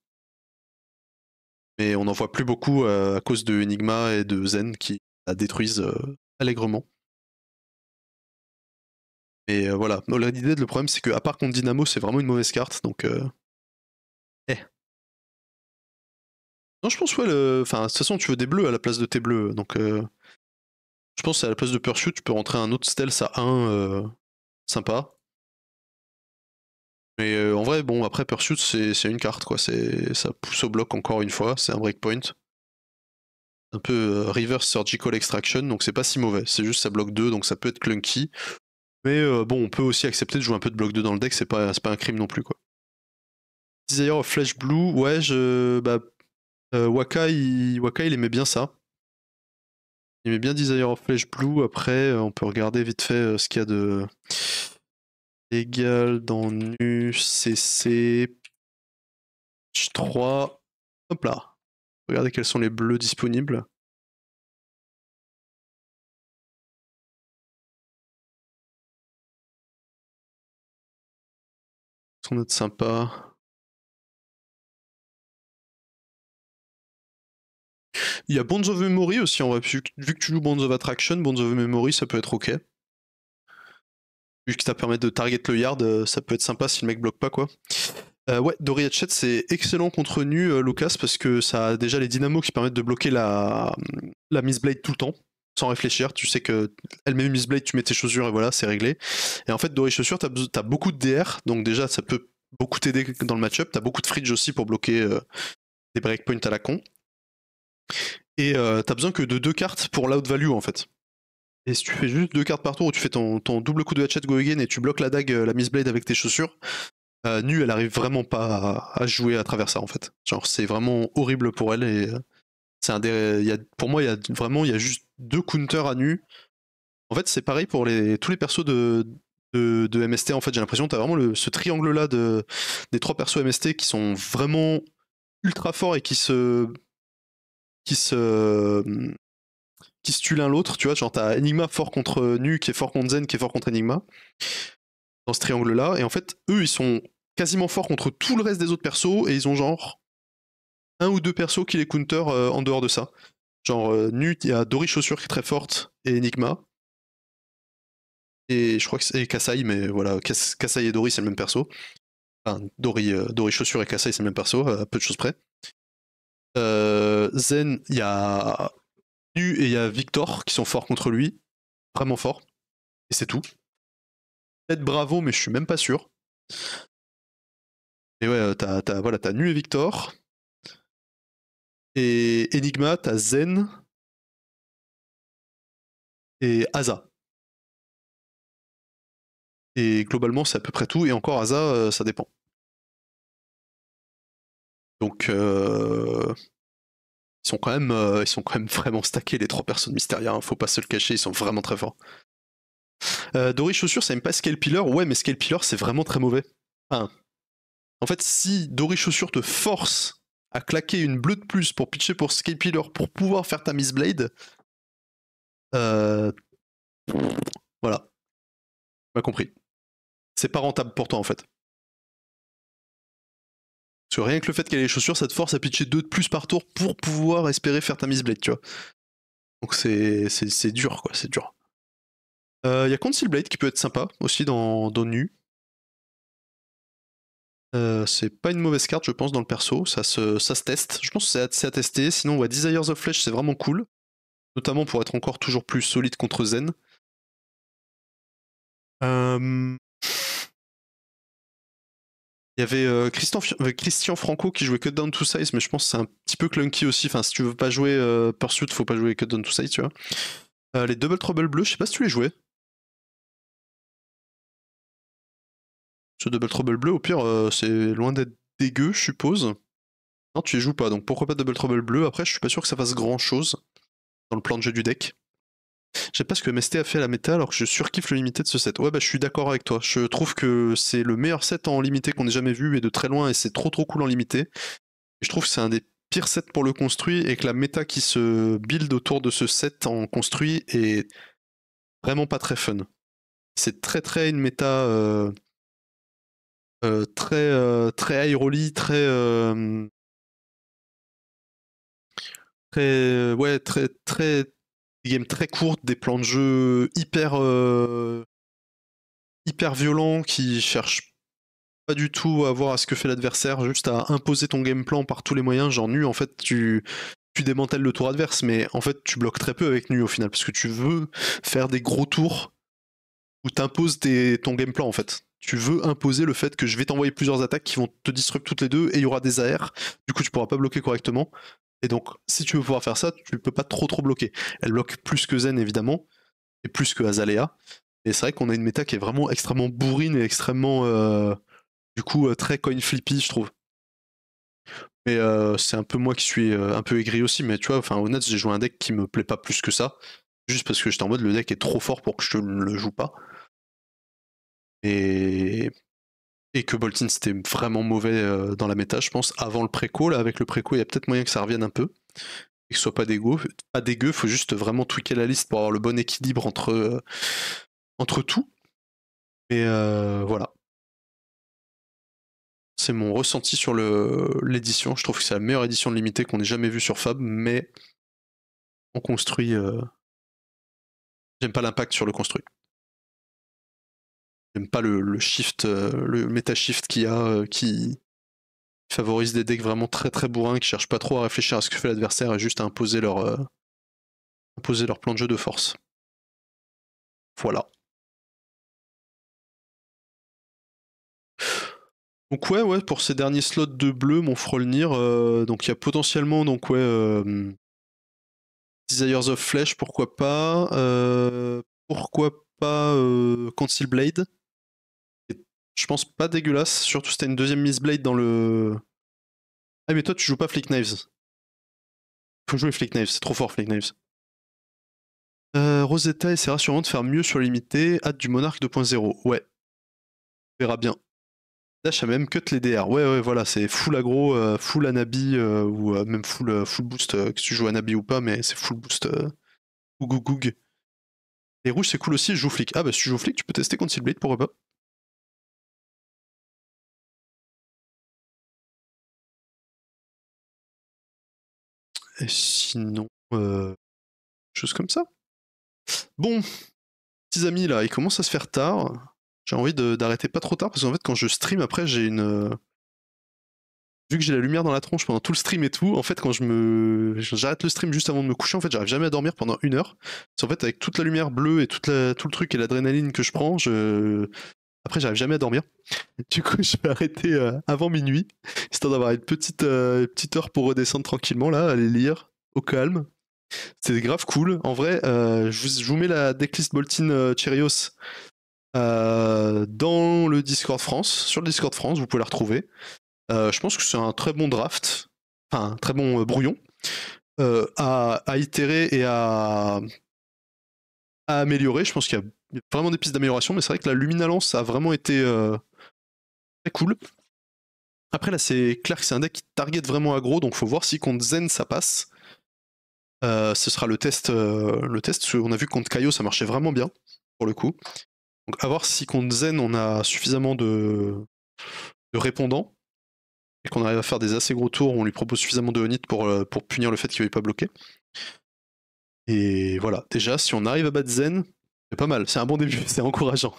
Mais on n'en voit plus beaucoup euh, à cause de Enigma et de Zen qui la détruisent euh, allègrement. Mais euh, voilà, l'idée de le problème c'est que à part contre Dynamo, c'est vraiment une mauvaise carte, donc. Eh. Non, je pense que le... enfin de toute façon tu veux des bleus à la place de tes bleus, donc. Je pense à la place de Pursuit, tu peux rentrer un autre stealth à 1 sympa. Mais euh, en vrai, bon, après Pursuit, c'est une carte, quoi. Ça pousse au bloc encore une fois, c'est un breakpoint. Un peu euh, reverse surgical extraction, donc c'est pas si mauvais. C'est juste ça bloque 2, donc ça peut être clunky. Mais euh, bon, on peut aussi accepter de jouer un peu de bloc 2 dans le deck, c'est pas, pas un crime non plus, quoi. Desire of Flash Blue, ouais, je. Bah, Waka, il, Waka, il aimait bien ça. Il aimait bien Desire of Flash Blue. Après, on peut regarder vite fait ce qu'il y a de égal dans nu cc 3. Hop là. Regardez quels sont les bleus disponibles. sont note sympa. Il y a Bonds of Memory aussi on va Vu que tu joues Bonds of Attraction, Bonds of Memory, ça peut être ok qui que ça permet de target le yard, euh, ça peut être sympa si le mec bloque pas quoi. Euh, ouais, Dory Hatchet, c'est excellent contre nu, euh, Lucas, parce que ça a déjà les dynamos qui permettent de bloquer la, la Miss Blade tout le temps, sans réfléchir. Tu sais que elle met Miss Blade, tu mets tes chaussures et voilà, c'est réglé. Et en fait, Dory Chaussures, t'as as beaucoup de DR, donc déjà, ça peut beaucoup t'aider dans le match-up. T'as beaucoup de fridge aussi pour bloquer des breakpoints à la con. Et t'as besoin que de deux cartes pour l'out value, en fait. Et si tu fais juste deux cartes par tour où tu fais ton, double coup de hatchet go again et tu bloques la dague, euh, la misblade avec tes chaussures, euh, Nu elle arrive vraiment pas à, jouer à travers ça en fait. Genre c'est vraiment horrible pour elle et euh, c'est un y a, pour moi il y a vraiment il y a juste deux counters à Nu. En fait c'est pareil pour les, tous les persos de, de, MST en fait j'ai l'impression que as vraiment ce triangle là de, des trois persos MST qui sont vraiment ultra forts et qui se qui se qui se tuent l'un l'autre, tu vois, genre t'as Enigma fort contre euh, Nu, qui est fort contre Zen, qui est fort contre Enigma, dans ce triangle-là, et en fait, eux, ils sont quasiment forts contre tout le reste des autres persos, et ils ont genre un ou deux persos qui les counter euh, en dehors de ça. Genre, euh, Nu, il y a Dory Chaussure qui est très forte, et Enigma. Et je crois que c'est Kasai, mais voilà, Kasai et Dory, c'est le même perso. Enfin, Dory, Chaussure et Kasai, c'est le même perso, à peu de choses près. Zen, il y a NU et il y a Victor qui sont forts contre lui. Vraiment forts. Et c'est tout. Peut-être Bravo, mais je suis même pas sûr. Et ouais, euh, t'as, as, voilà, Nu et Victor. Et Enigma, t'as Zen. Et Aza. Et globalement, c'est à peu près tout. Et encore Aza, euh, ça dépend. Donc, euh, ils sont quand même, euh, ils sont quand même *laughs* vraiment stackés les trois personnes mystérieuses. Hein, faut pas se le cacher, ils sont vraiment très forts. Euh, Dory Chaussure, ça aime pas Scale Pillar. Ouais, mais Scale Pillar, c'est vraiment très mauvais. en fait, si Dory Chaussure te force à claquer une bleue de plus pour pitcher pour Scale Pillar pour pouvoir faire ta Miss Blade, euh, voilà. Pas compris. C'est pas rentable pour toi en fait. Parce que rien que le fait qu'elle ait les chaussures, ça te force à pitcher deux de plus par tour pour pouvoir espérer faire ta Blade, tu vois. Donc c'est, dur, quoi, c'est dur. Il euh, y a Conceal Blade qui peut être sympa aussi dans, dans Nu. Euh, c'est pas une mauvaise carte, je pense, dans le perso. Ça se, ça se teste. Je pense que c'est à, à tester. Sinon, Desires of Flesh, c'est vraiment cool. Notamment pour être encore toujours plus solide contre Zen. Euh, il y avait euh, euh, Christian, Franco qui jouait Cut Down to Size, mais je pense que c'est un petit peu clunky aussi. Enfin, si tu veux pas jouer euh, Pursuit, faut pas jouer Cut Down to Size, tu vois. les Double Trouble bleus, je sais pas si tu les jouais. Ce Double Trouble bleu, au pire, c'est loin d'être dégueu, je suppose. Non, tu les joues pas, donc pourquoi pas Double Trouble bleu Après, je suis pas sûr que ça fasse grand chose dans le plan de jeu du deck. Je sais pas ce que MST a fait à la méta alors que je surkiffe le limité de ce set. Ouais bah je suis d'accord avec toi. Je trouve que c'est le meilleur set en limité qu'on ait jamais vu et de très loin et c'est trop trop cool en limité. Je trouve que c'est un des pires sets pour le construit et que la méta qui se build autour de ce set en construit est vraiment pas très fun. C'est très très une méta euh, euh, euh, très high très très très ouais très très des games très courtes, des plans de jeu hyper, euh, hyper violents qui cherchent pas du tout à voir à ce que fait l'adversaire, juste à imposer ton game plan par tous les moyens. Genre nu, en fait, tu, tu démantèles le tour adverse, mais en fait, tu bloques très peu avec nu au final, parce que tu veux faire des gros tours où t'imposes ton game plan en fait. Tu veux imposer le fait que je vais t'envoyer plusieurs attaques qui vont te disrupter toutes les deux et il y aura des AR. Du coup, tu pourras pas bloquer correctement. Et donc, si tu veux pouvoir faire ça, tu peux pas trop trop bloquer. Elle bloque plus que Zen, évidemment, et plus que Azalea. Et c'est vrai qu'on a une méta qui est vraiment extrêmement bourrine et extrêmement, euh, du coup, euh, très coin flippy, je trouve. Mais euh, c'est un peu moi qui suis un peu aigri aussi, mais tu vois, enfin, honnêtement, j'ai joué un deck qui me plaît pas plus que ça. Juste parce que j'étais en mode le deck est trop fort pour que je ne le joue pas. Et et que Boltin c'était vraiment mauvais euh, dans la méta, je pense, avant le préco. Là, avec le préco, il y a peut-être moyen que ça revienne un peu et que ce soit pas dégueu. Pas dégueu, faut juste vraiment tweaker la liste pour avoir le bon équilibre entre, euh, entre tout. Et euh, voilà. C'est mon ressenti sur l'édition. Je trouve que c'est la meilleure édition limitée qu'on ait jamais vue sur Fab, mais on construit. J'aime pas l'impact sur le construit. J'aime pas le, shift, euh, le meta shift qu'il a, euh, qui favorise des decks vraiment très très bourrins, qui cherchent pas trop à réfléchir à ce que fait l'adversaire et juste à imposer leur, euh, imposer leur plan de jeu de force. Voilà. Donc ouais, ouais, pour ces derniers slots de bleu, mon Frolnir, donc il y a potentiellement donc ouais, Desires of Flesh, pourquoi pas, pourquoi pas Conceal Blade, je pense, pas dégueulasse. Surtout, si t'as une deuxième Miss Blade dans le. Ah, mais toi, tu joues pas Flick Knives. Faut jouer Flick Knives, c'est trop fort, Flick Knives. Euh, Rosetta essaiera sûrement de faire mieux sur l'imité. Hâte du Monarque 2.0. Ouais. On verra bien. Dash a même cut les DR. Ouais, ouais, voilà, c'est full agro, euh, full anabi, euh, ou même full, full boost, que tu joues anabi ou pas, mais c'est full boost. ou goug, Les rouges, c'est cool aussi, je joue Flick. Ah, bah si tu joues Flick, tu peux tester contre Blade, pourquoi pas Et euh, sinon, euh, chose comme ça. Bon, petits amis, là, il commence à se faire tard. J'ai envie d'arrêter pas trop tard parce qu'en fait, quand je stream après, j'ai une. Vu que j'ai la lumière dans la tronche pendant tout le stream et tout, en fait, quand je me. J'arrête le stream juste avant de me coucher, en fait, j'arrive jamais à dormir pendant une heure. Parce en fait, avec toute la lumière bleue et toute tout le truc et l'adrénaline que je prends, je... Après, j'arrive jamais à dormir. Du coup, *laughs* je vais arrêter euh, avant minuit, histoire d'avoir une petite, euh, petite heure pour redescendre tranquillement, là, aller lire, au calme. C'est grave cool. En vrai, euh, je, vous, je, vous, mets la decklist Boltin Cherios dans le Discord France, sur le Discord France, vous pouvez la retrouver. je pense que c'est un très bon draft, enfin, un très bon brouillon à, à, itérer et à, à améliorer. Je pense qu'il y a vraiment des pistes d'amélioration, mais c'est vrai que la Luminalance a vraiment été euh, très cool. Après, là, c'est clair que c'est un deck qui target vraiment aggro, donc faut voir si contre Zen ça passe. Euh, ce sera le test. Euh, le test, on a vu contre Kaio, ça marchait vraiment bien, pour le coup. Donc, à voir si contre Zen, on a suffisamment de, répondants et qu'on arrive à faire des assez gros tours, on lui propose suffisamment de honit pour, pour punir le fait qu'il ne veuille pas bloqué Et voilà, déjà, si on arrive à battre Zen, c'est pas mal, c'est un bon début, *laughs* c'est encourageant.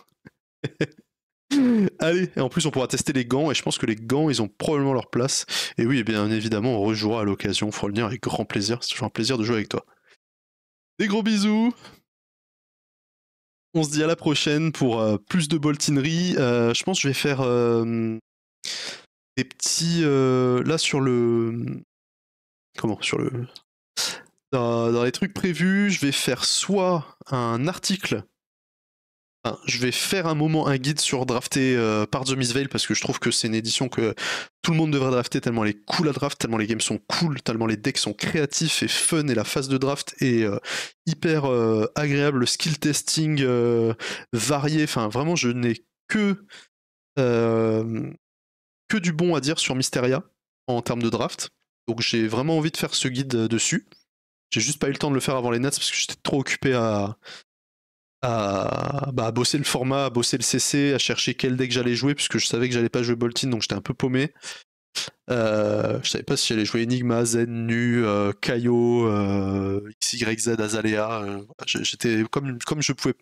*laughs* Allez, et en plus on pourra tester les gants, et je pense que les gants, ils ont probablement leur place. Et oui, et bien évidemment, on rejouera à l'occasion, faut le dire, avec grand plaisir, c'est toujours un plaisir de jouer avec toi. Des gros bisous On se dit à la prochaine pour euh, plus de boltinerie. Euh, je pense que je vais faire euh, des petits... là sur le... Comment Sur le dans, les trucs prévus, je vais faire soit un article. je vais faire un moment un guide sur drafter euh, par The Veil, parce que je trouve que c'est une édition que tout le monde devrait drafter tellement elle est cool à draft, tellement les games sont cool, tellement les decks sont créatifs et fun et la phase de draft est euh, hyper euh, agréable, le skill testing varié. Enfin, vraiment, je n'ai que que du bon à dire sur Mysteria en termes de draft. Donc j'ai vraiment envie de faire ce guide dessus. J'ai juste pas eu le temps de le faire avant les Nats parce que j'étais trop occupé à, à, bah, bosser le format, à bosser le CC, à chercher quel deck j'allais jouer, puisque je savais que j'allais pas jouer Boltin, donc j'étais un peu paumé. Euh, je savais pas si j'allais jouer Enigma, Zen, Nu, euh, Kaio, euh, XYZ, Azalea. j'étais comme, comme je pouvais,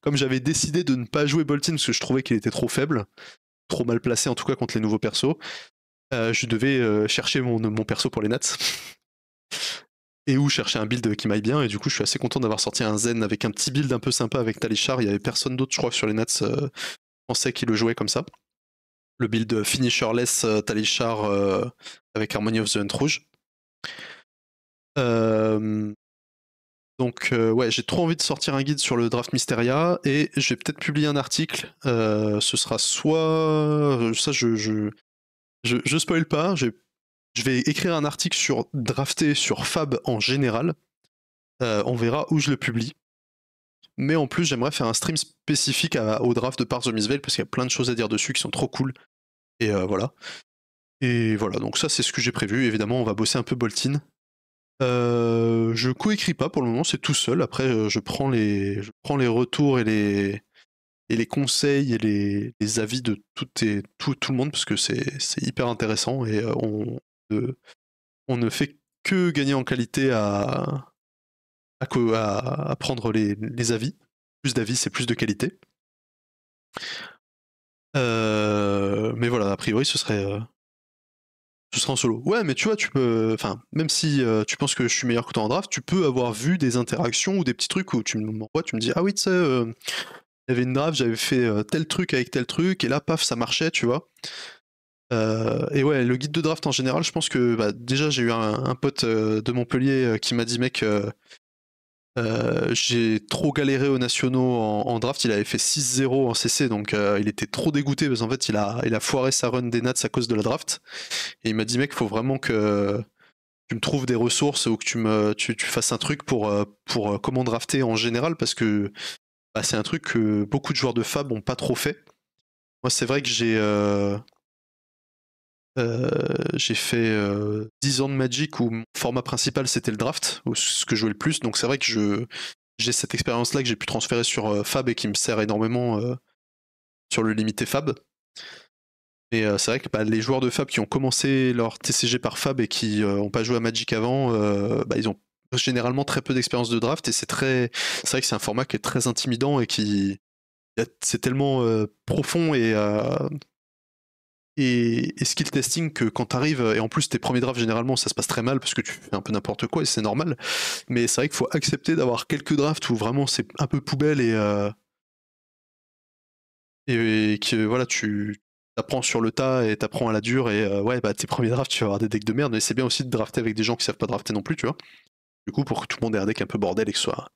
comme j'avais décidé de ne pas jouer Boltin parce que je trouvais qu'il était trop faible, trop mal placé en tout cas contre les nouveaux persos. je devais chercher mon, mon perso pour les Nats et où chercher un build qui m'aille bien. Et du coup, je suis assez content d'avoir sorti un Zen avec un petit build un peu sympa avec Talichar. Il n'y avait personne d'autre, je crois, sur les Nats euh, français qui le jouait comme ça. Le build finisherless euh, Talichar euh, avec Harmony of the Hunt Rouge. Euh, donc, ouais, j'ai trop envie de sortir un guide sur le draft Mysteria et je vais peut-être publier un article. ce sera soit. Ça, je, je, je, je spoil pas. J'ai je vais écrire un article sur drafté sur Fab en général. Euh, on verra où je le publie. Mais en plus, j'aimerais faire un stream spécifique au draft de Par parce qu'il y a plein de choses à dire dessus qui sont trop cool. Et euh, voilà. Et voilà, donc ça c'est ce que j'ai prévu. Évidemment, on va bosser un peu Boltin. Euh, je coécris pas pour le moment, c'est tout seul. Après, euh, je prends les, prends les retours et les, et les conseils et les, avis de tout, et, tout, tout le monde parce que c'est hyper intéressant et on, on ne fait que gagner en qualité à, prendre les, avis. Plus d'avis, c'est plus de qualité. Euh, mais voilà, a priori, ce serait, euh, ce serait en solo. Ouais, mais tu vois, tu peux, enfin, même si euh, tu penses que je suis meilleur que toi en draft, tu peux avoir vu des interactions ou des petits trucs où tu vois tu me dis, ah oui, tu sais, il y avait une draft, j'avais fait tel truc avec tel truc, et là, paf, ça marchait, tu vois. Euh, et ouais, le guide de draft en général, je pense que bah, déjà j'ai eu un, pote euh, de Montpellier euh, qui m'a dit mec, j'ai trop galéré aux nationaux en, draft, il avait fait 6-0 en CC, donc il était trop dégoûté parce qu'en fait il a, il a foiré sa run des Nats à cause de la draft. Et il m'a dit mec, faut vraiment que tu me trouves des ressources ou que tu me tu, fasses un truc pour, pour comment drafter en général parce que bah, c'est un truc que beaucoup de joueurs de Fab ont pas trop fait. Moi c'est vrai que j'ai euh, j'ai fait 10 euh, ans de Magic où mon format principal c'était le draft, ce que je jouais le plus. Donc c'est vrai que j'ai cette expérience-là que j'ai pu transférer sur euh, Fab et qui me sert énormément sur le limité Fab. et c'est vrai que bah, les joueurs de Fab qui ont commencé leur TCG par Fab et qui n'ont pas joué à Magic avant, bah, ils ont généralement très peu d'expérience de draft et c'est très c'est vrai que c'est un format qui est très intimidant et qui c'est tellement profond et et, skill testing que quand tu arrives, et en plus tes premiers drafts généralement ça se passe très mal parce que tu fais un peu n'importe quoi et c'est normal, mais c'est vrai qu'il faut accepter d'avoir quelques drafts où vraiment c'est un peu poubelle et, euh, et, que voilà, tu apprends sur le tas et t'apprends à la dure et euh, ouais, bah tes premiers drafts tu vas avoir des decks de merde, mais c'est bien aussi de drafter avec des gens qui savent pas drafter non plus, tu vois pour que tout le monde ait un deck un peu bordel et que, soit,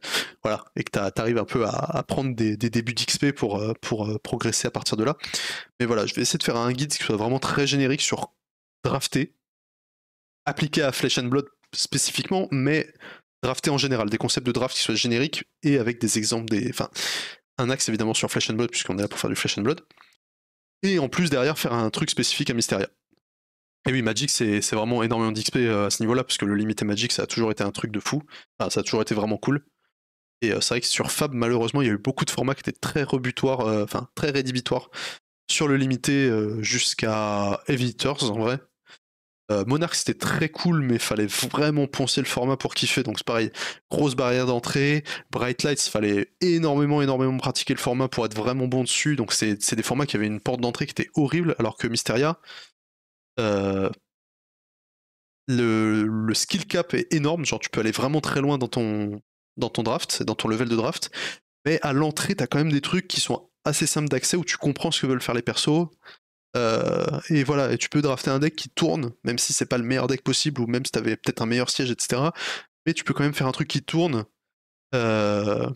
voilà, et que t'arrives un peu à, prendre des, débuts d'XP pour, euh, euh, progresser à partir de là. Mais voilà, je vais essayer de faire un guide qui soit vraiment très générique sur drafter, appliqué à Flesh and Blood spécifiquement, mais drafter en général, des concepts de draft qui soient génériques et avec des exemples des. Enfin, un axe évidemment sur Flesh and Blood, puisqu'on est là pour faire du Flesh and Blood. Et en plus, derrière, faire un truc spécifique à Mysteria. Et oui, Magic, c'est vraiment énormément d'XP euh, à ce niveau-là, parce que le limité Magic, ça a toujours été un truc de fou. Enfin, ça a toujours été vraiment cool. Et euh, c'est vrai que sur Fab, malheureusement, il y a eu beaucoup de formats qui étaient très rebutoirs, euh, enfin très rédhibitoires, sur le limité jusqu'à Evitors en vrai. Monarch c'était très cool, mais fallait vraiment poncer le format pour kiffer. Donc c'est pareil, grosse barrière d'entrée. Bright Lights, fallait énormément, énormément pratiquer le format pour être vraiment bon dessus. Donc c'est des formats qui avaient une porte d'entrée qui était horrible, alors que Mysteria, euh, le, skill cap est énorme, genre tu peux aller vraiment très loin dans ton, dans ton draft, dans ton level de draft, mais à l'entrée, tu as quand même des trucs qui sont assez simples d'accès où tu comprends ce que veulent faire les persos. Euh, et voilà, et tu peux drafter un deck qui tourne, même si c'est pas le meilleur deck possible, ou même si tu avais peut-être un meilleur siège, etc. Mais tu peux quand même faire un truc qui tourne. Euh,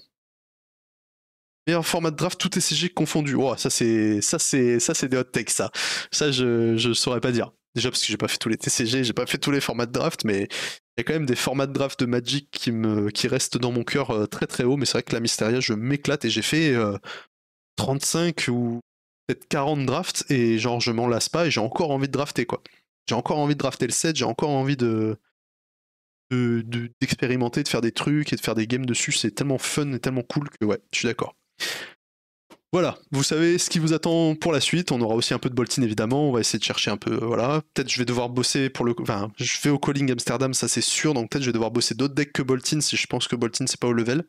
un format de draft, tout TCG confondu. Oh, ça c'est ça c'est ça c'est des hot takes ça. Ça je je saurais pas dire. Déjà parce que j'ai pas fait tous les TCG, j'ai pas fait tous les formats de draft, mais il y a quand même des formats de draft de Magic qui me qui restent dans mon cœur euh, très très haut. Mais c'est vrai que la Mysteria, je m'éclate et j'ai fait 35 euh, ou peut-être 40 drafts et genre je m'en lasse pas et j'ai encore envie de drafter quoi. J'ai encore envie de drafter le set, j'ai encore envie de d'expérimenter, de, de, faire des trucs et de faire des games dessus. C'est tellement fun et tellement cool que ouais, je suis d'accord. Voilà, vous savez ce qui vous attend pour la suite. On aura aussi un peu de Boltin évidemment. On va essayer de chercher un peu. Euh, voilà, peut-être je vais devoir bosser pour le. Enfin, je vais au Calling Amsterdam, ça c'est sûr. Donc peut-être je vais devoir bosser d'autres decks que Boltin si je pense que Boltin c'est pas au level.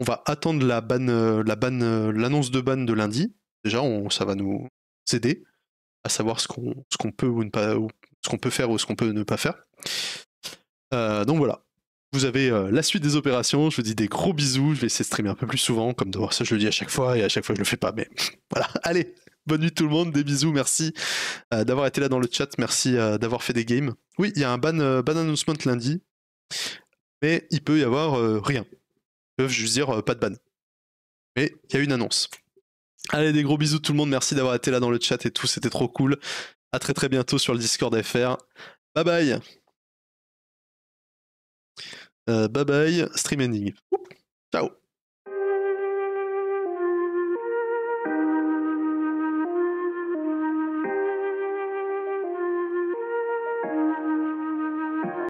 On va attendre la banne euh, la ban, euh, l'annonce de ban de lundi. Déjà, on, ça va nous aider à savoir ce qu'on, ce qu'on peut ou ne pas, ou ce qu'on peut faire ou ce qu'on peut ne pas faire. donc voilà. Vous avez euh, la suite des opérations. Je vous dis des gros bisous. Je vais essayer de streamer un peu plus souvent. Comme voir ça, je le dis à chaque fois et à chaque fois, je le fais pas. Mais *laughs* voilà. Allez, bonne nuit tout le monde. Des bisous. Merci euh, d'avoir été là dans le chat. Merci euh, d'avoir fait des games. Oui, il y a un ban, ban announcement lundi. Mais il peut y avoir rien. Je veux juste dire pas de ban. Mais il y a une annonce. Allez, des gros bisous tout le monde. Merci d'avoir été là dans le chat et tout. C'était trop cool. À très très bientôt sur le Discord FR. Bye bye. Euh, bye bye, stream ending. ciao